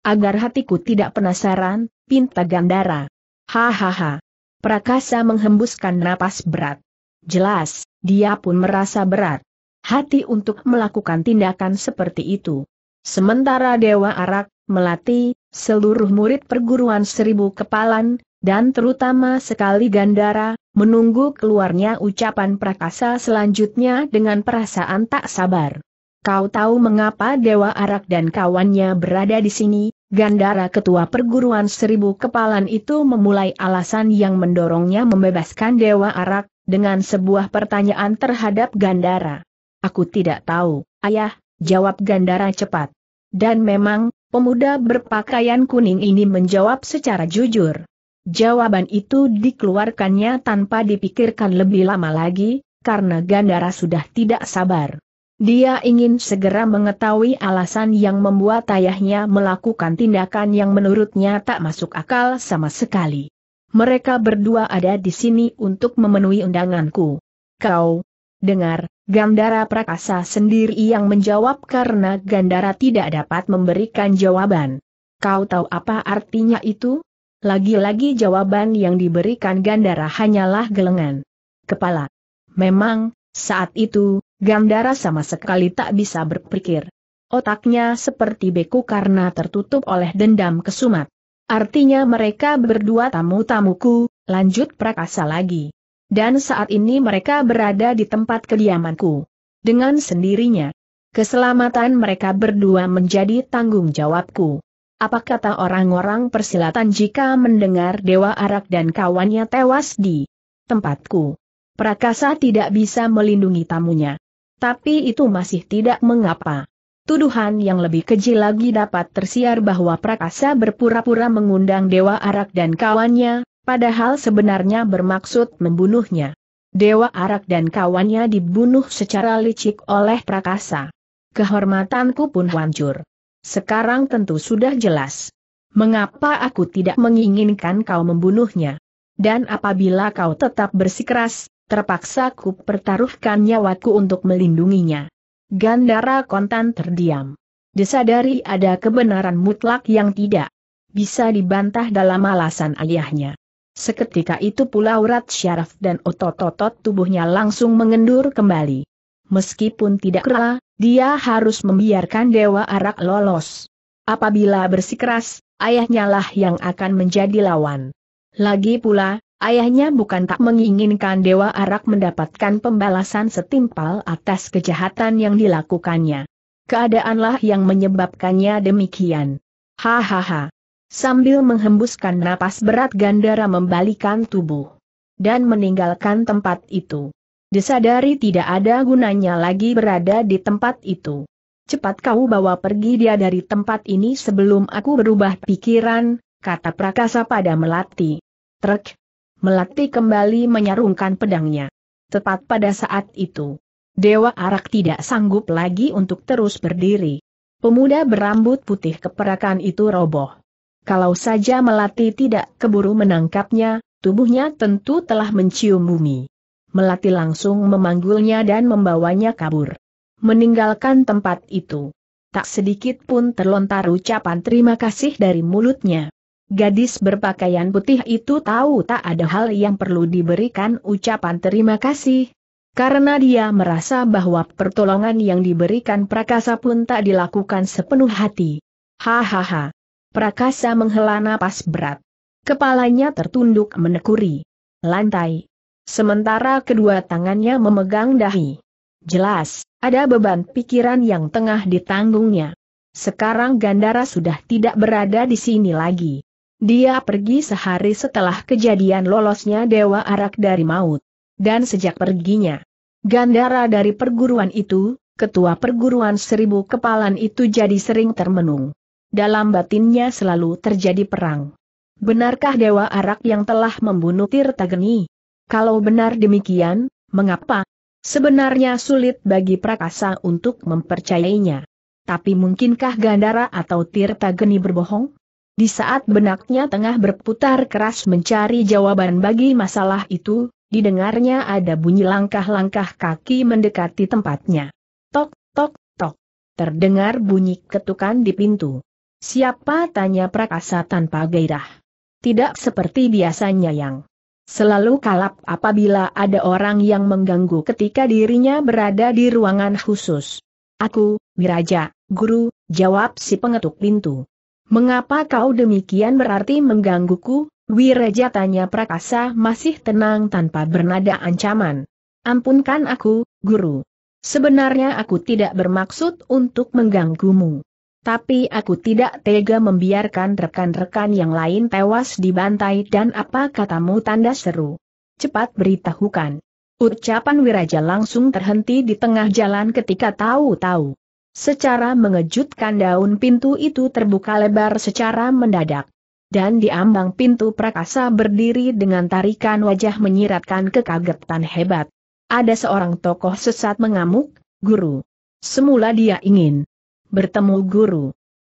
Agar hatiku tidak penasaran, pinta Gandara. Hahaha. Prakasa menghembuskan napas berat. Jelas, dia pun merasa berat hati untuk melakukan tindakan seperti itu. Sementara Dewa Arak, Melati, seluruh murid perguruan seribu kepalan, dan terutama sekali Gandara, menunggu keluarnya ucapan prakasa selanjutnya dengan perasaan tak sabar. Kau tahu mengapa Dewa Arak dan kawannya berada di sini, Gandara ketua perguruan seribu kepalan itu memulai alasan yang mendorongnya membebaskan Dewa Arak, dengan sebuah pertanyaan terhadap Gandara. Aku tidak tahu, ayah, jawab Gandara cepat. Dan memang, pemuda berpakaian kuning ini menjawab secara jujur. Jawaban itu dikeluarkannya tanpa dipikirkan lebih lama lagi, karena Gandara sudah tidak sabar. Dia ingin segera mengetahui alasan yang membuat ayahnya melakukan tindakan yang menurutnya tak masuk akal sama sekali. Mereka berdua ada di sini untuk memenuhi undanganku. Kau, dengar, Gandara Prakasa sendiri yang menjawab karena Gandara tidak dapat memberikan jawaban. Kau tahu apa artinya itu? Lagi-lagi jawaban yang diberikan Gandara hanyalah gelengan. Kepala. Memang, saat itu, Gandara sama sekali tak bisa berpikir. Otaknya seperti beku karena tertutup oleh dendam kesumat. Artinya mereka berdua tamu-tamuku, lanjut Prakasa lagi. Dan saat ini mereka berada di tempat kediamanku. Dengan sendirinya. Keselamatan mereka berdua menjadi tanggung jawabku. Apa kata orang-orang persilatan jika mendengar Dewa Arak dan kawannya tewas di tempatku? Prakasa tidak bisa melindungi tamunya. Tapi itu masih tidak mengapa. Tuduhan yang lebih keji lagi dapat tersiar bahwa Prakasa berpura-pura mengundang Dewa Arak dan kawannya, padahal sebenarnya bermaksud membunuhnya. Dewa Arak dan kawannya dibunuh secara licik oleh Prakasa. Kehormatanku pun hancur. Sekarang tentu sudah jelas. Mengapa aku tidak menginginkan kau membunuhnya? Dan apabila kau tetap bersikeras, terpaksa ku pertaruhkan nyawaku untuk melindunginya. Gandara kontan terdiam. Disadari ada kebenaran mutlak yang tidak bisa dibantah dalam alasan ayahnya. Seketika itu pula urat syaraf dan otot-otot tubuhnya langsung mengendur kembali. Meskipun tidak rela, dia harus membiarkan Dewa Arak lolos. Apabila bersikeras, ayahnya lah yang akan menjadi lawan. Lagi pula, Ayahnya bukan tak menginginkan Dewa Arak mendapatkan pembalasan setimpal atas kejahatan yang dilakukannya. Keadaanlah yang menyebabkannya demikian. Hahaha. Sambil menghembuskan napas berat Gandara membalikan tubuh. Dan meninggalkan tempat itu. Disadari tidak ada gunanya lagi berada di tempat itu. Cepat kau bawa pergi dia dari tempat ini sebelum aku berubah pikiran, kata Prakasa pada Melati. Trek, Melati kembali menyarungkan pedangnya. Tepat pada saat itu, Dewa Arak tidak sanggup lagi untuk terus berdiri. Pemuda berambut putih keperakan itu roboh. Kalau saja Melati tidak keburu menangkapnya, tubuhnya tentu telah mencium bumi. Melati langsung memanggulnya dan membawanya kabur. Meninggalkan tempat itu. Tak sedikit pun terlontar ucapan terima kasih dari mulutnya. Gadis berpakaian putih itu tahu tak ada hal yang perlu diberikan ucapan terima kasih. Karena dia merasa bahwa pertolongan yang diberikan Prakasa pun tak dilakukan sepenuh hati. Hahaha. Prakasa menghela napas berat. Kepalanya tertunduk menekuri. Lantai. Sementara kedua tangannya memegang dahi. Jelas, ada beban pikiran yang tengah ditanggungnya. Sekarang Gandara sudah tidak berada di sini lagi. Dia pergi sehari setelah kejadian lolosnya Dewa Arak dari maut. Dan sejak perginya, Gandara dari perguruan itu, ketua perguruan seribu kepalan itu jadi sering termenung. Dalam batinnya selalu terjadi perang. Benarkah Dewa Arak yang telah membunuh Tirta Geni? Kalau benar demikian, mengapa? Sebenarnya sulit bagi Prakasa untuk mempercayainya. Tapi mungkinkah Gandara atau Tirta Geni berbohong? Di saat benaknya tengah berputar keras mencari jawaban bagi masalah itu, didengarnya ada bunyi langkah-langkah kaki mendekati tempatnya. Tok, tok, tok. Terdengar bunyi ketukan di pintu. Siapa tanya Prakasa tanpa gairah? Tidak seperti biasanya yang selalu kalap apabila ada orang yang mengganggu ketika dirinya berada di ruangan khusus. Aku, Wiraja, guru, jawab si pengetuk pintu. Mengapa kau demikian berarti menggangguku? Wiraja tanya Prakasa masih tenang tanpa bernada ancaman. Ampunkan aku, guru. Sebenarnya aku tidak bermaksud untuk mengganggumu. Tapi aku tidak tega membiarkan rekan-rekan yang lain tewas di dibantai dan apa katamu tanda seru. Cepat beritahukan. Ucapan Wiraja langsung terhenti di tengah jalan ketika tahu-tahu Secara mengejutkan daun pintu itu terbuka lebar secara mendadak. Dan di ambang pintu Prakasa berdiri dengan tarikan wajah menyiratkan kekagetan hebat. Ada seorang tokoh sesat mengamuk, guru. Semula dia ingin bertemu guru.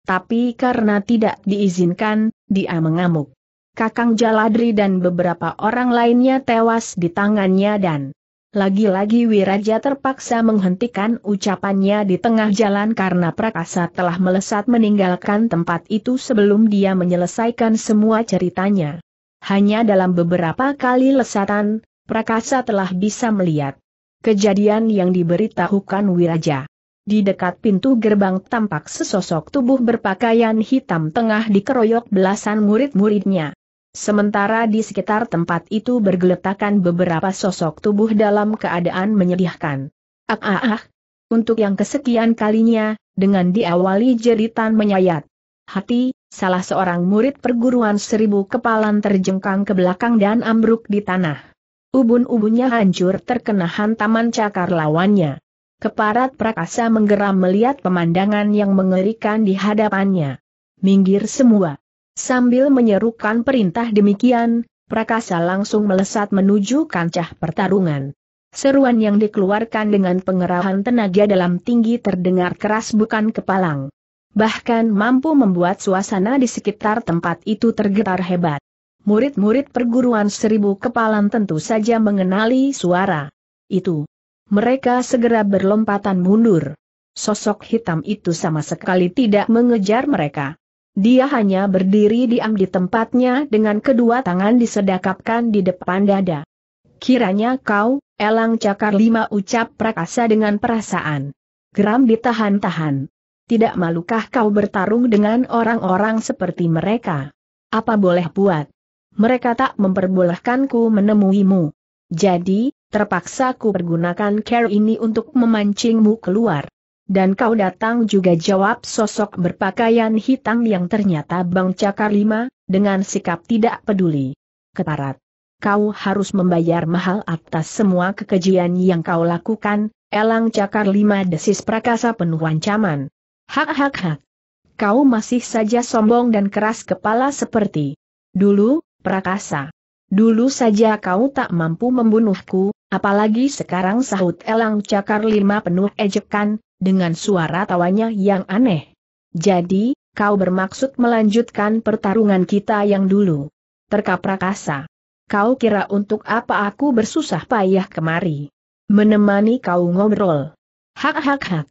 Tapi karena tidak diizinkan, dia mengamuk. Kakang Jaladri dan beberapa orang lainnya tewas di tangannya dan lagi-lagi Wiraja terpaksa menghentikan ucapannya di tengah jalan karena Prakasa telah melesat meninggalkan tempat itu sebelum dia menyelesaikan semua ceritanya. Hanya dalam beberapa kali lesatan, Prakasa telah bisa melihat kejadian yang diberitahukan Wiraja. Di dekat pintu gerbang tampak sesosok tubuh berpakaian hitam tengah dikeroyok belasan murid-muridnya. Sementara di sekitar tempat itu bergeletakan beberapa sosok tubuh dalam keadaan menyedihkan. Ah ah ah. Untuk yang kesekian kalinya, dengan diawali jeritan menyayat. Hati, salah seorang murid perguruan seribu kepalan terjengkang ke belakang dan ambruk di tanah. Ubun-ubunnya hancur terkena hantaman cakar lawannya. Keparat Prakasa menggeram melihat pemandangan yang mengerikan di hadapannya. Minggir semua. Sambil menyerukan perintah demikian, Prakasa langsung melesat menuju kancah pertarungan. Seruan yang dikeluarkan dengan pengerahan tenaga dalam tinggi terdengar keras bukan kepalang. Bahkan mampu membuat suasana di sekitar tempat itu tergetar hebat. Murid-murid perguruan seribu kepalan tentu saja mengenali suara itu. Mereka segera berlompatan mundur. Sosok hitam itu sama sekali tidak mengejar mereka. Dia hanya berdiri diam di tempatnya dengan kedua tangan disedakapkan di depan dada. Kiranya kau, elang cakar lima ucap prakasa dengan perasaan. Geram ditahan-tahan. Tidak malukah kau bertarung dengan orang-orang seperti mereka? Apa boleh buat? Mereka tak memperbolehkanku menemuimu. Jadi, terpaksa ku pergunakan care ini untuk memancingmu keluar. Dan kau datang juga jawab sosok berpakaian hitam yang ternyata Bang Cakar Lima, dengan sikap tidak peduli. Keparat. Kau harus membayar mahal atas semua kekejian yang kau lakukan, Elang Cakar Lima desis prakasa penuh ancaman. Hak hak hak. Kau masih saja sombong dan keras kepala seperti dulu, prakasa. Dulu saja kau tak mampu membunuhku, apalagi sekarang sahut Elang Cakar Lima penuh ejekan, dengan suara tawanya yang aneh. Jadi, kau bermaksud melanjutkan pertarungan kita yang dulu. Terkaprakasa. Kau kira untuk apa aku bersusah payah kemari? Menemani kau ngobrol. Hak hak hak.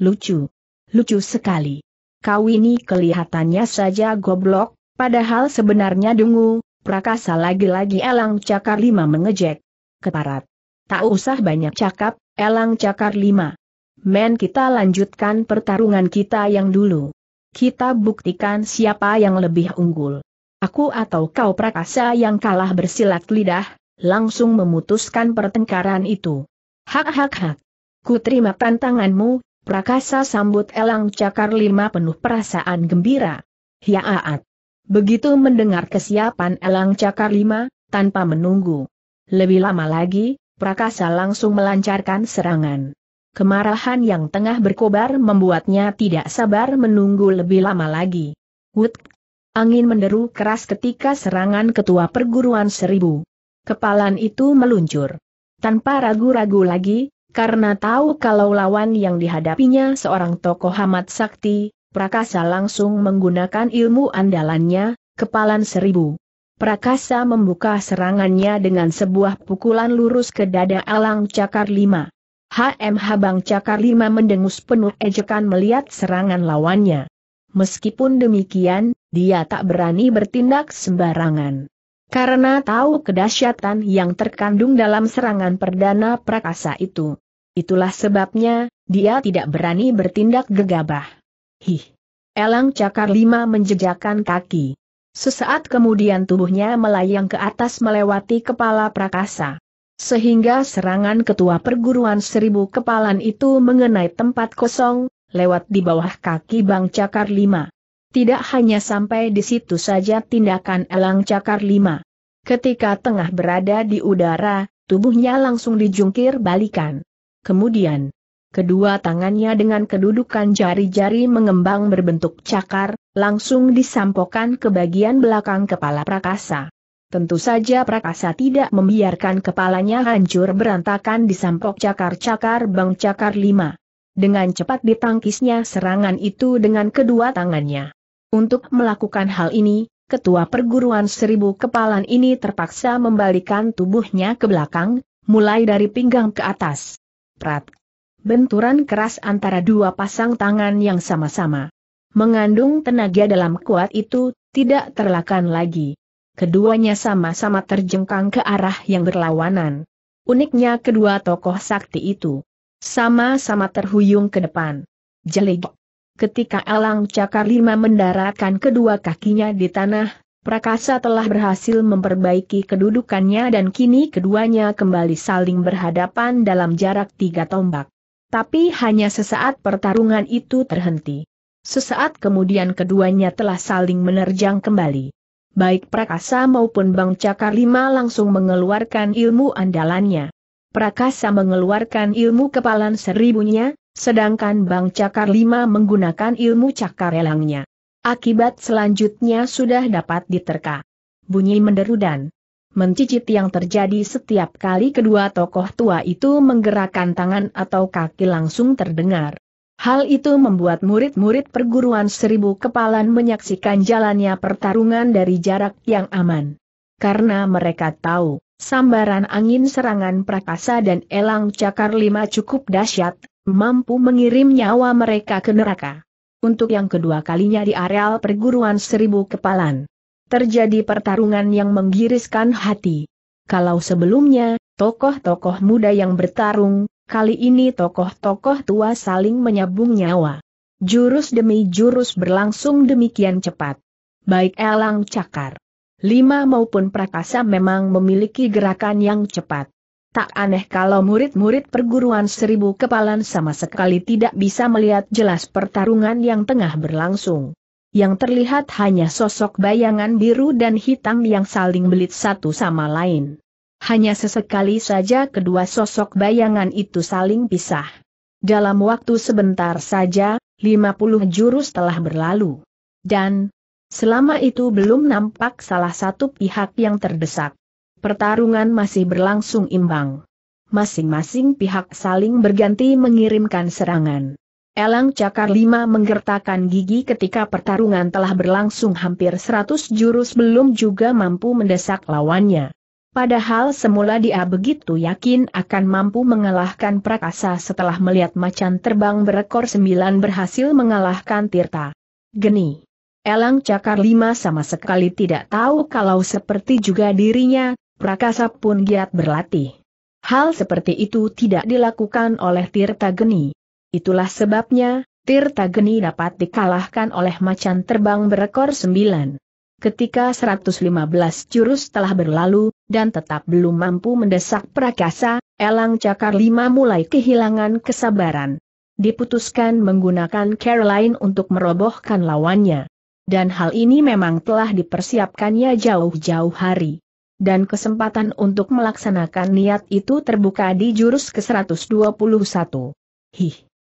Lucu. Lucu sekali. Kau ini kelihatannya saja goblok, padahal sebenarnya dungu, Prakasa lagi-lagi Elang Cakar Lima mengejek. Keparat. Tak usah banyak cakap, Elang Cakar Lima. Men kita lanjutkan pertarungan kita yang dulu. Kita buktikan siapa yang lebih unggul. Aku atau kau prakasa yang kalah bersilat lidah, langsung memutuskan pertengkaran itu. Hak hak hak. Ku terima tantanganmu, prakasa sambut elang cakar lima penuh perasaan gembira. Hiaat. Begitu mendengar kesiapan elang cakar lima, tanpa menunggu. Lebih lama lagi, prakasa langsung melancarkan serangan. Kemarahan yang tengah berkobar membuatnya tidak sabar menunggu lebih lama lagi. Wut! Angin menderu keras ketika serangan ketua perguruan seribu. Kepalan itu meluncur. Tanpa ragu-ragu lagi, karena tahu kalau lawan yang dihadapinya seorang tokoh amat sakti, Prakasa langsung menggunakan ilmu andalannya, kepalan seribu. Prakasa membuka serangannya dengan sebuah pukulan lurus ke dada Alang Cakar lima. HMH Bang Cakar Lima mendengus penuh ejekan melihat serangan lawannya. Meskipun demikian, dia tak berani bertindak sembarangan. Karena tahu kedahsyatan yang terkandung dalam serangan perdana prakasa itu. Itulah sebabnya, dia tidak berani bertindak gegabah. Hih! Elang Cakar Lima menjejakkan kaki. Sesaat kemudian tubuhnya melayang ke atas melewati kepala prakasa sehingga serangan ketua perguruan seribu kepalan itu mengenai tempat kosong, lewat di bawah kaki Bang Cakar Lima. Tidak hanya sampai di situ saja tindakan Elang Cakar Lima. Ketika tengah berada di udara, tubuhnya langsung dijungkir balikan. Kemudian, kedua tangannya dengan kedudukan jari-jari mengembang berbentuk cakar, langsung disampokan ke bagian belakang kepala Prakasa. Tentu saja Prakasa tidak membiarkan kepalanya hancur berantakan di sampok cakar-cakar Bang Cakar lima. Dengan cepat ditangkisnya serangan itu dengan kedua tangannya. Untuk melakukan hal ini, ketua perguruan seribu kepalan ini terpaksa membalikan tubuhnya ke belakang, mulai dari pinggang ke atas. Prat. Benturan keras antara dua pasang tangan yang sama-sama. Mengandung tenaga dalam kuat itu, tidak terlakan lagi keduanya sama-sama terjengkang ke arah yang berlawanan. Uniknya kedua tokoh sakti itu sama-sama terhuyung ke depan. Jelik. Ketika Alang Cakar Lima mendaratkan kedua kakinya di tanah, Prakasa telah berhasil memperbaiki kedudukannya dan kini keduanya kembali saling berhadapan dalam jarak tiga tombak. Tapi hanya sesaat pertarungan itu terhenti. Sesaat kemudian keduanya telah saling menerjang kembali baik Prakasa maupun Bang Cakar Lima langsung mengeluarkan ilmu andalannya. Prakasa mengeluarkan ilmu kepalan seribunya, sedangkan Bang Cakar Lima menggunakan ilmu cakar elangnya. Akibat selanjutnya sudah dapat diterka. Bunyi menderu dan mencicit yang terjadi setiap kali kedua tokoh tua itu menggerakkan tangan atau kaki langsung terdengar. Hal itu membuat murid-murid perguruan seribu kepalan menyaksikan jalannya pertarungan dari jarak yang aman. Karena mereka tahu, sambaran angin serangan prakasa dan elang cakar lima cukup dahsyat, mampu mengirim nyawa mereka ke neraka. Untuk yang kedua kalinya di areal perguruan seribu kepalan. Terjadi pertarungan yang menggiriskan hati. Kalau sebelumnya, tokoh-tokoh muda yang bertarung, Kali ini tokoh-tokoh tua saling menyambung nyawa. Jurus demi jurus berlangsung demikian cepat. Baik elang cakar. Lima maupun prakasa memang memiliki gerakan yang cepat. Tak aneh kalau murid-murid perguruan seribu kepalan sama sekali tidak bisa melihat jelas pertarungan yang tengah berlangsung. Yang terlihat hanya sosok bayangan biru dan hitam yang saling belit satu sama lain hanya sesekali saja kedua sosok bayangan itu saling pisah. Dalam waktu sebentar saja, 50 jurus telah berlalu. Dan, selama itu belum nampak salah satu pihak yang terdesak. Pertarungan masih berlangsung imbang. Masing-masing pihak saling berganti mengirimkan serangan. Elang Cakar Lima menggertakkan gigi ketika pertarungan telah berlangsung hampir 100 jurus belum juga mampu mendesak lawannya. Padahal semula dia begitu yakin akan mampu mengalahkan Prakasa setelah melihat macan terbang berekor sembilan berhasil mengalahkan Tirta. Geni. Elang Cakar Lima sama sekali tidak tahu kalau seperti juga dirinya, Prakasa pun giat berlatih. Hal seperti itu tidak dilakukan oleh Tirta Geni. Itulah sebabnya, Tirta Geni dapat dikalahkan oleh macan terbang berekor sembilan. Ketika 115 jurus telah berlalu, dan tetap belum mampu mendesak prakasa, Elang Cakar Lima mulai kehilangan kesabaran. Diputuskan menggunakan Caroline untuk merobohkan lawannya. Dan hal ini memang telah dipersiapkannya jauh-jauh hari. Dan kesempatan untuk melaksanakan niat itu terbuka di jurus ke-121. Hih!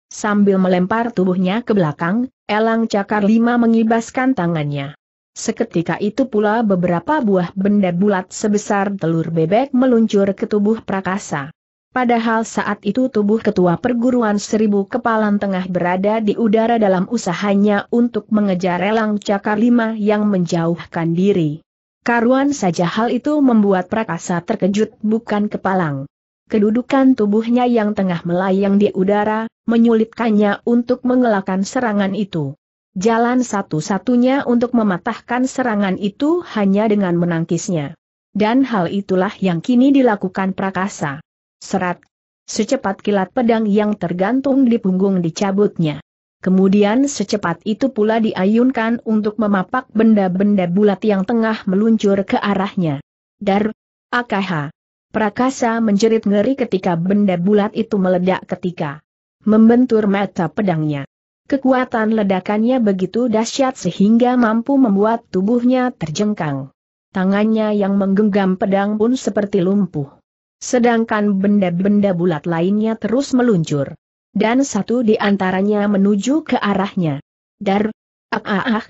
Sambil melempar tubuhnya ke belakang, Elang Cakar Lima mengibaskan tangannya. Seketika itu pula beberapa buah benda bulat sebesar telur bebek meluncur ke tubuh Prakasa. Padahal saat itu tubuh ketua perguruan seribu kepalan tengah berada di udara dalam usahanya untuk mengejar elang cakar lima yang menjauhkan diri. Karuan saja hal itu membuat Prakasa terkejut bukan kepalang. Kedudukan tubuhnya yang tengah melayang di udara, menyulitkannya untuk mengelakkan serangan itu. Jalan satu-satunya untuk mematahkan serangan itu hanya dengan menangkisnya. Dan hal itulah yang kini dilakukan Prakasa. Serat. Secepat kilat pedang yang tergantung di punggung dicabutnya. Kemudian secepat itu pula diayunkan untuk memapak benda-benda bulat yang tengah meluncur ke arahnya. Dar. Akaha. Prakasa menjerit ngeri ketika benda bulat itu meledak ketika membentur mata pedangnya. Kekuatan ledakannya begitu dahsyat sehingga mampu membuat tubuhnya terjengkang. Tangannya yang menggenggam pedang pun seperti lumpuh. Sedangkan benda-benda bulat lainnya terus meluncur. Dan satu di antaranya menuju ke arahnya. Dar, ah ah ah,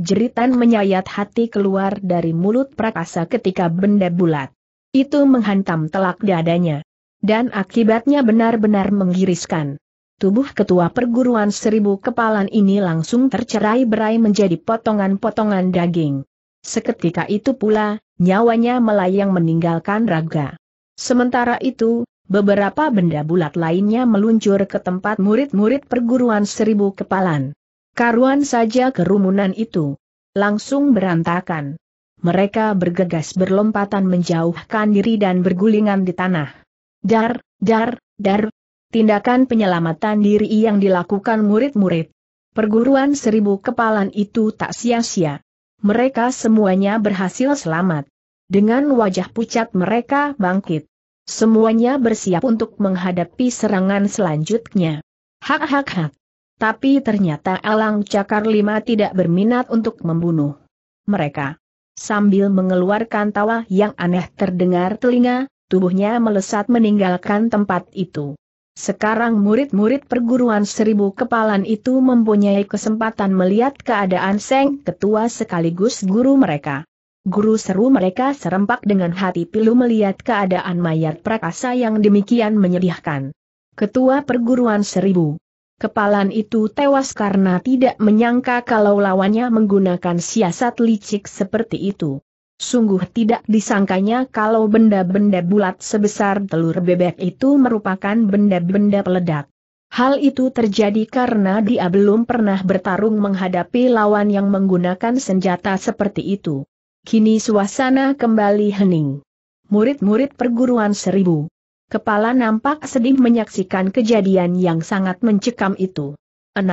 jeritan menyayat hati keluar dari mulut prakasa ketika benda bulat. Itu menghantam telak dadanya. Dan akibatnya benar-benar menggiriskan tubuh ketua perguruan seribu kepalan ini langsung tercerai-berai menjadi potongan-potongan daging. Seketika itu pula, nyawanya melayang meninggalkan raga. Sementara itu, beberapa benda bulat lainnya meluncur ke tempat murid-murid perguruan seribu kepalan. Karuan saja kerumunan itu. Langsung berantakan. Mereka bergegas berlompatan menjauhkan diri dan bergulingan di tanah. Dar, dar, dar, tindakan penyelamatan diri yang dilakukan murid-murid. Perguruan seribu kepalan itu tak sia-sia. Mereka semuanya berhasil selamat. Dengan wajah pucat mereka bangkit. Semuanya bersiap untuk menghadapi serangan selanjutnya. Hak hak hak. Tapi ternyata Alang Cakar Lima tidak berminat untuk membunuh mereka. Sambil mengeluarkan tawa yang aneh terdengar telinga, tubuhnya melesat meninggalkan tempat itu. Sekarang murid-murid perguruan seribu kepalan itu mempunyai kesempatan melihat keadaan Seng Ketua sekaligus guru mereka. Guru seru mereka serempak dengan hati pilu melihat keadaan mayat prakasa yang demikian menyedihkan. Ketua perguruan seribu. Kepalan itu tewas karena tidak menyangka kalau lawannya menggunakan siasat licik seperti itu. Sungguh tidak disangkanya kalau benda-benda bulat sebesar telur bebek itu merupakan benda-benda peledak. Hal itu terjadi karena dia belum pernah bertarung menghadapi lawan yang menggunakan senjata seperti itu. Kini suasana kembali hening. Murid-murid perguruan seribu. Kepala nampak sedih menyaksikan kejadian yang sangat mencekam itu. 6.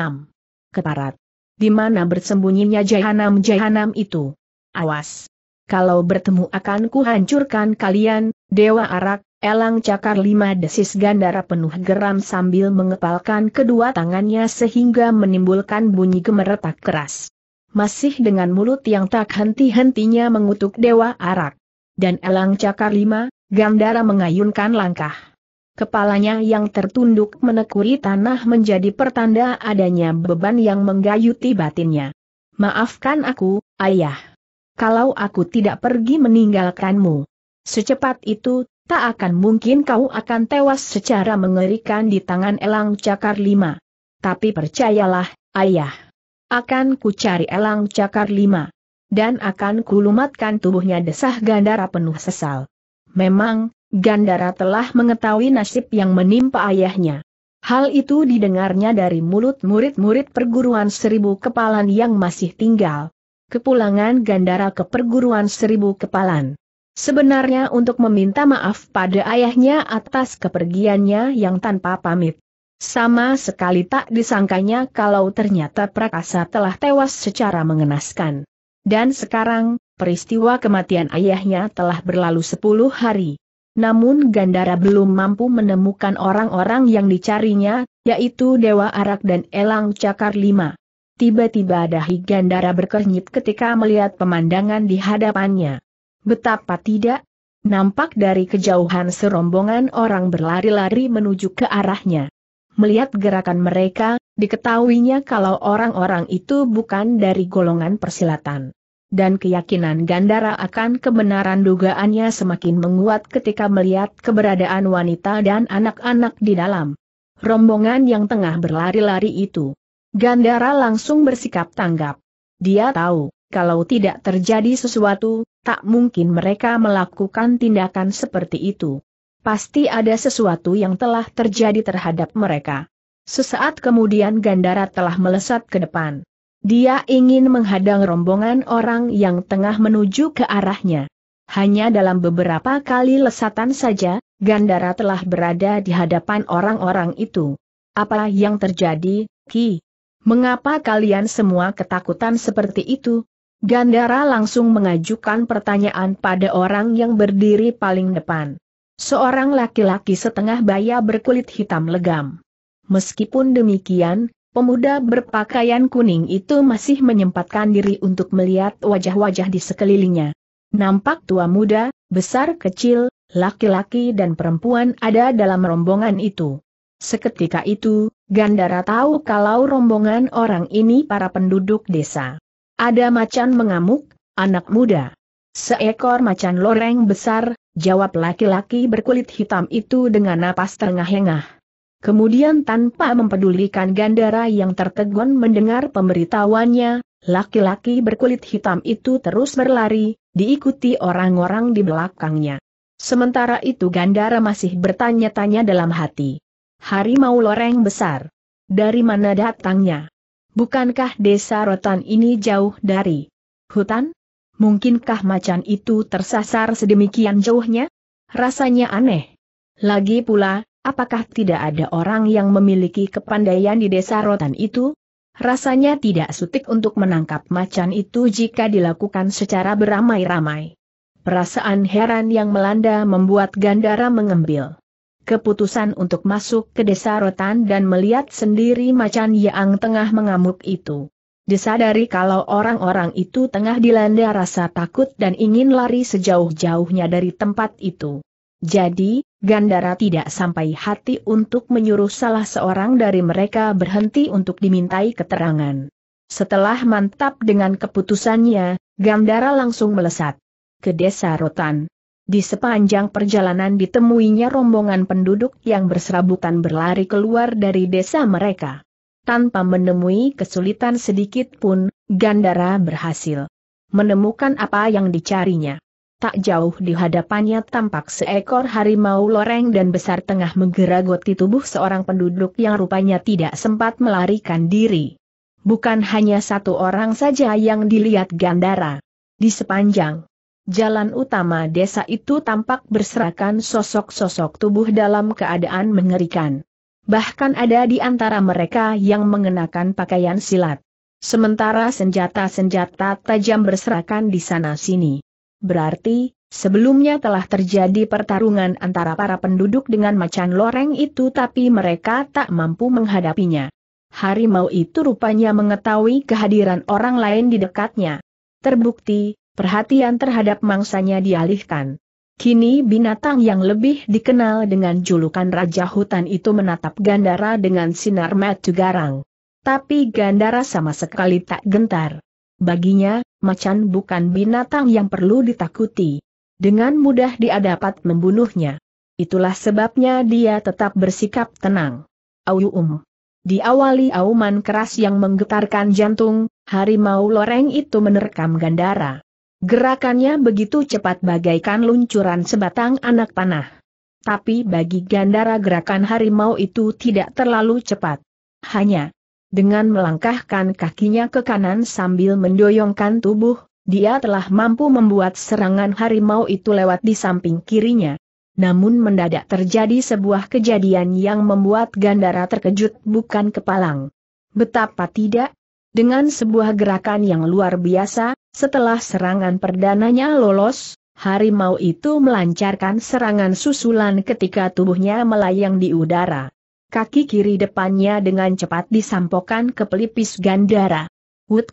Keparat. Di mana bersembunyinya jahanam-jahanam itu? Awas! kalau bertemu akan kuhancurkan kalian, Dewa Arak, Elang Cakar lima desis Gandara penuh geram sambil mengepalkan kedua tangannya sehingga menimbulkan bunyi gemeretak keras. Masih dengan mulut yang tak henti-hentinya mengutuk Dewa Arak. Dan Elang Cakar lima, Gandara mengayunkan langkah. Kepalanya yang tertunduk menekuri tanah menjadi pertanda adanya beban yang menggayuti batinnya. Maafkan aku, ayah kalau aku tidak pergi meninggalkanmu. Secepat itu, tak akan mungkin kau akan tewas secara mengerikan di tangan Elang Cakar Lima. Tapi percayalah, ayah. Akan ku cari Elang Cakar Lima. Dan akan kulumatkan tubuhnya desah Gandara penuh sesal. Memang, Gandara telah mengetahui nasib yang menimpa ayahnya. Hal itu didengarnya dari mulut murid-murid perguruan seribu kepalan yang masih tinggal kepulangan Gandara ke perguruan seribu kepalan. Sebenarnya untuk meminta maaf pada ayahnya atas kepergiannya yang tanpa pamit. Sama sekali tak disangkanya kalau ternyata Prakasa telah tewas secara mengenaskan. Dan sekarang, peristiwa kematian ayahnya telah berlalu sepuluh hari. Namun Gandara belum mampu menemukan orang-orang yang dicarinya, yaitu Dewa Arak dan Elang Cakar Lima. Tiba-tiba dahi Gandara berkernyit ketika melihat pemandangan di hadapannya. Betapa tidak? Nampak dari kejauhan serombongan orang berlari-lari menuju ke arahnya. Melihat gerakan mereka, diketahuinya kalau orang-orang itu bukan dari golongan persilatan. Dan keyakinan Gandara akan kebenaran dugaannya semakin menguat ketika melihat keberadaan wanita dan anak-anak di dalam rombongan yang tengah berlari-lari itu. Gandara langsung bersikap tanggap. Dia tahu, kalau tidak terjadi sesuatu, tak mungkin mereka melakukan tindakan seperti itu. Pasti ada sesuatu yang telah terjadi terhadap mereka. Sesaat kemudian Gandara telah melesat ke depan. Dia ingin menghadang rombongan orang yang tengah menuju ke arahnya. Hanya dalam beberapa kali lesatan saja, Gandara telah berada di hadapan orang-orang itu. Apa yang terjadi, Ki? Mengapa kalian semua ketakutan seperti itu? Gandara langsung mengajukan pertanyaan pada orang yang berdiri paling depan. Seorang laki-laki setengah baya berkulit hitam legam. Meskipun demikian, pemuda berpakaian kuning itu masih menyempatkan diri untuk melihat wajah-wajah di sekelilingnya. Nampak tua muda, besar kecil, laki-laki dan perempuan ada dalam rombongan itu. Seketika itu, Gandara tahu kalau rombongan orang ini para penduduk desa. Ada macan mengamuk, anak muda. Seekor macan loreng besar, jawab laki-laki berkulit hitam itu dengan napas terengah-engah. Kemudian tanpa mempedulikan Gandara yang tertegun mendengar pemberitahuannya, laki-laki berkulit hitam itu terus berlari, diikuti orang-orang di belakangnya. Sementara itu Gandara masih bertanya-tanya dalam hati harimau loreng besar. Dari mana datangnya? Bukankah desa rotan ini jauh dari hutan? Mungkinkah macan itu tersasar sedemikian jauhnya? Rasanya aneh. Lagi pula, apakah tidak ada orang yang memiliki kepandaian di desa rotan itu? Rasanya tidak sutik untuk menangkap macan itu jika dilakukan secara beramai-ramai. Perasaan heran yang melanda membuat Gandara mengembil. Keputusan untuk masuk ke desa Rotan dan melihat sendiri macan yang tengah mengamuk itu. Disadari kalau orang-orang itu tengah dilanda rasa takut dan ingin lari sejauh-jauhnya dari tempat itu. Jadi, Gandara tidak sampai hati untuk menyuruh salah seorang dari mereka berhenti untuk dimintai keterangan. Setelah mantap dengan keputusannya, Gandara langsung melesat ke desa Rotan. Di sepanjang perjalanan ditemuinya rombongan penduduk yang berserabutan berlari keluar dari desa mereka. Tanpa menemui kesulitan sedikit pun, Gandara berhasil menemukan apa yang dicarinya. Tak jauh di hadapannya tampak seekor harimau loreng dan besar tengah menggeragoti tubuh seorang penduduk yang rupanya tidak sempat melarikan diri. Bukan hanya satu orang saja yang dilihat Gandara. Di sepanjang Jalan utama desa itu tampak berserakan sosok-sosok tubuh dalam keadaan mengerikan. Bahkan ada di antara mereka yang mengenakan pakaian silat. Sementara senjata-senjata tajam berserakan di sana-sini. Berarti, sebelumnya telah terjadi pertarungan antara para penduduk dengan macan loreng itu tapi mereka tak mampu menghadapinya. Harimau itu rupanya mengetahui kehadiran orang lain di dekatnya. Terbukti, perhatian terhadap mangsanya dialihkan. Kini binatang yang lebih dikenal dengan julukan Raja Hutan itu menatap Gandara dengan sinar mata garang. Tapi Gandara sama sekali tak gentar. Baginya, macan bukan binatang yang perlu ditakuti. Dengan mudah dia dapat membunuhnya. Itulah sebabnya dia tetap bersikap tenang. Auyum. Diawali auman keras yang menggetarkan jantung, harimau loreng itu menerkam Gandara. Gerakannya begitu cepat bagaikan luncuran sebatang anak panah. Tapi bagi Gandara gerakan harimau itu tidak terlalu cepat. Hanya dengan melangkahkan kakinya ke kanan sambil mendoyongkan tubuh, dia telah mampu membuat serangan harimau itu lewat di samping kirinya. Namun mendadak terjadi sebuah kejadian yang membuat Gandara terkejut bukan kepalang. Betapa tidak? Dengan sebuah gerakan yang luar biasa, setelah serangan perdananya lolos, harimau itu melancarkan serangan susulan ketika tubuhnya melayang di udara. Kaki kiri depannya dengan cepat disampokan ke pelipis Gandara. Wut!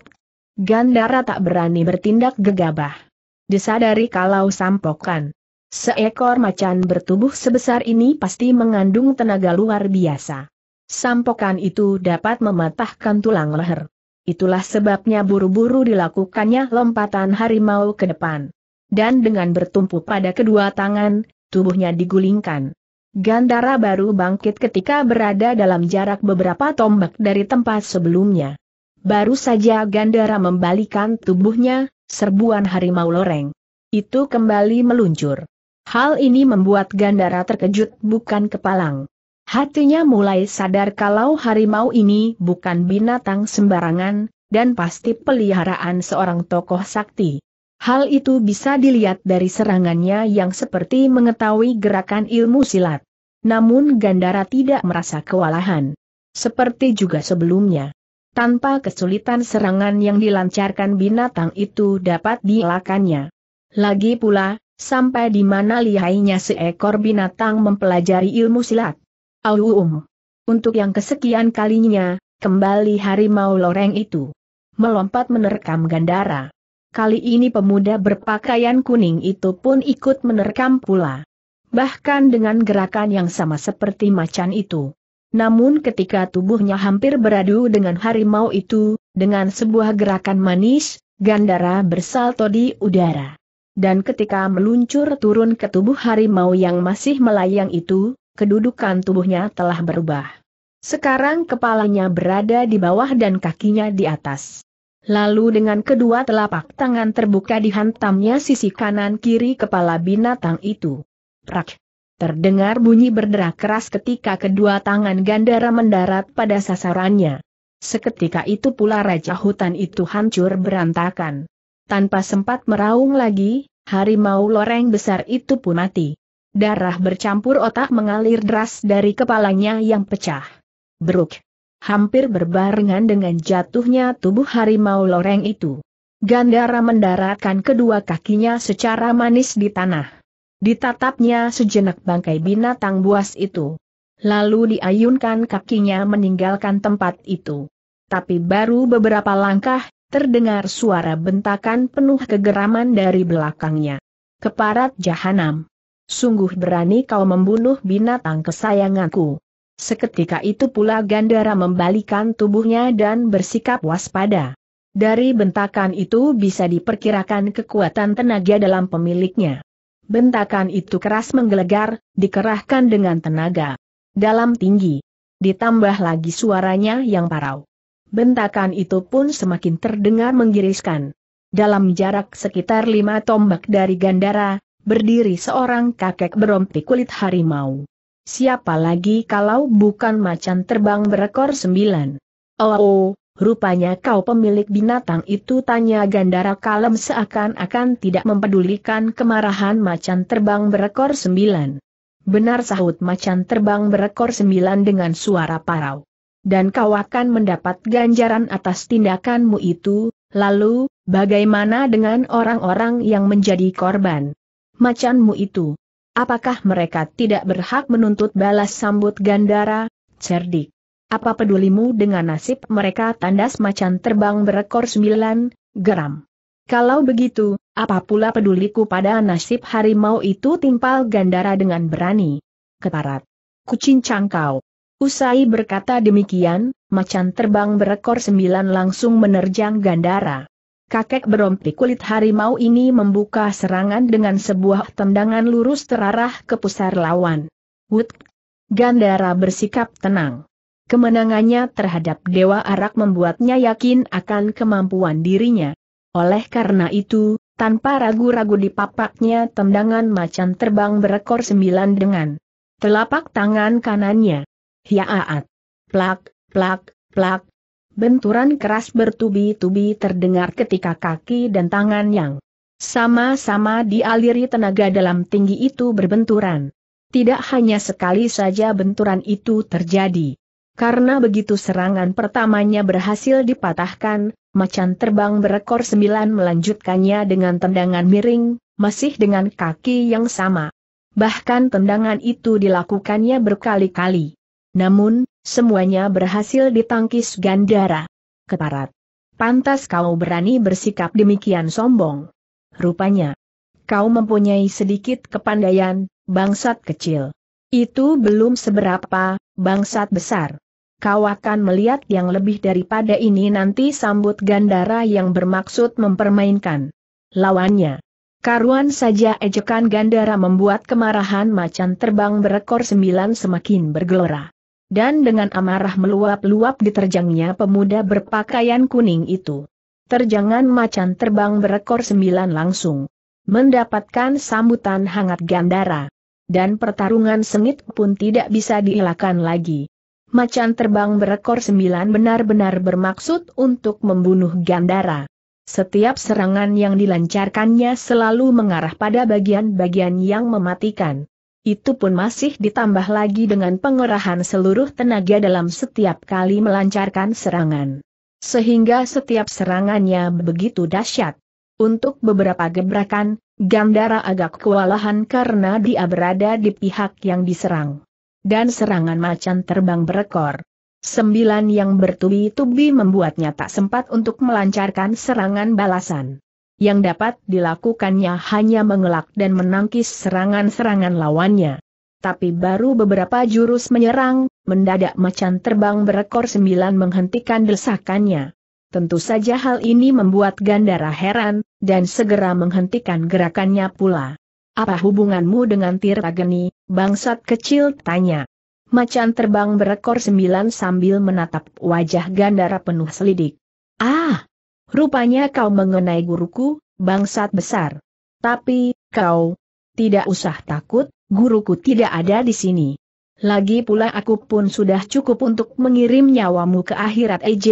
Gandara tak berani bertindak gegabah. Disadari kalau sampokan. Seekor macan bertubuh sebesar ini pasti mengandung tenaga luar biasa. Sampokan itu dapat mematahkan tulang leher. Itulah sebabnya buru-buru dilakukannya lompatan harimau ke depan. Dan dengan bertumpu pada kedua tangan, tubuhnya digulingkan. Gandara baru bangkit ketika berada dalam jarak beberapa tombak dari tempat sebelumnya. Baru saja Gandara membalikan tubuhnya, serbuan harimau loreng. Itu kembali meluncur. Hal ini membuat Gandara terkejut bukan kepalang. Hatinya mulai sadar kalau harimau ini bukan binatang sembarangan, dan pasti peliharaan seorang tokoh sakti. Hal itu bisa dilihat dari serangannya yang seperti mengetahui gerakan ilmu silat. Namun Gandara tidak merasa kewalahan. Seperti juga sebelumnya. Tanpa kesulitan serangan yang dilancarkan binatang itu dapat dielakannya. Lagi pula, sampai di mana lihainya seekor binatang mempelajari ilmu silat. Auum. Untuk yang kesekian kalinya, kembali harimau loreng itu. Melompat menerkam Gandara. Kali ini pemuda berpakaian kuning itu pun ikut menerkam pula. Bahkan dengan gerakan yang sama seperti macan itu. Namun ketika tubuhnya hampir beradu dengan harimau itu, dengan sebuah gerakan manis, Gandara bersalto di udara. Dan ketika meluncur turun ke tubuh harimau yang masih melayang itu, kedudukan tubuhnya telah berubah. Sekarang kepalanya berada di bawah dan kakinya di atas. Lalu dengan kedua telapak tangan terbuka dihantamnya sisi kanan kiri kepala binatang itu. Prak. Terdengar bunyi berderak keras ketika kedua tangan Gandara mendarat pada sasarannya. Seketika itu pula raja hutan itu hancur berantakan. Tanpa sempat meraung lagi, harimau loreng besar itu pun mati. Darah bercampur otak mengalir deras dari kepalanya yang pecah. Beruk. Hampir berbarengan dengan jatuhnya tubuh harimau loreng itu. Gandara mendaratkan kedua kakinya secara manis di tanah. Ditatapnya sejenak bangkai binatang buas itu. Lalu diayunkan kakinya meninggalkan tempat itu. Tapi baru beberapa langkah, terdengar suara bentakan penuh kegeraman dari belakangnya. Keparat jahanam sungguh berani kau membunuh binatang kesayanganku. Seketika itu pula Gandara membalikan tubuhnya dan bersikap waspada. Dari bentakan itu bisa diperkirakan kekuatan tenaga dalam pemiliknya. Bentakan itu keras menggelegar, dikerahkan dengan tenaga. Dalam tinggi. Ditambah lagi suaranya yang parau. Bentakan itu pun semakin terdengar menggiriskan. Dalam jarak sekitar lima tombak dari Gandara, berdiri seorang kakek berompi kulit harimau. Siapa lagi kalau bukan macan terbang berekor sembilan? Oh, oh rupanya kau pemilik binatang itu tanya Gandara kalem seakan-akan tidak mempedulikan kemarahan macan terbang berekor sembilan. Benar sahut macan terbang berekor sembilan dengan suara parau. Dan kau akan mendapat ganjaran atas tindakanmu itu, lalu, bagaimana dengan orang-orang yang menjadi korban? macanmu itu. Apakah mereka tidak berhak menuntut balas sambut Gandara, cerdik? Apa pedulimu dengan nasib mereka tandas macan terbang berekor sembilan, geram. Kalau begitu, apa pula peduliku pada nasib harimau itu timpal Gandara dengan berani. Keparat. Kucincang kau. Usai berkata demikian, macan terbang berekor sembilan langsung menerjang Gandara kakek berompi kulit harimau ini membuka serangan dengan sebuah tendangan lurus terarah ke pusar lawan. Wut! Gandara bersikap tenang. Kemenangannya terhadap Dewa Arak membuatnya yakin akan kemampuan dirinya. Oleh karena itu, tanpa ragu-ragu di papaknya tendangan macan terbang berekor sembilan dengan telapak tangan kanannya. Hiaat! Plak, plak, plak, Benturan keras bertubi-tubi terdengar ketika kaki dan tangan yang sama-sama dialiri tenaga dalam tinggi itu berbenturan. Tidak hanya sekali saja benturan itu terjadi. Karena begitu serangan pertamanya berhasil dipatahkan, macan terbang berekor sembilan melanjutkannya dengan tendangan miring, masih dengan kaki yang sama. Bahkan tendangan itu dilakukannya berkali-kali. Namun, Semuanya berhasil ditangkis Gandara. Keparat. Pantas kau berani bersikap demikian sombong. Rupanya. Kau mempunyai sedikit kepandaian, bangsat kecil. Itu belum seberapa, bangsat besar. Kau akan melihat yang lebih daripada ini nanti sambut Gandara yang bermaksud mempermainkan lawannya. Karuan saja ejekan Gandara membuat kemarahan macan terbang berekor sembilan semakin bergelora dan dengan amarah meluap-luap diterjangnya pemuda berpakaian kuning itu. Terjangan macan terbang berekor sembilan langsung. Mendapatkan sambutan hangat gandara. Dan pertarungan sengit pun tidak bisa dielakkan lagi. Macan terbang berekor sembilan benar-benar bermaksud untuk membunuh Gandara. Setiap serangan yang dilancarkannya selalu mengarah pada bagian-bagian yang mematikan. Itu pun masih ditambah lagi dengan pengerahan seluruh tenaga dalam setiap kali melancarkan serangan. Sehingga setiap serangannya begitu dahsyat. Untuk beberapa gebrakan, Gandara agak kewalahan karena dia berada di pihak yang diserang. Dan serangan macan terbang berekor. Sembilan yang bertubi-tubi membuatnya tak sempat untuk melancarkan serangan balasan yang dapat dilakukannya hanya mengelak dan menangkis serangan-serangan lawannya. Tapi baru beberapa jurus menyerang, mendadak macan terbang berekor sembilan menghentikan desakannya. Tentu saja hal ini membuat Gandara heran, dan segera menghentikan gerakannya pula. Apa hubunganmu dengan Tirageni, bangsat kecil tanya. Macan terbang berekor sembilan sambil menatap wajah Gandara penuh selidik. Ah, Rupanya kau mengenai guruku, bangsat besar. Tapi, kau, tidak usah takut, guruku tidak ada di sini. Lagi pula aku pun sudah cukup untuk mengirim nyawamu ke akhirat EJ,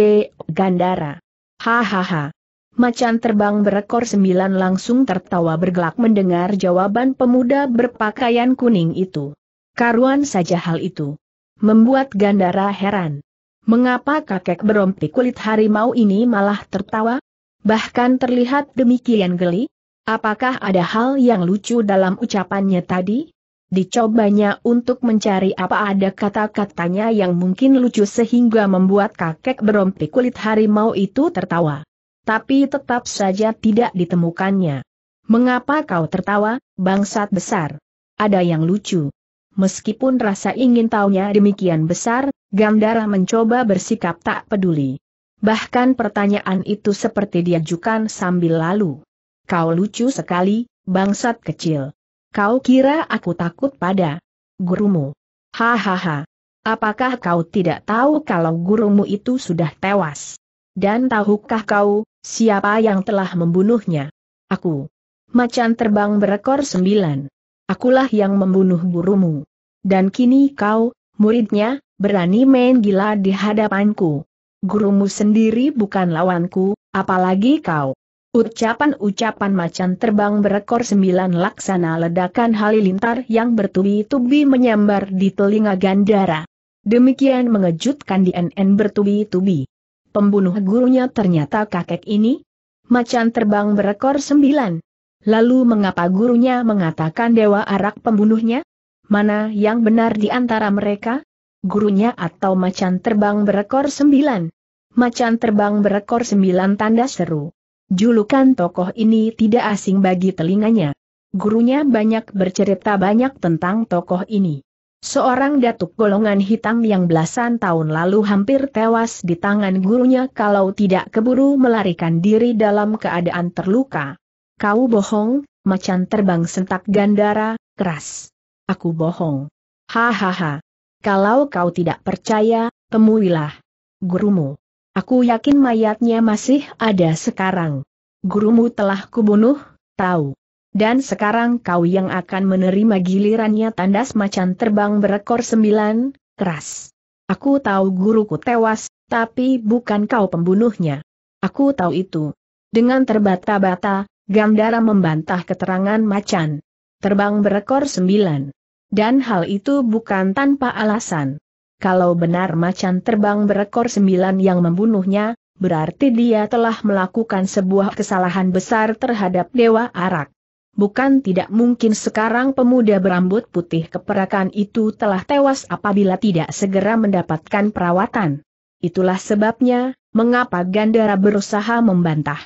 Gandara. Hahaha. Macan terbang berekor sembilan langsung tertawa bergelak mendengar jawaban pemuda berpakaian kuning itu. Karuan saja hal itu. Membuat Gandara heran. Mengapa kakek berompi kulit harimau ini malah tertawa? Bahkan terlihat demikian geli? Apakah ada hal yang lucu dalam ucapannya tadi? Dicobanya untuk mencari apa ada kata-katanya yang mungkin lucu sehingga membuat kakek berompi kulit harimau itu tertawa. Tapi tetap saja tidak ditemukannya. Mengapa kau tertawa, bangsat besar? Ada yang lucu. Meskipun rasa ingin taunya demikian besar, Gandara mencoba bersikap tak peduli. Bahkan pertanyaan itu seperti diajukan sambil lalu. Kau lucu sekali, bangsat kecil. Kau kira aku takut pada gurumu? Hahaha. Apakah kau tidak tahu kalau gurumu itu sudah tewas? Dan tahukah kau, siapa yang telah membunuhnya? Aku. Macan terbang berekor sembilan. Akulah yang membunuh gurumu. Dan kini kau, muridnya, berani main gila di hadapanku. Gurumu sendiri bukan lawanku, apalagi kau. Ucapan-ucapan macan terbang berekor sembilan laksana ledakan halilintar yang bertubi-tubi menyambar di telinga Gandara. Demikian mengejutkan di NN bertubi-tubi. Pembunuh gurunya ternyata kakek ini? Macan terbang berekor sembilan. Lalu mengapa gurunya mengatakan dewa arak pembunuhnya? Mana yang benar di antara mereka? gurunya atau macan terbang berekor sembilan. Macan terbang berekor sembilan tanda seru. Julukan tokoh ini tidak asing bagi telinganya. Gurunya banyak bercerita banyak tentang tokoh ini. Seorang datuk golongan hitam yang belasan tahun lalu hampir tewas di tangan gurunya kalau tidak keburu melarikan diri dalam keadaan terluka. Kau bohong, macan terbang sentak gandara, keras. Aku bohong. Hahaha. Kalau kau tidak percaya, temuilah gurumu. Aku yakin mayatnya masih ada sekarang. Gurumu telah kubunuh, tahu. Dan sekarang kau yang akan menerima gilirannya tandas macan terbang berekor sembilan, keras. Aku tahu guruku tewas, tapi bukan kau pembunuhnya. Aku tahu itu. Dengan terbata-bata, Gandara membantah keterangan macan. Terbang berekor sembilan. Dan hal itu bukan tanpa alasan. Kalau benar macan terbang berekor sembilan yang membunuhnya, berarti dia telah melakukan sebuah kesalahan besar terhadap Dewa Arak. Bukan tidak mungkin sekarang pemuda berambut putih keperakan itu telah tewas apabila tidak segera mendapatkan perawatan. Itulah sebabnya, mengapa Gandara berusaha membantah.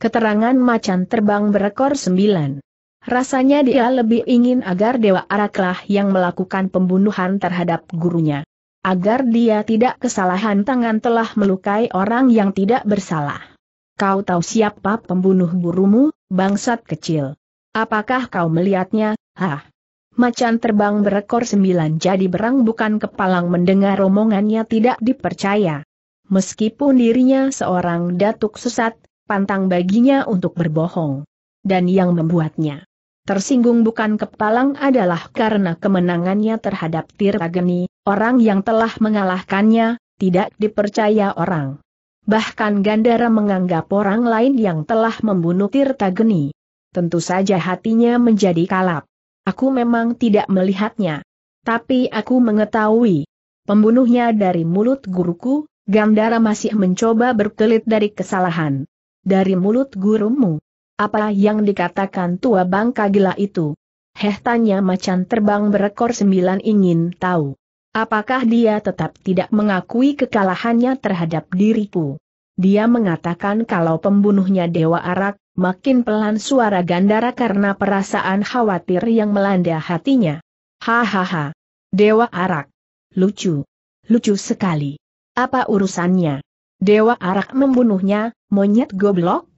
Keterangan macan terbang berekor sembilan. Rasanya dia lebih ingin agar Dewa Araklah yang melakukan pembunuhan terhadap gurunya. Agar dia tidak kesalahan tangan telah melukai orang yang tidak bersalah. Kau tahu siapa pembunuh gurumu, bangsat kecil. Apakah kau melihatnya, hah? Macan terbang berekor sembilan jadi berang bukan kepalang mendengar omongannya tidak dipercaya. Meskipun dirinya seorang datuk sesat, pantang baginya untuk berbohong. Dan yang membuatnya Tersinggung bukan kepalang adalah karena kemenangannya terhadap Tirageni, orang yang telah mengalahkannya, tidak dipercaya orang. Bahkan Gandara menganggap orang lain yang telah membunuh Tirtageni. Tentu saja hatinya menjadi kalap. Aku memang tidak melihatnya. Tapi aku mengetahui. Pembunuhnya dari mulut guruku, Gandara masih mencoba berkelit dari kesalahan. Dari mulut gurumu, apa yang dikatakan tua bangka gila itu? Heh tanya macan terbang berekor sembilan ingin tahu. Apakah dia tetap tidak mengakui kekalahannya terhadap diriku? Dia mengatakan kalau pembunuhnya Dewa Arak, makin pelan suara Gandara karena perasaan khawatir yang melanda hatinya. Hahaha. Dewa Arak. Lucu. Lucu sekali. Apa urusannya? Dewa Arak membunuhnya, monyet goblok?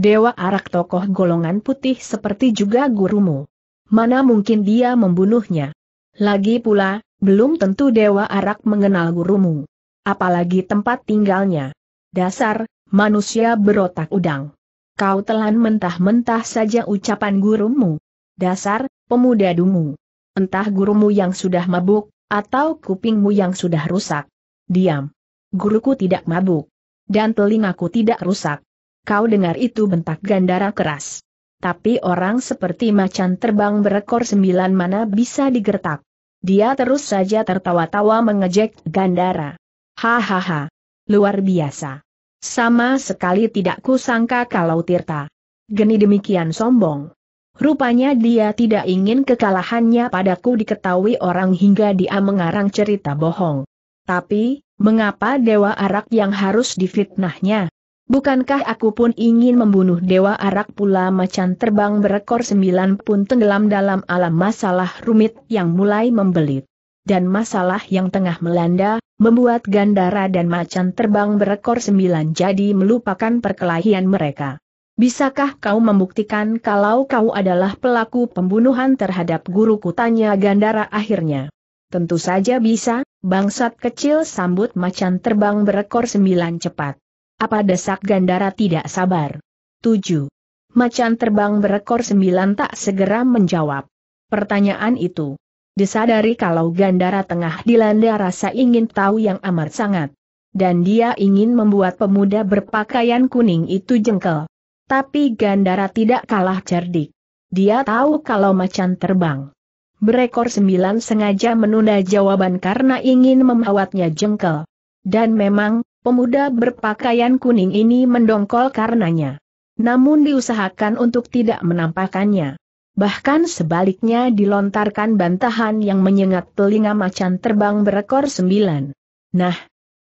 Dewa Arak tokoh golongan putih seperti juga gurumu. Mana mungkin dia membunuhnya? Lagi pula, belum tentu Dewa Arak mengenal gurumu. Apalagi tempat tinggalnya. Dasar, manusia berotak udang. Kau telan mentah-mentah saja ucapan gurumu. Dasar, pemuda dumu. Entah gurumu yang sudah mabuk, atau kupingmu yang sudah rusak. Diam. Guruku tidak mabuk. Dan telingaku tidak rusak. Kau dengar itu bentak Gandara keras. Tapi orang seperti macan terbang berekor sembilan mana bisa digertak. Dia terus saja tertawa-tawa mengejek Gandara. Hahaha. Luar biasa. Sama sekali tidak kusangka kalau Tirta. Geni demikian sombong. Rupanya dia tidak ingin kekalahannya padaku diketahui orang hingga dia mengarang cerita bohong. Tapi, mengapa Dewa Arak yang harus difitnahnya? Bukankah aku pun ingin membunuh Dewa Arak pula macan terbang berekor sembilan pun tenggelam dalam alam masalah rumit yang mulai membelit. Dan masalah yang tengah melanda, membuat Gandara dan macan terbang berekor sembilan jadi melupakan perkelahian mereka. Bisakah kau membuktikan kalau kau adalah pelaku pembunuhan terhadap guruku tanya Gandara akhirnya. Tentu saja bisa, bangsat kecil sambut macan terbang berekor sembilan cepat. Apa desak Gandara tidak sabar? 7. Macan terbang berekor sembilan tak segera menjawab. Pertanyaan itu. Disadari kalau Gandara tengah dilanda rasa ingin tahu yang amat sangat. Dan dia ingin membuat pemuda berpakaian kuning itu jengkel. Tapi Gandara tidak kalah cerdik. Dia tahu kalau macan terbang. Berekor sembilan sengaja menunda jawaban karena ingin memawatnya jengkel. Dan memang, Pemuda berpakaian kuning ini mendongkol karenanya. Namun diusahakan untuk tidak menampakannya. Bahkan sebaliknya dilontarkan bantahan yang menyengat telinga macan terbang berekor sembilan. Nah,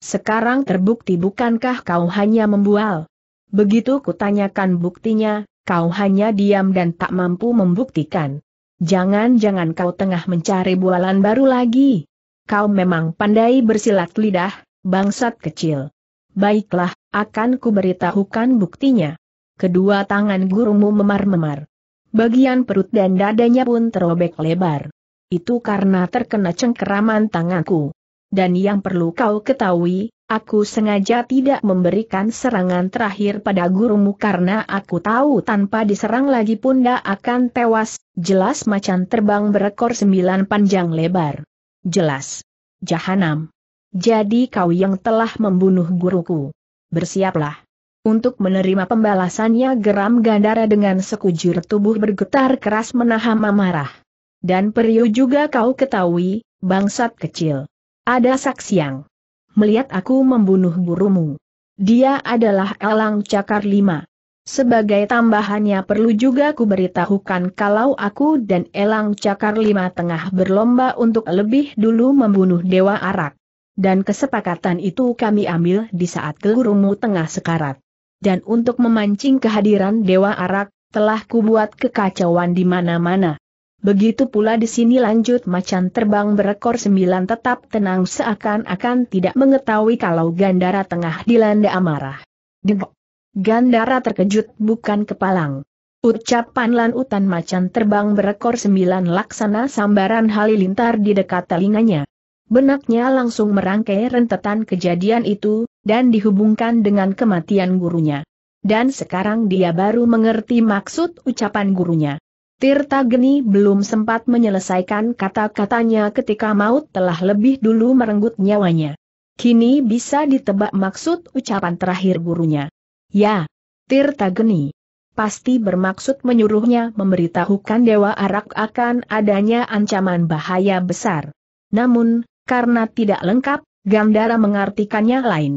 sekarang terbukti bukankah kau hanya membual? Begitu kutanyakan buktinya, kau hanya diam dan tak mampu membuktikan. Jangan-jangan kau tengah mencari bualan baru lagi. Kau memang pandai bersilat lidah, Bangsat kecil. Baiklah, akan kuberitahukan buktinya. Kedua tangan gurumu memar-memar. Bagian perut dan dadanya pun terobek lebar. Itu karena terkena cengkeraman tanganku. Dan yang perlu kau ketahui, aku sengaja tidak memberikan serangan terakhir pada gurumu karena aku tahu tanpa diserang lagi pun tidak akan tewas, jelas macan terbang berekor sembilan panjang lebar. Jelas. Jahanam. Jadi kau yang telah membunuh guruku. Bersiaplah. Untuk menerima pembalasannya geram Gandara dengan sekujur tubuh bergetar keras menahan amarah. Dan Periu juga kau ketahui, bangsat kecil. Ada saksi yang melihat aku membunuh gurumu. Dia adalah Elang Cakar Lima. Sebagai tambahannya perlu juga ku beritahukan kalau aku dan Elang Cakar Lima tengah berlomba untuk lebih dulu membunuh Dewa Arak. Dan kesepakatan itu kami ambil di saat gelurumu tengah sekarat. Dan untuk memancing kehadiran Dewa Arak, telah kubuat kekacauan di mana-mana. Begitu pula di sini lanjut macan terbang berekor sembilan tetap tenang seakan-akan tidak mengetahui kalau Gandara tengah dilanda amarah. Degok. Gandara terkejut bukan kepalang. Ucapan lanutan macan terbang berekor sembilan laksana sambaran halilintar di dekat telinganya. Benaknya langsung merangkai rentetan kejadian itu, dan dihubungkan dengan kematian gurunya. Dan sekarang dia baru mengerti maksud ucapan gurunya. Tirta Geni belum sempat menyelesaikan kata-katanya ketika maut telah lebih dulu merenggut nyawanya. Kini bisa ditebak maksud ucapan terakhir gurunya. Ya, Tirta Geni pasti bermaksud menyuruhnya memberitahukan Dewa Arak akan adanya ancaman bahaya besar. Namun, karena tidak lengkap, Gandara mengartikannya lain.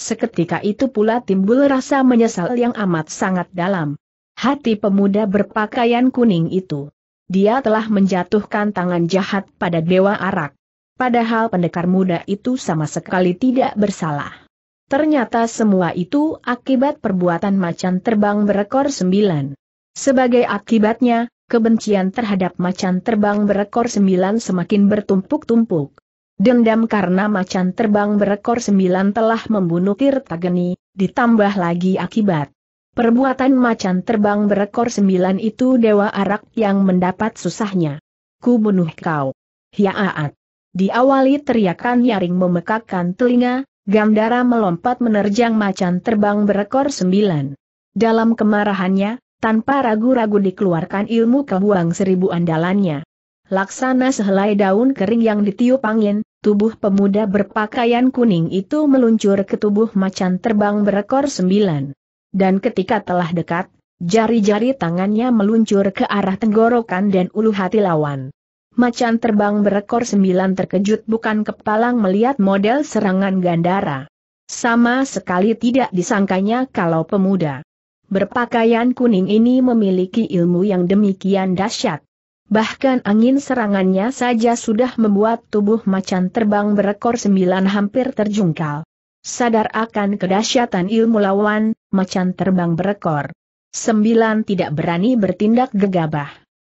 Seketika itu pula timbul rasa menyesal yang amat sangat dalam. Hati pemuda berpakaian kuning itu. Dia telah menjatuhkan tangan jahat pada Dewa Arak. Padahal pendekar muda itu sama sekali tidak bersalah. Ternyata semua itu akibat perbuatan macan terbang berekor sembilan. Sebagai akibatnya, kebencian terhadap macan terbang berekor sembilan semakin bertumpuk-tumpuk. Dendam karena macan terbang berekor sembilan telah membunuh Tirtageni, ditambah lagi akibat perbuatan macan terbang berekor sembilan itu Dewa Arak yang mendapat susahnya. Ku bunuh kau. Hiaat. Diawali teriakan nyaring memekakkan telinga, Gandara melompat menerjang macan terbang berekor sembilan. Dalam kemarahannya, tanpa ragu-ragu dikeluarkan ilmu kebuang seribu andalannya. Laksana sehelai daun kering yang ditiup angin, tubuh pemuda berpakaian kuning itu meluncur ke tubuh macan terbang berekor sembilan. Dan ketika telah dekat, jari-jari tangannya meluncur ke arah tenggorokan dan ulu hati lawan. Macan terbang berekor sembilan terkejut bukan kepalang melihat model serangan Gandara. Sama sekali tidak disangkanya kalau pemuda berpakaian kuning ini memiliki ilmu yang demikian dahsyat. Bahkan angin serangannya saja sudah membuat tubuh macan terbang berekor sembilan hampir terjungkal. Sadar akan kedahsyatan ilmu lawan, macan terbang berekor. Sembilan tidak berani bertindak gegabah.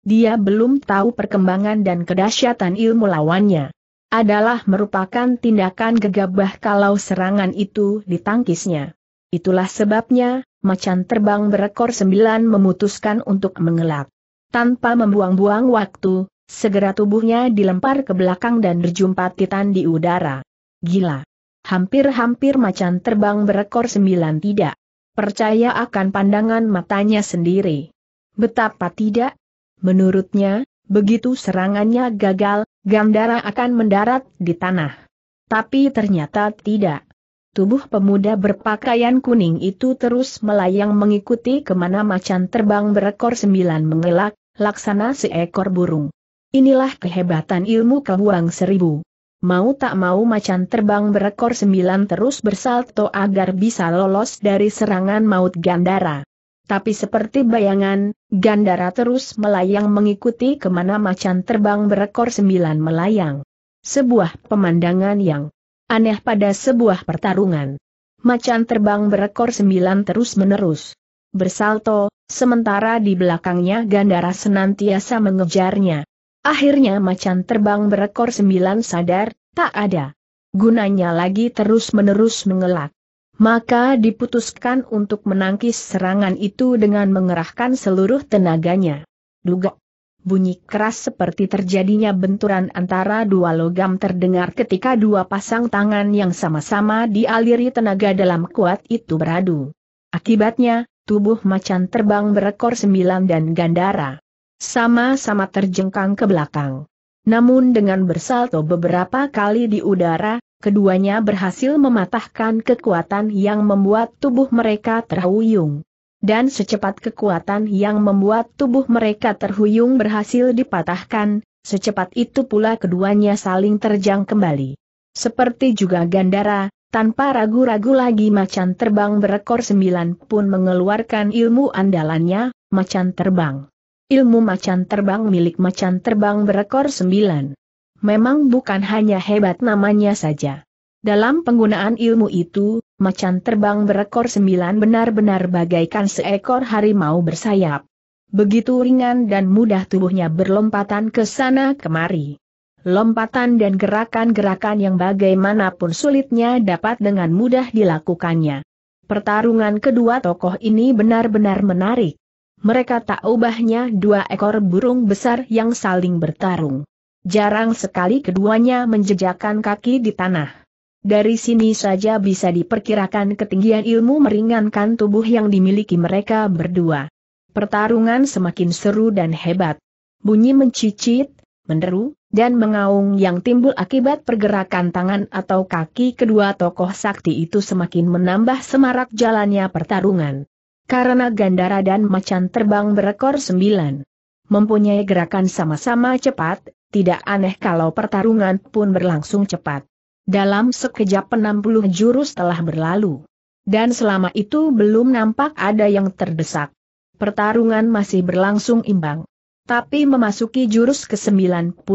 Dia belum tahu perkembangan dan kedahsyatan ilmu lawannya. Adalah merupakan tindakan gegabah kalau serangan itu ditangkisnya. Itulah sebabnya, macan terbang berekor sembilan memutuskan untuk mengelak. Tanpa membuang-buang waktu, segera tubuhnya dilempar ke belakang dan berjumpa Titan di udara. Gila! Hampir-hampir macan terbang berekor sembilan tidak. Percaya akan pandangan matanya sendiri. Betapa tidak? Menurutnya, begitu serangannya gagal, Gandara akan mendarat di tanah. Tapi ternyata tidak. Tubuh pemuda berpakaian kuning itu terus melayang mengikuti kemana macan terbang berekor sembilan mengelak, laksana seekor burung. Inilah kehebatan ilmu kehuang seribu. Mau tak mau macan terbang berekor sembilan terus bersalto agar bisa lolos dari serangan maut Gandara. Tapi seperti bayangan, Gandara terus melayang mengikuti kemana macan terbang berekor sembilan melayang. Sebuah pemandangan yang aneh pada sebuah pertarungan. Macan terbang berekor sembilan terus menerus bersalto, sementara di belakangnya Gandara senantiasa mengejarnya. Akhirnya macan terbang berekor sembilan sadar, tak ada gunanya lagi terus-menerus mengelak. Maka diputuskan untuk menangkis serangan itu dengan mengerahkan seluruh tenaganya. Duga. Bunyi keras seperti terjadinya benturan antara dua logam terdengar ketika dua pasang tangan yang sama-sama dialiri tenaga dalam kuat itu beradu. Akibatnya, tubuh macan terbang berekor sembilan dan gandara. Sama-sama terjengkang ke belakang. Namun dengan bersalto beberapa kali di udara, keduanya berhasil mematahkan kekuatan yang membuat tubuh mereka terhuyung. Dan secepat kekuatan yang membuat tubuh mereka terhuyung berhasil dipatahkan, secepat itu pula keduanya saling terjang kembali. Seperti juga Gandara, tanpa ragu-ragu lagi macan terbang berekor sembilan pun mengeluarkan ilmu andalannya, macan terbang. Ilmu macan terbang milik macan terbang berekor sembilan. Memang bukan hanya hebat namanya saja. Dalam penggunaan ilmu itu, macan terbang berekor sembilan benar-benar bagaikan seekor harimau bersayap. Begitu ringan dan mudah tubuhnya berlompatan ke sana kemari lompatan dan gerakan-gerakan yang bagaimanapun sulitnya dapat dengan mudah dilakukannya. Pertarungan kedua tokoh ini benar-benar menarik. Mereka tak ubahnya dua ekor burung besar yang saling bertarung. Jarang sekali keduanya menjejakkan kaki di tanah. Dari sini saja bisa diperkirakan ketinggian ilmu meringankan tubuh yang dimiliki mereka berdua. Pertarungan semakin seru dan hebat. Bunyi mencicit, menderu, dan mengaung yang timbul akibat pergerakan tangan atau kaki kedua tokoh sakti itu semakin menambah semarak jalannya pertarungan. Karena Gandara dan Macan terbang berekor sembilan. Mempunyai gerakan sama-sama cepat, tidak aneh kalau pertarungan pun berlangsung cepat. Dalam sekejap 60 jurus telah berlalu. Dan selama itu belum nampak ada yang terdesak. Pertarungan masih berlangsung imbang. Tapi memasuki jurus ke-90,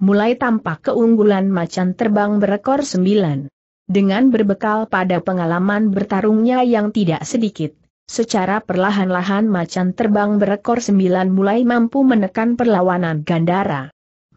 mulai tampak keunggulan macan terbang berekor 9. Dengan berbekal pada pengalaman bertarungnya yang tidak sedikit, secara perlahan-lahan macan terbang berekor 9 mulai mampu menekan perlawanan Gandara.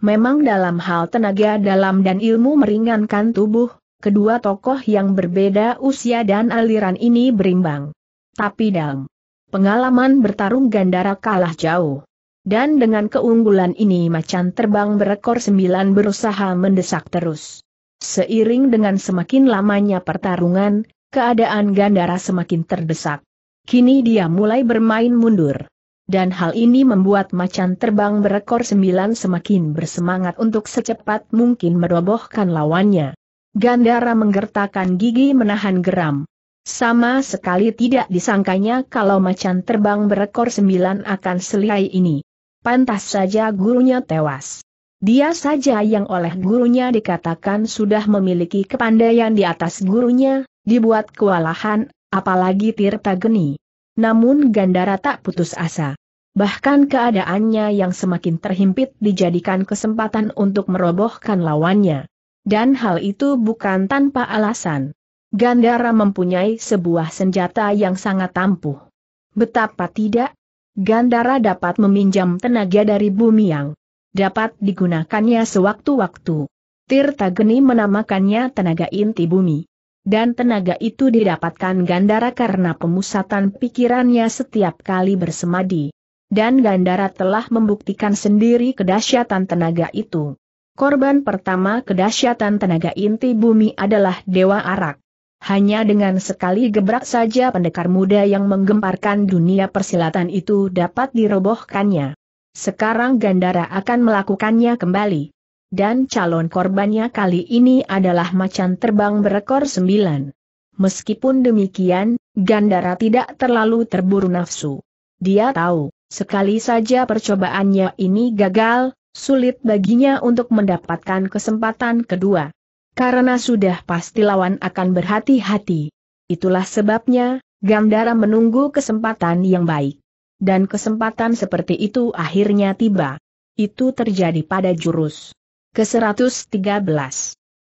Memang dalam hal tenaga dalam dan ilmu meringankan tubuh, kedua tokoh yang berbeda usia dan aliran ini berimbang. Tapi dalam pengalaman bertarung Gandara kalah jauh. Dan dengan keunggulan ini macan terbang berekor sembilan berusaha mendesak terus. Seiring dengan semakin lamanya pertarungan, keadaan Gandara semakin terdesak. Kini dia mulai bermain mundur. Dan hal ini membuat macan terbang berekor sembilan semakin bersemangat untuk secepat mungkin merobohkan lawannya. Gandara menggertakkan gigi menahan geram. Sama sekali tidak disangkanya kalau macan terbang berekor sembilan akan selai ini pantas saja gurunya tewas. Dia saja yang oleh gurunya dikatakan sudah memiliki kepandaian di atas gurunya, dibuat kewalahan, apalagi Tirta Geni. Namun Gandara tak putus asa. Bahkan keadaannya yang semakin terhimpit dijadikan kesempatan untuk merobohkan lawannya. Dan hal itu bukan tanpa alasan. Gandara mempunyai sebuah senjata yang sangat ampuh. Betapa tidak, Gandara dapat meminjam tenaga dari bumi yang dapat digunakannya sewaktu-waktu. Tirta Geni menamakannya tenaga inti bumi. Dan tenaga itu didapatkan Gandara karena pemusatan pikirannya setiap kali bersemadi. Dan Gandara telah membuktikan sendiri kedahsyatan tenaga itu. Korban pertama kedahsyatan tenaga inti bumi adalah Dewa Arak. Hanya dengan sekali gebrak saja pendekar muda yang menggemparkan dunia persilatan itu dapat dirobohkannya. Sekarang Gandara akan melakukannya kembali. Dan calon korbannya kali ini adalah macan terbang berekor sembilan. Meskipun demikian, Gandara tidak terlalu terburu nafsu. Dia tahu, sekali saja percobaannya ini gagal, sulit baginya untuk mendapatkan kesempatan kedua. Karena sudah pasti lawan akan berhati-hati. Itulah sebabnya, Gandara menunggu kesempatan yang baik. Dan kesempatan seperti itu akhirnya tiba. Itu terjadi pada jurus ke-113.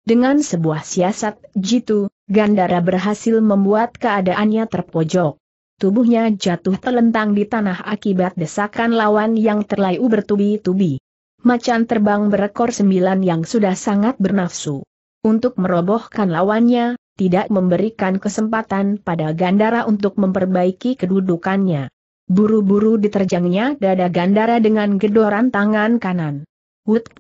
Dengan sebuah siasat jitu, Gandara berhasil membuat keadaannya terpojok. Tubuhnya jatuh telentang di tanah akibat desakan lawan yang terlayu bertubi-tubi. Macan terbang berekor sembilan yang sudah sangat bernafsu untuk merobohkan lawannya, tidak memberikan kesempatan pada Gandara untuk memperbaiki kedudukannya. Buru-buru diterjangnya dada Gandara dengan gedoran tangan kanan. Wut!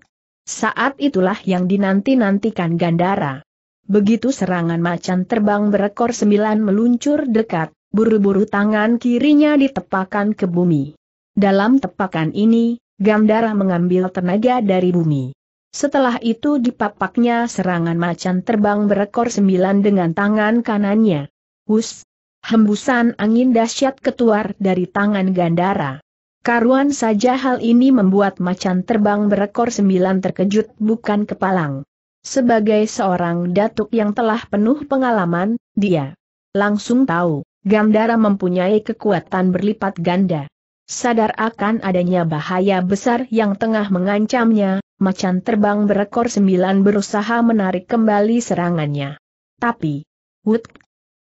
Saat itulah yang dinanti-nantikan Gandara. Begitu serangan macan terbang berekor sembilan meluncur dekat, buru-buru tangan kirinya ditepakan ke bumi. Dalam tepakan ini, Gandara mengambil tenaga dari bumi. Setelah itu dipapaknya serangan macan terbang berekor sembilan dengan tangan kanannya. Hus! Hembusan angin dahsyat keluar dari tangan Gandara. Karuan saja hal ini membuat macan terbang berekor sembilan terkejut bukan kepalang. Sebagai seorang datuk yang telah penuh pengalaman, dia langsung tahu, Gandara mempunyai kekuatan berlipat ganda. Sadar akan adanya bahaya besar yang tengah mengancamnya, macan terbang berekor sembilan berusaha menarik kembali serangannya. Tapi, Wut,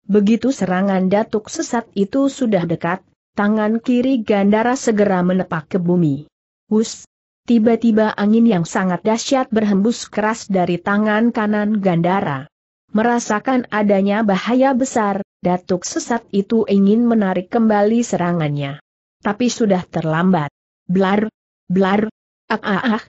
begitu serangan datuk sesat itu sudah dekat, tangan kiri Gandara segera menepak ke bumi. Wus, tiba-tiba angin yang sangat dahsyat berhembus keras dari tangan kanan Gandara. Merasakan adanya bahaya besar, datuk sesat itu ingin menarik kembali serangannya. Tapi sudah terlambat. Blar, blar, ah ah ah.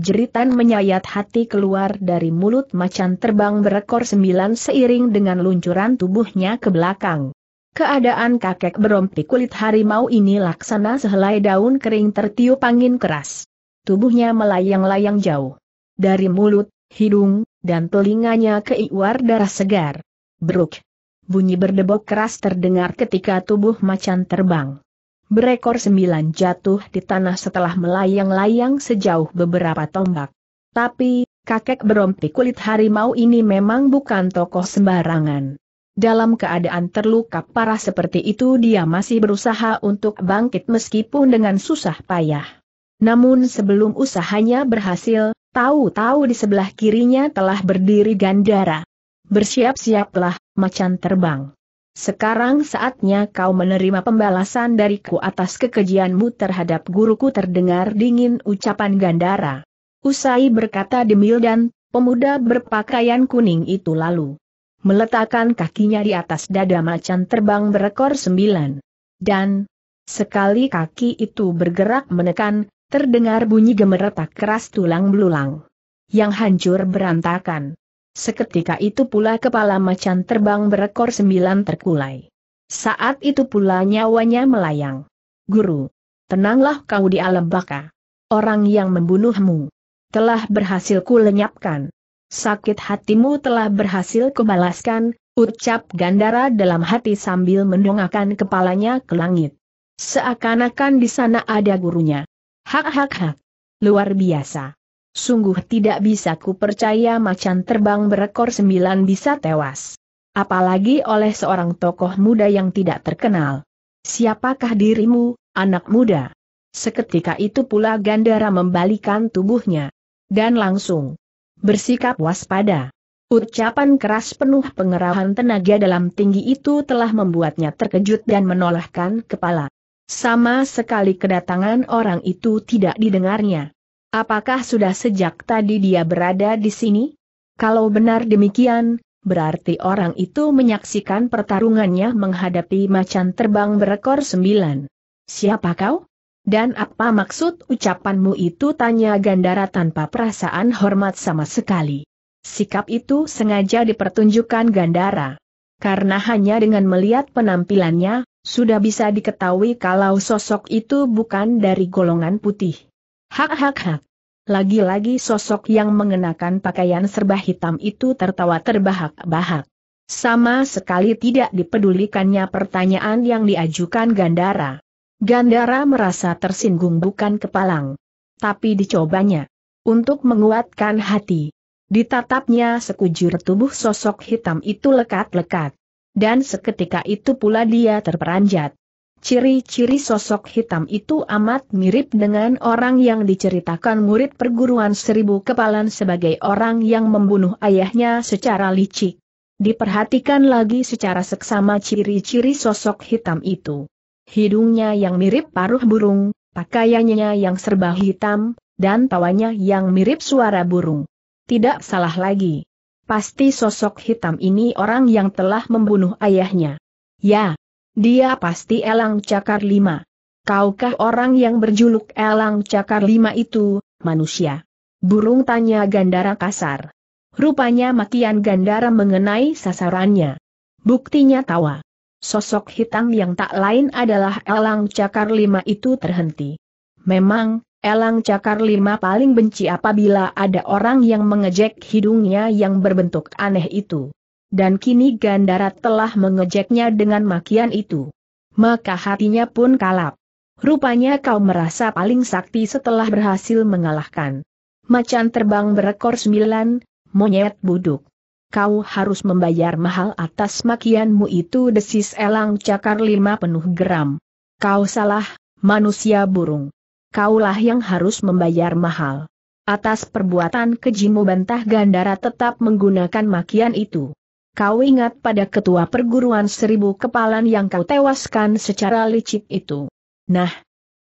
Jeritan menyayat hati keluar dari mulut macan terbang berekor sembilan seiring dengan luncuran tubuhnya ke belakang. Keadaan kakek berompi kulit harimau ini laksana sehelai daun kering tertiup angin keras. Tubuhnya melayang-layang jauh. Dari mulut, hidung, dan telinganya keiwar darah segar. Bruk. Bunyi berdebok keras terdengar ketika tubuh macan terbang. Berekor sembilan jatuh di tanah setelah melayang-layang sejauh beberapa tombak. Tapi, kakek berompi kulit harimau ini memang bukan tokoh sembarangan. Dalam keadaan terluka parah seperti itu dia masih berusaha untuk bangkit meskipun dengan susah payah. Namun sebelum usahanya berhasil, tahu-tahu di sebelah kirinya telah berdiri Gandara. Bersiap-siaplah, macan terbang. Sekarang saatnya kau menerima pembalasan dariku atas kekejianmu terhadap guruku terdengar dingin ucapan Gandara. Usai berkata Demil dan pemuda berpakaian kuning itu lalu meletakkan kakinya di atas dada macan terbang berekor sembilan. Dan sekali kaki itu bergerak menekan, terdengar bunyi gemeretak keras tulang belulang yang hancur berantakan. Seketika itu pula kepala macan terbang berekor sembilan terkulai. Saat itu pula nyawanya melayang. Guru, tenanglah kau di alam baka. Orang yang membunuhmu telah berhasil kulenyapkan. Sakit hatimu telah berhasil kubalaskan, ucap Gandara dalam hati sambil mendongakkan kepalanya ke langit. Seakan-akan di sana ada gurunya. Hak hak hak. Luar biasa. Sungguh tidak bisa kupercaya macan terbang berekor sembilan bisa tewas. Apalagi oleh seorang tokoh muda yang tidak terkenal. Siapakah dirimu, anak muda? Seketika itu pula Gandara membalikan tubuhnya. Dan langsung bersikap waspada. Ucapan keras penuh pengerahan tenaga dalam tinggi itu telah membuatnya terkejut dan menolakkan kepala. Sama sekali kedatangan orang itu tidak didengarnya. Apakah sudah sejak tadi dia berada di sini? Kalau benar demikian, berarti orang itu menyaksikan pertarungannya menghadapi macan terbang berekor sembilan. Siapa kau? Dan apa maksud ucapanmu itu tanya Gandara tanpa perasaan hormat sama sekali. Sikap itu sengaja dipertunjukkan Gandara. Karena hanya dengan melihat penampilannya, sudah bisa diketahui kalau sosok itu bukan dari golongan putih. Hak hak hak. Lagi-lagi sosok yang mengenakan pakaian serba hitam itu tertawa terbahak-bahak. Sama sekali tidak dipedulikannya pertanyaan yang diajukan Gandara. Gandara merasa tersinggung bukan kepalang. Tapi dicobanya. Untuk menguatkan hati. Ditatapnya sekujur tubuh sosok hitam itu lekat-lekat. Dan seketika itu pula dia terperanjat. Ciri-ciri sosok hitam itu amat mirip dengan orang yang diceritakan murid perguruan seribu kepalan sebagai orang yang membunuh ayahnya secara licik. Diperhatikan lagi secara seksama ciri-ciri sosok hitam itu. Hidungnya yang mirip paruh burung, pakaiannya yang serba hitam, dan tawanya yang mirip suara burung. Tidak salah lagi. Pasti sosok hitam ini orang yang telah membunuh ayahnya. Ya, dia pasti elang cakar lima. Kaukah orang yang berjuluk elang cakar lima itu, manusia? Burung tanya Gandara kasar. Rupanya makian Gandara mengenai sasarannya. Buktinya tawa. Sosok hitam yang tak lain adalah elang cakar lima itu terhenti. Memang, elang cakar lima paling benci apabila ada orang yang mengejek hidungnya yang berbentuk aneh itu. Dan kini Gandara telah mengejeknya dengan makian itu. Maka hatinya pun kalap. Rupanya kau merasa paling sakti setelah berhasil mengalahkan. Macan terbang berekor sembilan, monyet buduk. Kau harus membayar mahal atas makianmu itu desis elang cakar lima penuh geram. Kau salah, manusia burung. Kaulah yang harus membayar mahal. Atas perbuatan kejimu bantah Gandara tetap menggunakan makian itu. Kau ingat pada ketua perguruan seribu kepalan yang kau tewaskan secara licik itu. Nah,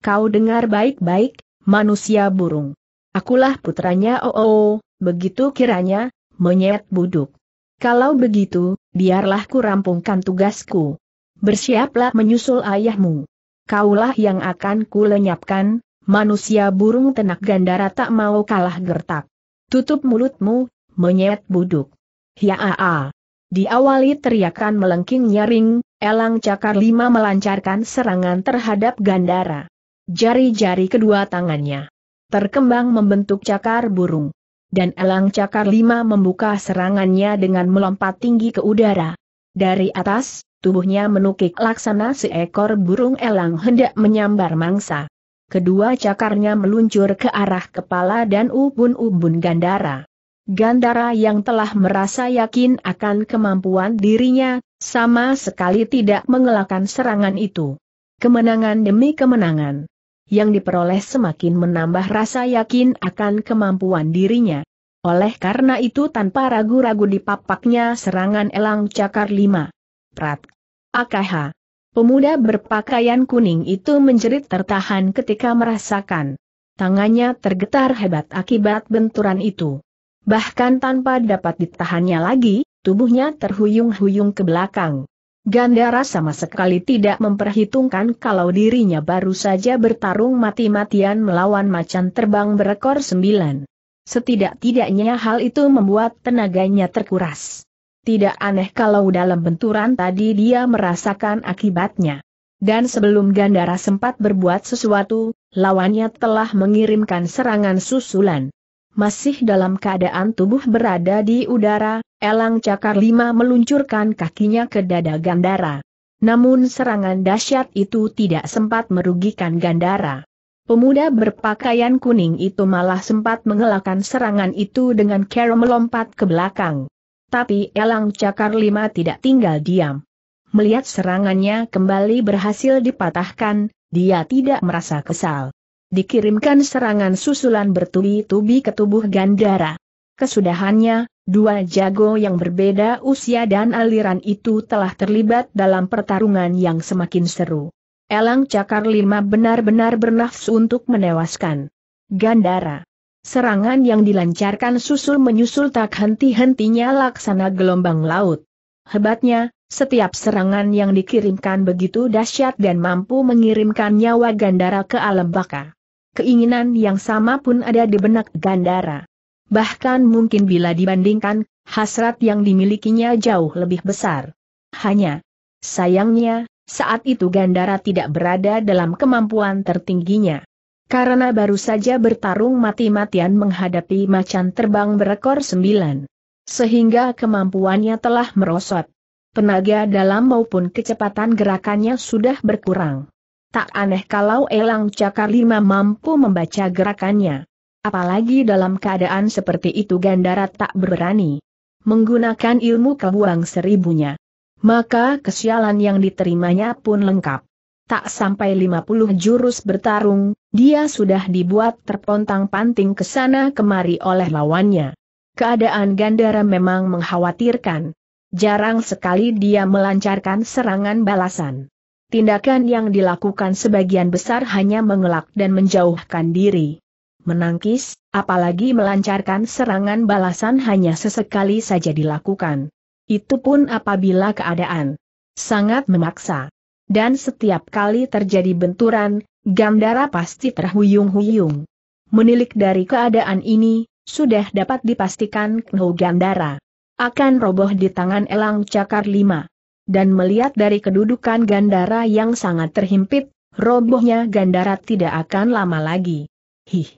kau dengar baik-baik, manusia burung. Akulah putranya oh, oh, begitu kiranya, monyet buduk. Kalau begitu, biarlah ku rampungkan tugasku. Bersiaplah menyusul ayahmu. Kaulah yang akan ku lenyapkan, manusia burung tenak gandara tak mau kalah gertak. Tutup mulutmu, monyet buduk. Ya, a. Diawali teriakan melengking nyaring, Elang Cakar Lima melancarkan serangan terhadap Gandara. Jari-jari kedua tangannya terkembang membentuk cakar burung. Dan Elang Cakar Lima membuka serangannya dengan melompat tinggi ke udara. Dari atas, tubuhnya menukik laksana seekor burung elang hendak menyambar mangsa. Kedua cakarnya meluncur ke arah kepala dan ubun-ubun Gandara. Gandara yang telah merasa yakin akan kemampuan dirinya, sama sekali tidak mengelakkan serangan itu. Kemenangan demi kemenangan yang diperoleh semakin menambah rasa yakin akan kemampuan dirinya. Oleh karena itu tanpa ragu-ragu dipapaknya serangan elang cakar lima. Prat. AKH. Pemuda berpakaian kuning itu menjerit tertahan ketika merasakan. Tangannya tergetar hebat akibat benturan itu. Bahkan tanpa dapat ditahannya lagi, tubuhnya terhuyung-huyung ke belakang. Gandara sama sekali tidak memperhitungkan kalau dirinya baru saja bertarung mati-matian melawan macan terbang berekor sembilan. Setidak-tidaknya hal itu membuat tenaganya terkuras. Tidak aneh kalau dalam benturan tadi dia merasakan akibatnya. Dan sebelum Gandara sempat berbuat sesuatu, lawannya telah mengirimkan serangan susulan. Masih dalam keadaan tubuh berada di udara, Elang Cakar Lima meluncurkan kakinya ke dada Gandara. Namun serangan dahsyat itu tidak sempat merugikan Gandara. Pemuda berpakaian kuning itu malah sempat mengelakkan serangan itu dengan cara melompat ke belakang. Tapi Elang Cakar Lima tidak tinggal diam. Melihat serangannya kembali berhasil dipatahkan, dia tidak merasa kesal dikirimkan serangan susulan bertubi-tubi ke tubuh Gandara. Kesudahannya, dua jago yang berbeda usia dan aliran itu telah terlibat dalam pertarungan yang semakin seru. Elang Cakar Lima benar-benar bernafsu untuk menewaskan Gandara. Serangan yang dilancarkan susul menyusul tak henti-hentinya laksana gelombang laut. Hebatnya, setiap serangan yang dikirimkan begitu dahsyat dan mampu mengirimkan nyawa Gandara ke alam baka keinginan yang sama pun ada di benak Gandara. Bahkan mungkin bila dibandingkan, hasrat yang dimilikinya jauh lebih besar. Hanya, sayangnya, saat itu Gandara tidak berada dalam kemampuan tertingginya. Karena baru saja bertarung mati-matian menghadapi macan terbang berekor sembilan. Sehingga kemampuannya telah merosot. Tenaga dalam maupun kecepatan gerakannya sudah berkurang. Tak aneh kalau Elang Cakar Lima mampu membaca gerakannya. Apalagi dalam keadaan seperti itu Gandara tak berani menggunakan ilmu kebuang seribunya. Maka kesialan yang diterimanya pun lengkap. Tak sampai 50 jurus bertarung, dia sudah dibuat terpontang-panting ke sana kemari oleh lawannya. Keadaan Gandara memang mengkhawatirkan. Jarang sekali dia melancarkan serangan balasan. Tindakan yang dilakukan sebagian besar hanya mengelak dan menjauhkan diri. Menangkis, apalagi melancarkan serangan balasan hanya sesekali saja dilakukan. Itu pun apabila keadaan sangat memaksa. Dan setiap kali terjadi benturan, Gandara pasti terhuyung-huyung. Menilik dari keadaan ini, sudah dapat dipastikan Kno Gandara akan roboh di tangan Elang Cakar 5 dan melihat dari kedudukan Gandara yang sangat terhimpit, robohnya Gandara tidak akan lama lagi. Hih!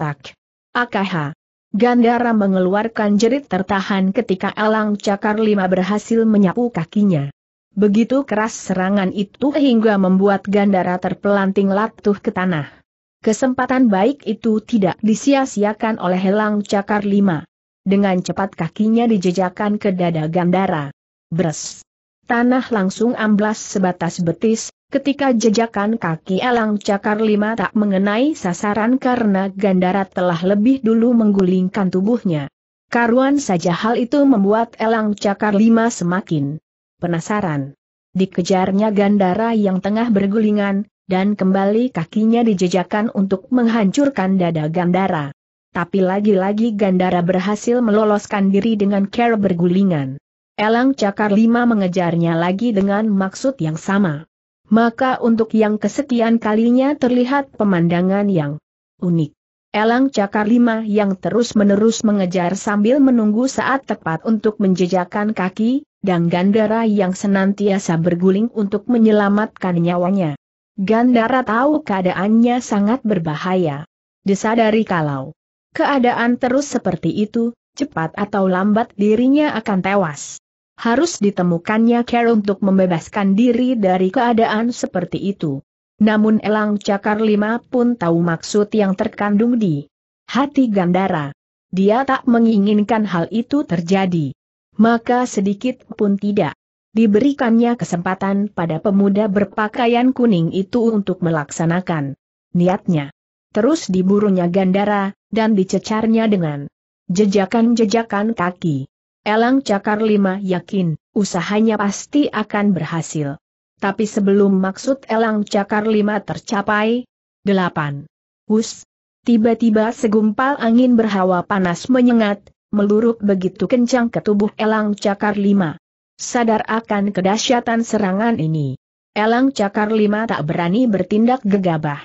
Tak! Akaha! Gandara mengeluarkan jerit tertahan ketika Elang Cakar Lima berhasil menyapu kakinya. Begitu keras serangan itu hingga membuat Gandara terpelanting latuh ke tanah. Kesempatan baik itu tidak disia-siakan oleh Elang Cakar Lima. Dengan cepat kakinya dijejakkan ke dada Gandara. Bres! tanah langsung amblas sebatas betis, ketika jejakan kaki elang cakar lima tak mengenai sasaran karena Gandara telah lebih dulu menggulingkan tubuhnya. Karuan saja hal itu membuat elang cakar lima semakin penasaran. Dikejarnya Gandara yang tengah bergulingan, dan kembali kakinya dijejakan untuk menghancurkan dada Gandara. Tapi lagi-lagi Gandara berhasil meloloskan diri dengan care bergulingan. Elang Cakar Lima mengejarnya lagi dengan maksud yang sama. Maka untuk yang kesekian kalinya terlihat pemandangan yang unik. Elang Cakar Lima yang terus-menerus mengejar sambil menunggu saat tepat untuk menjejakkan kaki, dan Gandara yang senantiasa berguling untuk menyelamatkan nyawanya. Gandara tahu keadaannya sangat berbahaya. Disadari kalau keadaan terus seperti itu, cepat atau lambat dirinya akan tewas harus ditemukannya care untuk membebaskan diri dari keadaan seperti itu. Namun Elang Cakar Lima pun tahu maksud yang terkandung di hati Gandara. Dia tak menginginkan hal itu terjadi. Maka sedikit pun tidak. Diberikannya kesempatan pada pemuda berpakaian kuning itu untuk melaksanakan niatnya. Terus diburunya Gandara, dan dicecarnya dengan jejakan-jejakan kaki. Elang Cakar Lima yakin, usahanya pasti akan berhasil. Tapi sebelum maksud Elang Cakar Lima tercapai, 8. Hus. Tiba-tiba segumpal angin berhawa panas menyengat, meluruk begitu kencang ke tubuh Elang Cakar Lima. Sadar akan kedahsyatan serangan ini. Elang Cakar Lima tak berani bertindak gegabah.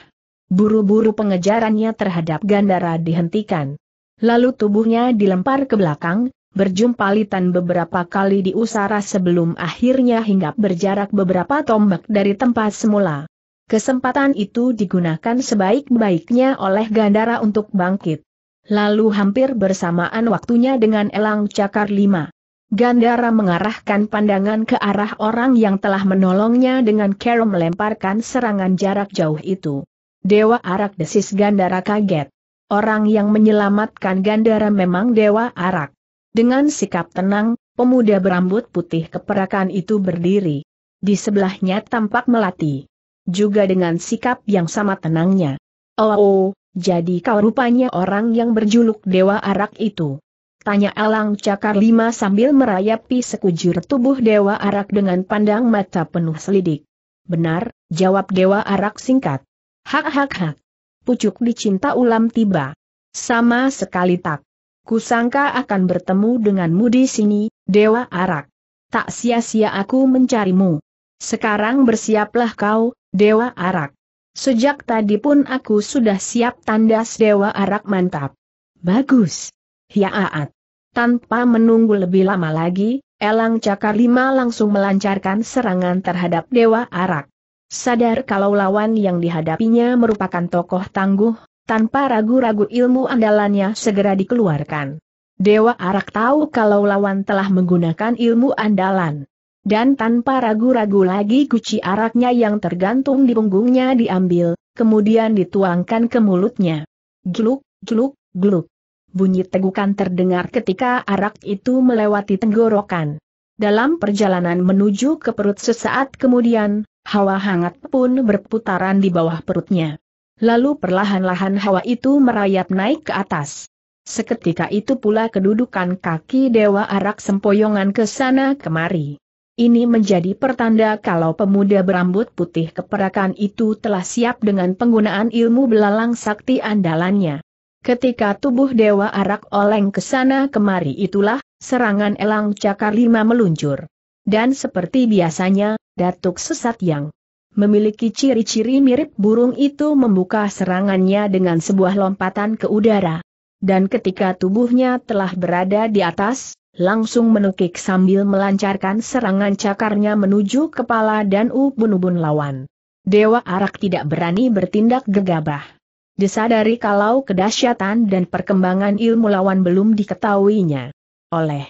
Buru-buru pengejarannya terhadap Gandara dihentikan. Lalu tubuhnya dilempar ke belakang, berjumpa Litan beberapa kali di Usara sebelum akhirnya hinggap berjarak beberapa tombak dari tempat semula. Kesempatan itu digunakan sebaik-baiknya oleh Gandara untuk bangkit. Lalu hampir bersamaan waktunya dengan Elang Cakar 5. Gandara mengarahkan pandangan ke arah orang yang telah menolongnya dengan cara melemparkan serangan jarak jauh itu. Dewa Arak desis Gandara kaget. Orang yang menyelamatkan Gandara memang Dewa Arak. Dengan sikap tenang, pemuda berambut putih keperakan itu berdiri. Di sebelahnya tampak melati. Juga dengan sikap yang sama tenangnya. Oh, oh jadi kau rupanya orang yang berjuluk Dewa Arak itu. Tanya Alang Cakar Lima sambil merayapi sekujur tubuh Dewa Arak dengan pandang mata penuh selidik. Benar, jawab Dewa Arak singkat. Hak hak hak. Pucuk dicinta ulam tiba. Sama sekali tak. Kusangka akan bertemu denganmu di sini, Dewa Arak. Tak sia-sia aku mencarimu. Sekarang bersiaplah kau, Dewa Arak. Sejak tadi pun aku sudah siap tandas Dewa Arak mantap. Bagus. Hiaat. Ya Tanpa menunggu lebih lama lagi, Elang Cakar Lima langsung melancarkan serangan terhadap Dewa Arak. Sadar kalau lawan yang dihadapinya merupakan tokoh tangguh, tanpa ragu-ragu ilmu andalannya segera dikeluarkan. Dewa Arak tahu kalau lawan telah menggunakan ilmu andalan. Dan tanpa ragu-ragu lagi guci araknya yang tergantung di punggungnya diambil, kemudian dituangkan ke mulutnya. Gluk, gluk, gluk. Bunyi tegukan terdengar ketika arak itu melewati tenggorokan. Dalam perjalanan menuju ke perut sesaat kemudian, hawa hangat pun berputaran di bawah perutnya. Lalu perlahan-lahan hawa itu merayap naik ke atas. Seketika itu pula kedudukan kaki Dewa Arak sempoyongan ke sana kemari. Ini menjadi pertanda kalau pemuda berambut putih keperakan itu telah siap dengan penggunaan ilmu belalang sakti andalannya. Ketika tubuh Dewa Arak oleng ke sana kemari itulah, serangan elang cakar lima meluncur. Dan seperti biasanya, datuk sesat yang memiliki ciri-ciri mirip burung itu membuka serangannya dengan sebuah lompatan ke udara. Dan ketika tubuhnya telah berada di atas, langsung menukik sambil melancarkan serangan cakarnya menuju kepala dan ubun-ubun lawan. Dewa Arak tidak berani bertindak gegabah. Disadari kalau kedahsyatan dan perkembangan ilmu lawan belum diketahuinya. Oleh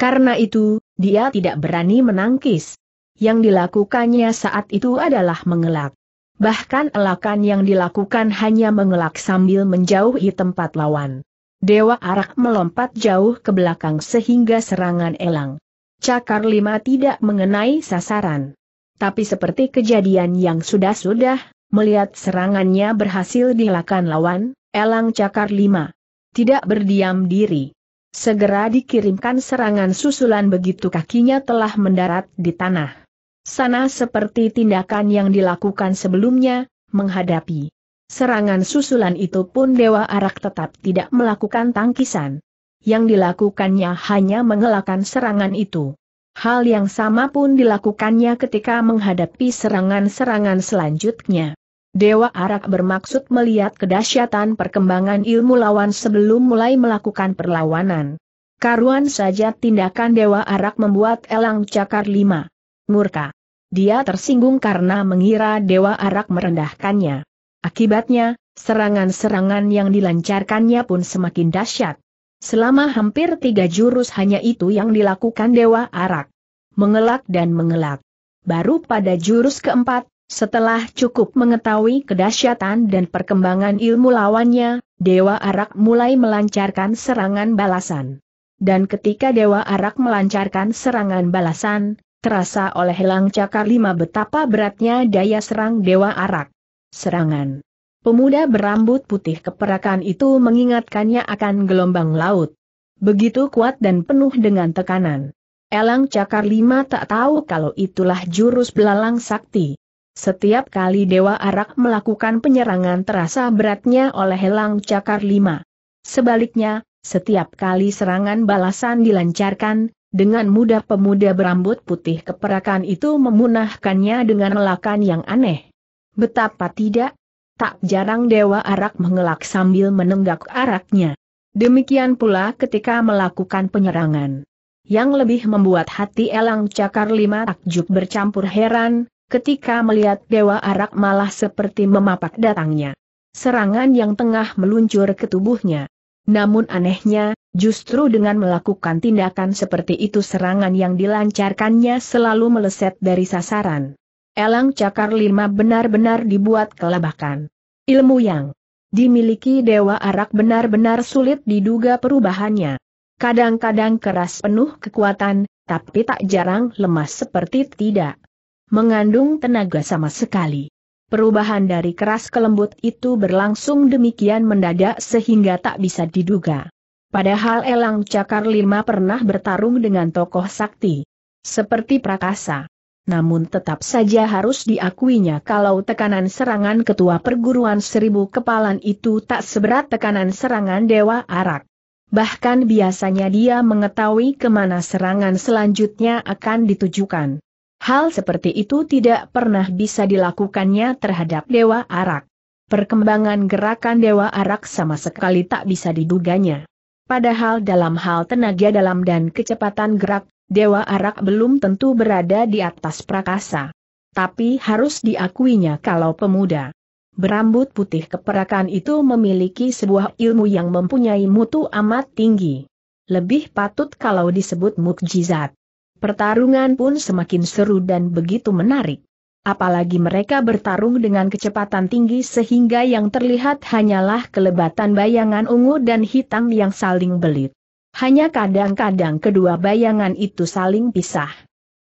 karena itu, dia tidak berani menangkis, yang dilakukannya saat itu adalah mengelak. Bahkan elakan yang dilakukan hanya mengelak sambil menjauhi tempat lawan. Dewa Arak melompat jauh ke belakang sehingga serangan elang. Cakar lima tidak mengenai sasaran. Tapi seperti kejadian yang sudah-sudah, melihat serangannya berhasil dilakukan lawan, elang cakar lima. Tidak berdiam diri. Segera dikirimkan serangan susulan begitu kakinya telah mendarat di tanah. Sana seperti tindakan yang dilakukan sebelumnya, menghadapi serangan susulan itu pun Dewa Arak tetap tidak melakukan tangkisan. Yang dilakukannya hanya mengelakkan serangan itu. Hal yang sama pun dilakukannya ketika menghadapi serangan-serangan selanjutnya. Dewa Arak bermaksud melihat kedahsyatan perkembangan ilmu lawan sebelum mulai melakukan perlawanan. Karuan saja tindakan Dewa Arak membuat Elang Cakar Lima murka. Dia tersinggung karena mengira Dewa Arak merendahkannya. Akibatnya, serangan-serangan yang dilancarkannya pun semakin dahsyat. Selama hampir tiga jurus hanya itu yang dilakukan Dewa Arak. Mengelak dan mengelak. Baru pada jurus keempat, setelah cukup mengetahui kedahsyatan dan perkembangan ilmu lawannya, Dewa Arak mulai melancarkan serangan balasan. Dan ketika Dewa Arak melancarkan serangan balasan, Terasa oleh Lang Cakar Lima betapa beratnya daya serang Dewa Arak. Serangan. Pemuda berambut putih keperakan itu mengingatkannya akan gelombang laut. Begitu kuat dan penuh dengan tekanan. Elang Cakar Lima tak tahu kalau itulah jurus belalang sakti. Setiap kali Dewa Arak melakukan penyerangan terasa beratnya oleh Elang Cakar Lima. Sebaliknya, setiap kali serangan balasan dilancarkan, dengan mudah pemuda berambut putih keperakan itu memunahkannya dengan lelakan yang aneh. Betapa tidak? Tak jarang Dewa Arak mengelak sambil menenggak araknya. Demikian pula ketika melakukan penyerangan. Yang lebih membuat hati Elang Cakar Lima takjub bercampur heran, ketika melihat Dewa Arak malah seperti memapak datangnya. Serangan yang tengah meluncur ke tubuhnya. Namun anehnya, Justru dengan melakukan tindakan seperti itu serangan yang dilancarkannya selalu meleset dari sasaran. Elang Cakar Lima benar-benar dibuat kelabakan. Ilmu yang dimiliki Dewa Arak benar-benar sulit diduga perubahannya. Kadang-kadang keras penuh kekuatan, tapi tak jarang lemas seperti tidak mengandung tenaga sama sekali. Perubahan dari keras ke lembut itu berlangsung demikian mendadak sehingga tak bisa diduga. Padahal Elang Cakar Lima pernah bertarung dengan tokoh sakti. Seperti Prakasa. Namun tetap saja harus diakuinya kalau tekanan serangan ketua perguruan seribu kepalan itu tak seberat tekanan serangan Dewa Arak. Bahkan biasanya dia mengetahui kemana serangan selanjutnya akan ditujukan. Hal seperti itu tidak pernah bisa dilakukannya terhadap Dewa Arak. Perkembangan gerakan Dewa Arak sama sekali tak bisa diduganya. Padahal dalam hal tenaga dalam dan kecepatan gerak, Dewa Arak belum tentu berada di atas prakasa. Tapi harus diakuinya kalau pemuda berambut putih keperakan itu memiliki sebuah ilmu yang mempunyai mutu amat tinggi. Lebih patut kalau disebut mukjizat. Pertarungan pun semakin seru dan begitu menarik. Apalagi mereka bertarung dengan kecepatan tinggi sehingga yang terlihat hanyalah kelebatan bayangan ungu dan hitam yang saling belit. Hanya kadang-kadang kedua bayangan itu saling pisah.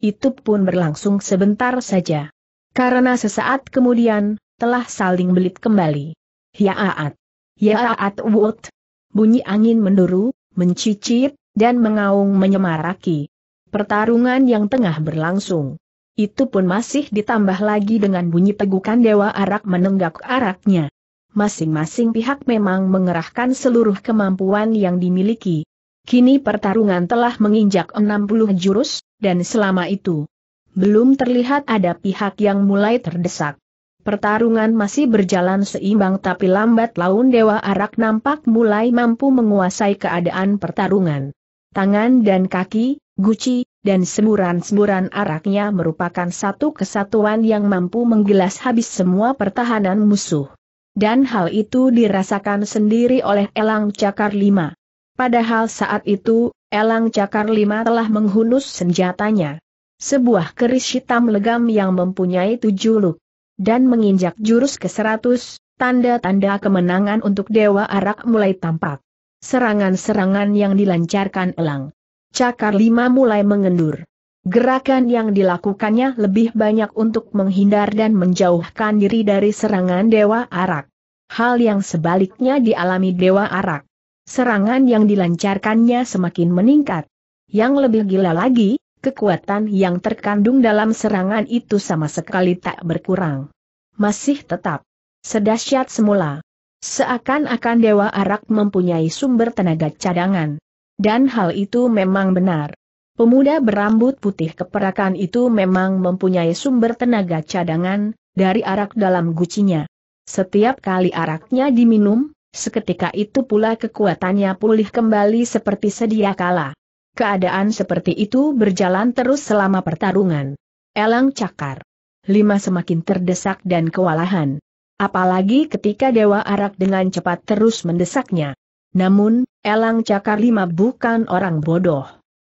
Itu pun berlangsung sebentar saja. Karena sesaat kemudian, telah saling belit kembali. Yaat, ya yaat, wut. Bunyi angin menduru, mencicit, dan mengaung menyemaraki. Pertarungan yang tengah berlangsung itu pun masih ditambah lagi dengan bunyi tegukan Dewa Arak menenggak araknya. Masing-masing pihak memang mengerahkan seluruh kemampuan yang dimiliki. Kini pertarungan telah menginjak 60 jurus, dan selama itu belum terlihat ada pihak yang mulai terdesak. Pertarungan masih berjalan seimbang tapi lambat laun Dewa Arak nampak mulai mampu menguasai keadaan pertarungan. Tangan dan kaki, guci, dan semburan-semburan araknya merupakan satu kesatuan yang mampu menggilas habis semua pertahanan musuh. Dan hal itu dirasakan sendiri oleh Elang Cakar Lima. Padahal saat itu, Elang Cakar Lima telah menghunus senjatanya. Sebuah keris hitam legam yang mempunyai tujuh luk. Dan menginjak jurus ke seratus. tanda-tanda kemenangan untuk Dewa Arak mulai tampak. Serangan-serangan yang dilancarkan Elang cakar lima mulai mengendur. Gerakan yang dilakukannya lebih banyak untuk menghindar dan menjauhkan diri dari serangan Dewa Arak. Hal yang sebaliknya dialami Dewa Arak. Serangan yang dilancarkannya semakin meningkat. Yang lebih gila lagi, kekuatan yang terkandung dalam serangan itu sama sekali tak berkurang. Masih tetap sedahsyat semula. Seakan-akan Dewa Arak mempunyai sumber tenaga cadangan. Dan hal itu memang benar. Pemuda berambut putih keperakan itu memang mempunyai sumber tenaga cadangan, dari arak dalam gucinya. Setiap kali araknya diminum, seketika itu pula kekuatannya pulih kembali seperti sedia kala. Keadaan seperti itu berjalan terus selama pertarungan. Elang cakar. Lima semakin terdesak dan kewalahan. Apalagi ketika Dewa Arak dengan cepat terus mendesaknya. Namun, Elang Cakar Lima bukan orang bodoh.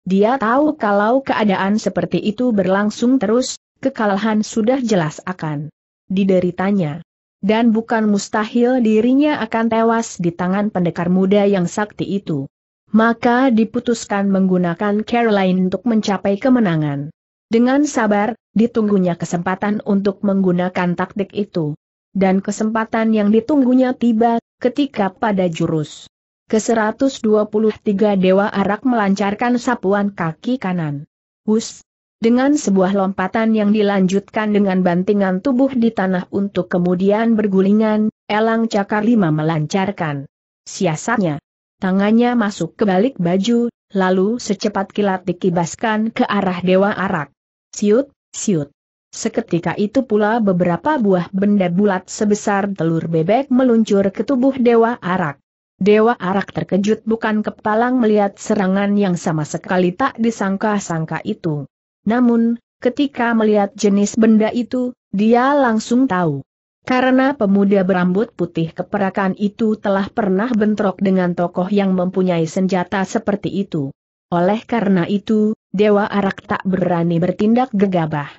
Dia tahu kalau keadaan seperti itu berlangsung terus, kekalahan sudah jelas akan dideritanya. Dan bukan mustahil dirinya akan tewas di tangan pendekar muda yang sakti itu. Maka diputuskan menggunakan Caroline untuk mencapai kemenangan. Dengan sabar, ditunggunya kesempatan untuk menggunakan taktik itu. Dan kesempatan yang ditunggunya tiba, ketika pada jurus ke-123 Dewa Arak melancarkan sapuan kaki kanan. Hus! Dengan sebuah lompatan yang dilanjutkan dengan bantingan tubuh di tanah untuk kemudian bergulingan, Elang Cakar Lima melancarkan siasatnya. Tangannya masuk ke balik baju, lalu secepat kilat dikibaskan ke arah Dewa Arak. Siut, siut. Seketika itu pula beberapa buah benda bulat sebesar telur bebek meluncur ke tubuh Dewa Arak. Dewa Arak terkejut bukan kepalang melihat serangan yang sama sekali tak disangka-sangka itu. Namun, ketika melihat jenis benda itu, dia langsung tahu. Karena pemuda berambut putih keperakan itu telah pernah bentrok dengan tokoh yang mempunyai senjata seperti itu. Oleh karena itu, Dewa Arak tak berani bertindak gegabah.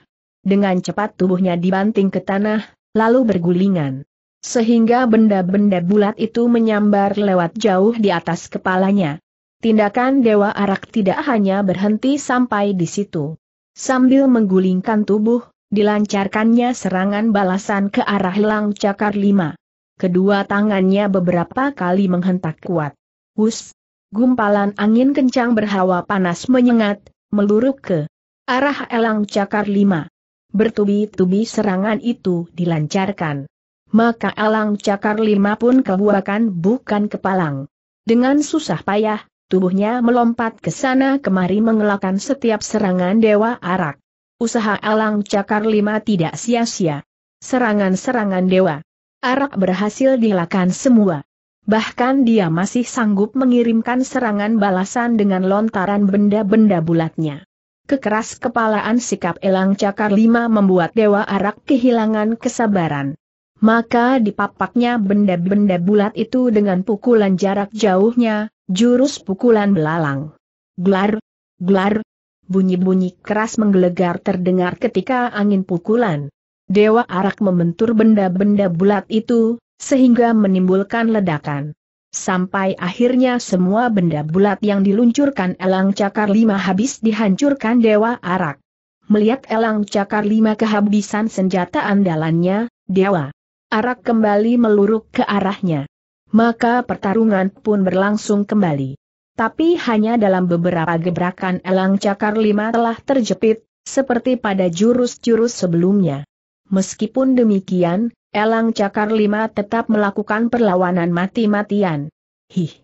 Dengan cepat tubuhnya dibanting ke tanah, lalu bergulingan sehingga benda-benda bulat itu menyambar lewat jauh di atas kepalanya. Tindakan Dewa Arak tidak hanya berhenti sampai di situ. Sambil menggulingkan tubuh, dilancarkannya serangan balasan ke arah Lang Cakar Lima. Kedua tangannya beberapa kali menghentak kuat. Hus! Gumpalan angin kencang berhawa panas menyengat, meluruk ke arah Elang Cakar Lima. Bertubi-tubi serangan itu dilancarkan maka alang cakar lima pun kebuakan bukan kepalang. Dengan susah payah, tubuhnya melompat ke sana kemari mengelakkan setiap serangan Dewa Arak. Usaha alang cakar lima tidak sia-sia. Serangan-serangan Dewa Arak berhasil dilakukan semua. Bahkan dia masih sanggup mengirimkan serangan balasan dengan lontaran benda-benda bulatnya. Kekeras kepalaan sikap Elang Cakar Lima membuat Dewa Arak kehilangan kesabaran maka dipapaknya benda-benda bulat itu dengan pukulan jarak jauhnya, jurus pukulan belalang. Glar, glar, bunyi-bunyi keras menggelegar terdengar ketika angin pukulan. Dewa Arak membentur benda-benda bulat itu, sehingga menimbulkan ledakan. Sampai akhirnya semua benda bulat yang diluncurkan Elang Cakar Lima habis dihancurkan Dewa Arak. Melihat Elang Cakar Lima kehabisan senjata andalannya, Dewa arak kembali meluruk ke arahnya. Maka pertarungan pun berlangsung kembali. Tapi hanya dalam beberapa gebrakan elang cakar lima telah terjepit, seperti pada jurus-jurus sebelumnya. Meskipun demikian, elang cakar lima tetap melakukan perlawanan mati-matian. Hih!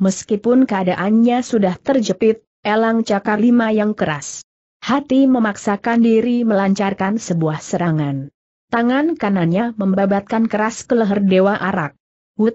Meskipun keadaannya sudah terjepit, elang cakar lima yang keras. Hati memaksakan diri melancarkan sebuah serangan. Tangan kanannya membabatkan keras ke leher Dewa Arak. Wut!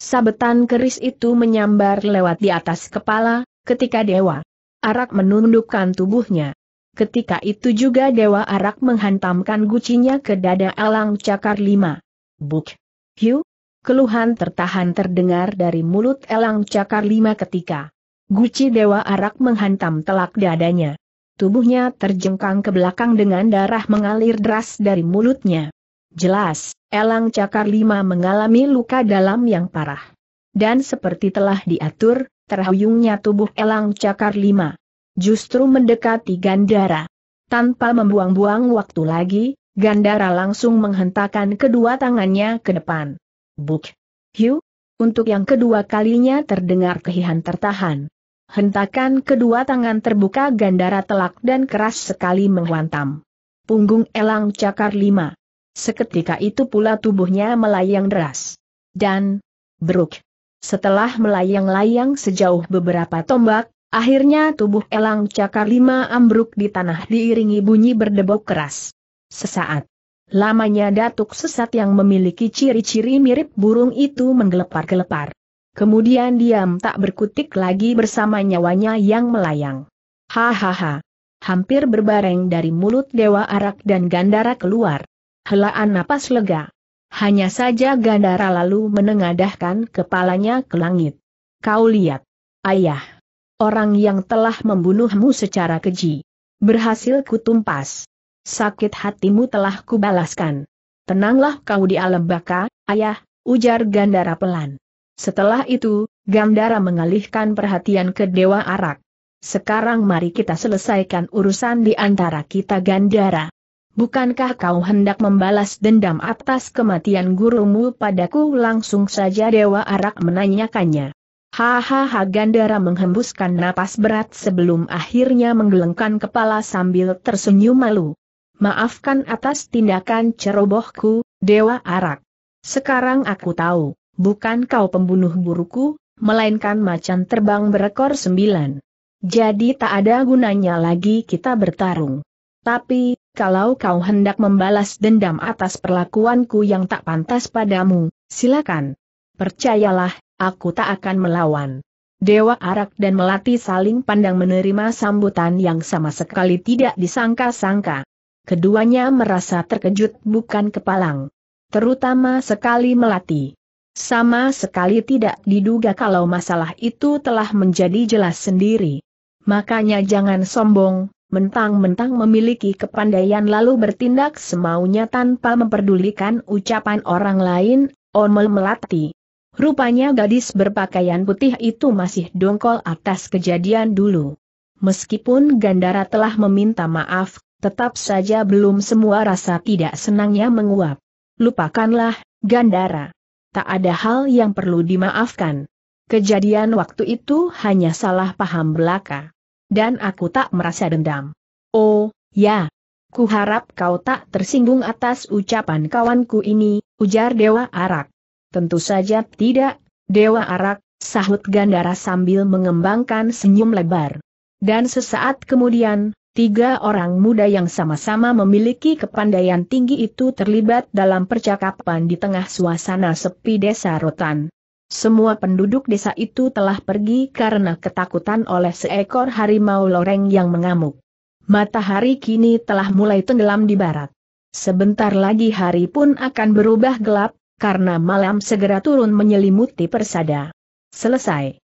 Sabetan keris itu menyambar lewat di atas kepala, ketika Dewa Arak menundukkan tubuhnya. Ketika itu juga Dewa Arak menghantamkan gucinya ke dada Alang Cakar Lima. Buk! Hiu! Keluhan tertahan terdengar dari mulut Elang Cakar Lima ketika Guci Dewa Arak menghantam telak dadanya. Tubuhnya terjengkang ke belakang dengan darah mengalir deras dari mulutnya. Jelas, Elang Cakar Lima mengalami luka dalam yang parah. Dan seperti telah diatur, terhuyungnya tubuh Elang Cakar Lima. Justru mendekati Gandara. Tanpa membuang-buang waktu lagi, Gandara langsung menghentakkan kedua tangannya ke depan. Buk! Hiu! Untuk yang kedua kalinya terdengar kehihan tertahan hentakan kedua tangan terbuka Gandara telak dan keras sekali menghantam. Punggung elang cakar lima. Seketika itu pula tubuhnya melayang deras. Dan, beruk. Setelah melayang-layang sejauh beberapa tombak, akhirnya tubuh elang cakar lima ambruk di tanah diiringi bunyi berdebok keras. Sesaat. Lamanya datuk sesat yang memiliki ciri-ciri mirip burung itu menggelepar-gelepar. Kemudian diam tak berkutik lagi bersama nyawanya yang melayang. Hahaha. Hampir berbareng dari mulut Dewa Arak dan Gandara keluar. Helaan napas lega. Hanya saja Gandara lalu menengadahkan kepalanya ke langit. Kau lihat. Ayah. Orang yang telah membunuhmu secara keji. Berhasil kutumpas. Sakit hatimu telah kubalaskan. Tenanglah kau di alam baka, ayah, ujar Gandara pelan. Setelah itu, Gandara mengalihkan perhatian ke Dewa Arak. Sekarang mari kita selesaikan urusan di antara kita Gandara. Bukankah kau hendak membalas dendam atas kematian gurumu padaku langsung saja Dewa Arak menanyakannya. Hahaha Gandara menghembuskan napas berat sebelum akhirnya menggelengkan kepala sambil tersenyum malu. Maafkan atas tindakan cerobohku, Dewa Arak. Sekarang aku tahu bukan kau pembunuh buruku, melainkan macan terbang berekor sembilan. Jadi tak ada gunanya lagi kita bertarung. Tapi, kalau kau hendak membalas dendam atas perlakuanku yang tak pantas padamu, silakan. Percayalah, aku tak akan melawan. Dewa Arak dan Melati saling pandang menerima sambutan yang sama sekali tidak disangka-sangka. Keduanya merasa terkejut bukan kepalang. Terutama sekali Melati. Sama sekali tidak diduga kalau masalah itu telah menjadi jelas sendiri. Makanya jangan sombong, mentang-mentang memiliki kepandaian lalu bertindak semaunya tanpa memperdulikan ucapan orang lain, Omel melati. Rupanya gadis berpakaian putih itu masih dongkol atas kejadian dulu. Meskipun Gandara telah meminta maaf, tetap saja belum semua rasa tidak senangnya menguap. Lupakanlah, Gandara tak ada hal yang perlu dimaafkan. Kejadian waktu itu hanya salah paham belaka. Dan aku tak merasa dendam. Oh, ya. Kuharap kau tak tersinggung atas ucapan kawanku ini, ujar Dewa Arak. Tentu saja tidak, Dewa Arak, sahut Gandara sambil mengembangkan senyum lebar. Dan sesaat kemudian, Tiga orang muda yang sama-sama memiliki kepandaian tinggi itu terlibat dalam percakapan di tengah suasana sepi desa rotan. Semua penduduk desa itu telah pergi karena ketakutan oleh seekor harimau loreng yang mengamuk. Matahari kini telah mulai tenggelam di barat. Sebentar lagi hari pun akan berubah gelap, karena malam segera turun menyelimuti persada. Selesai.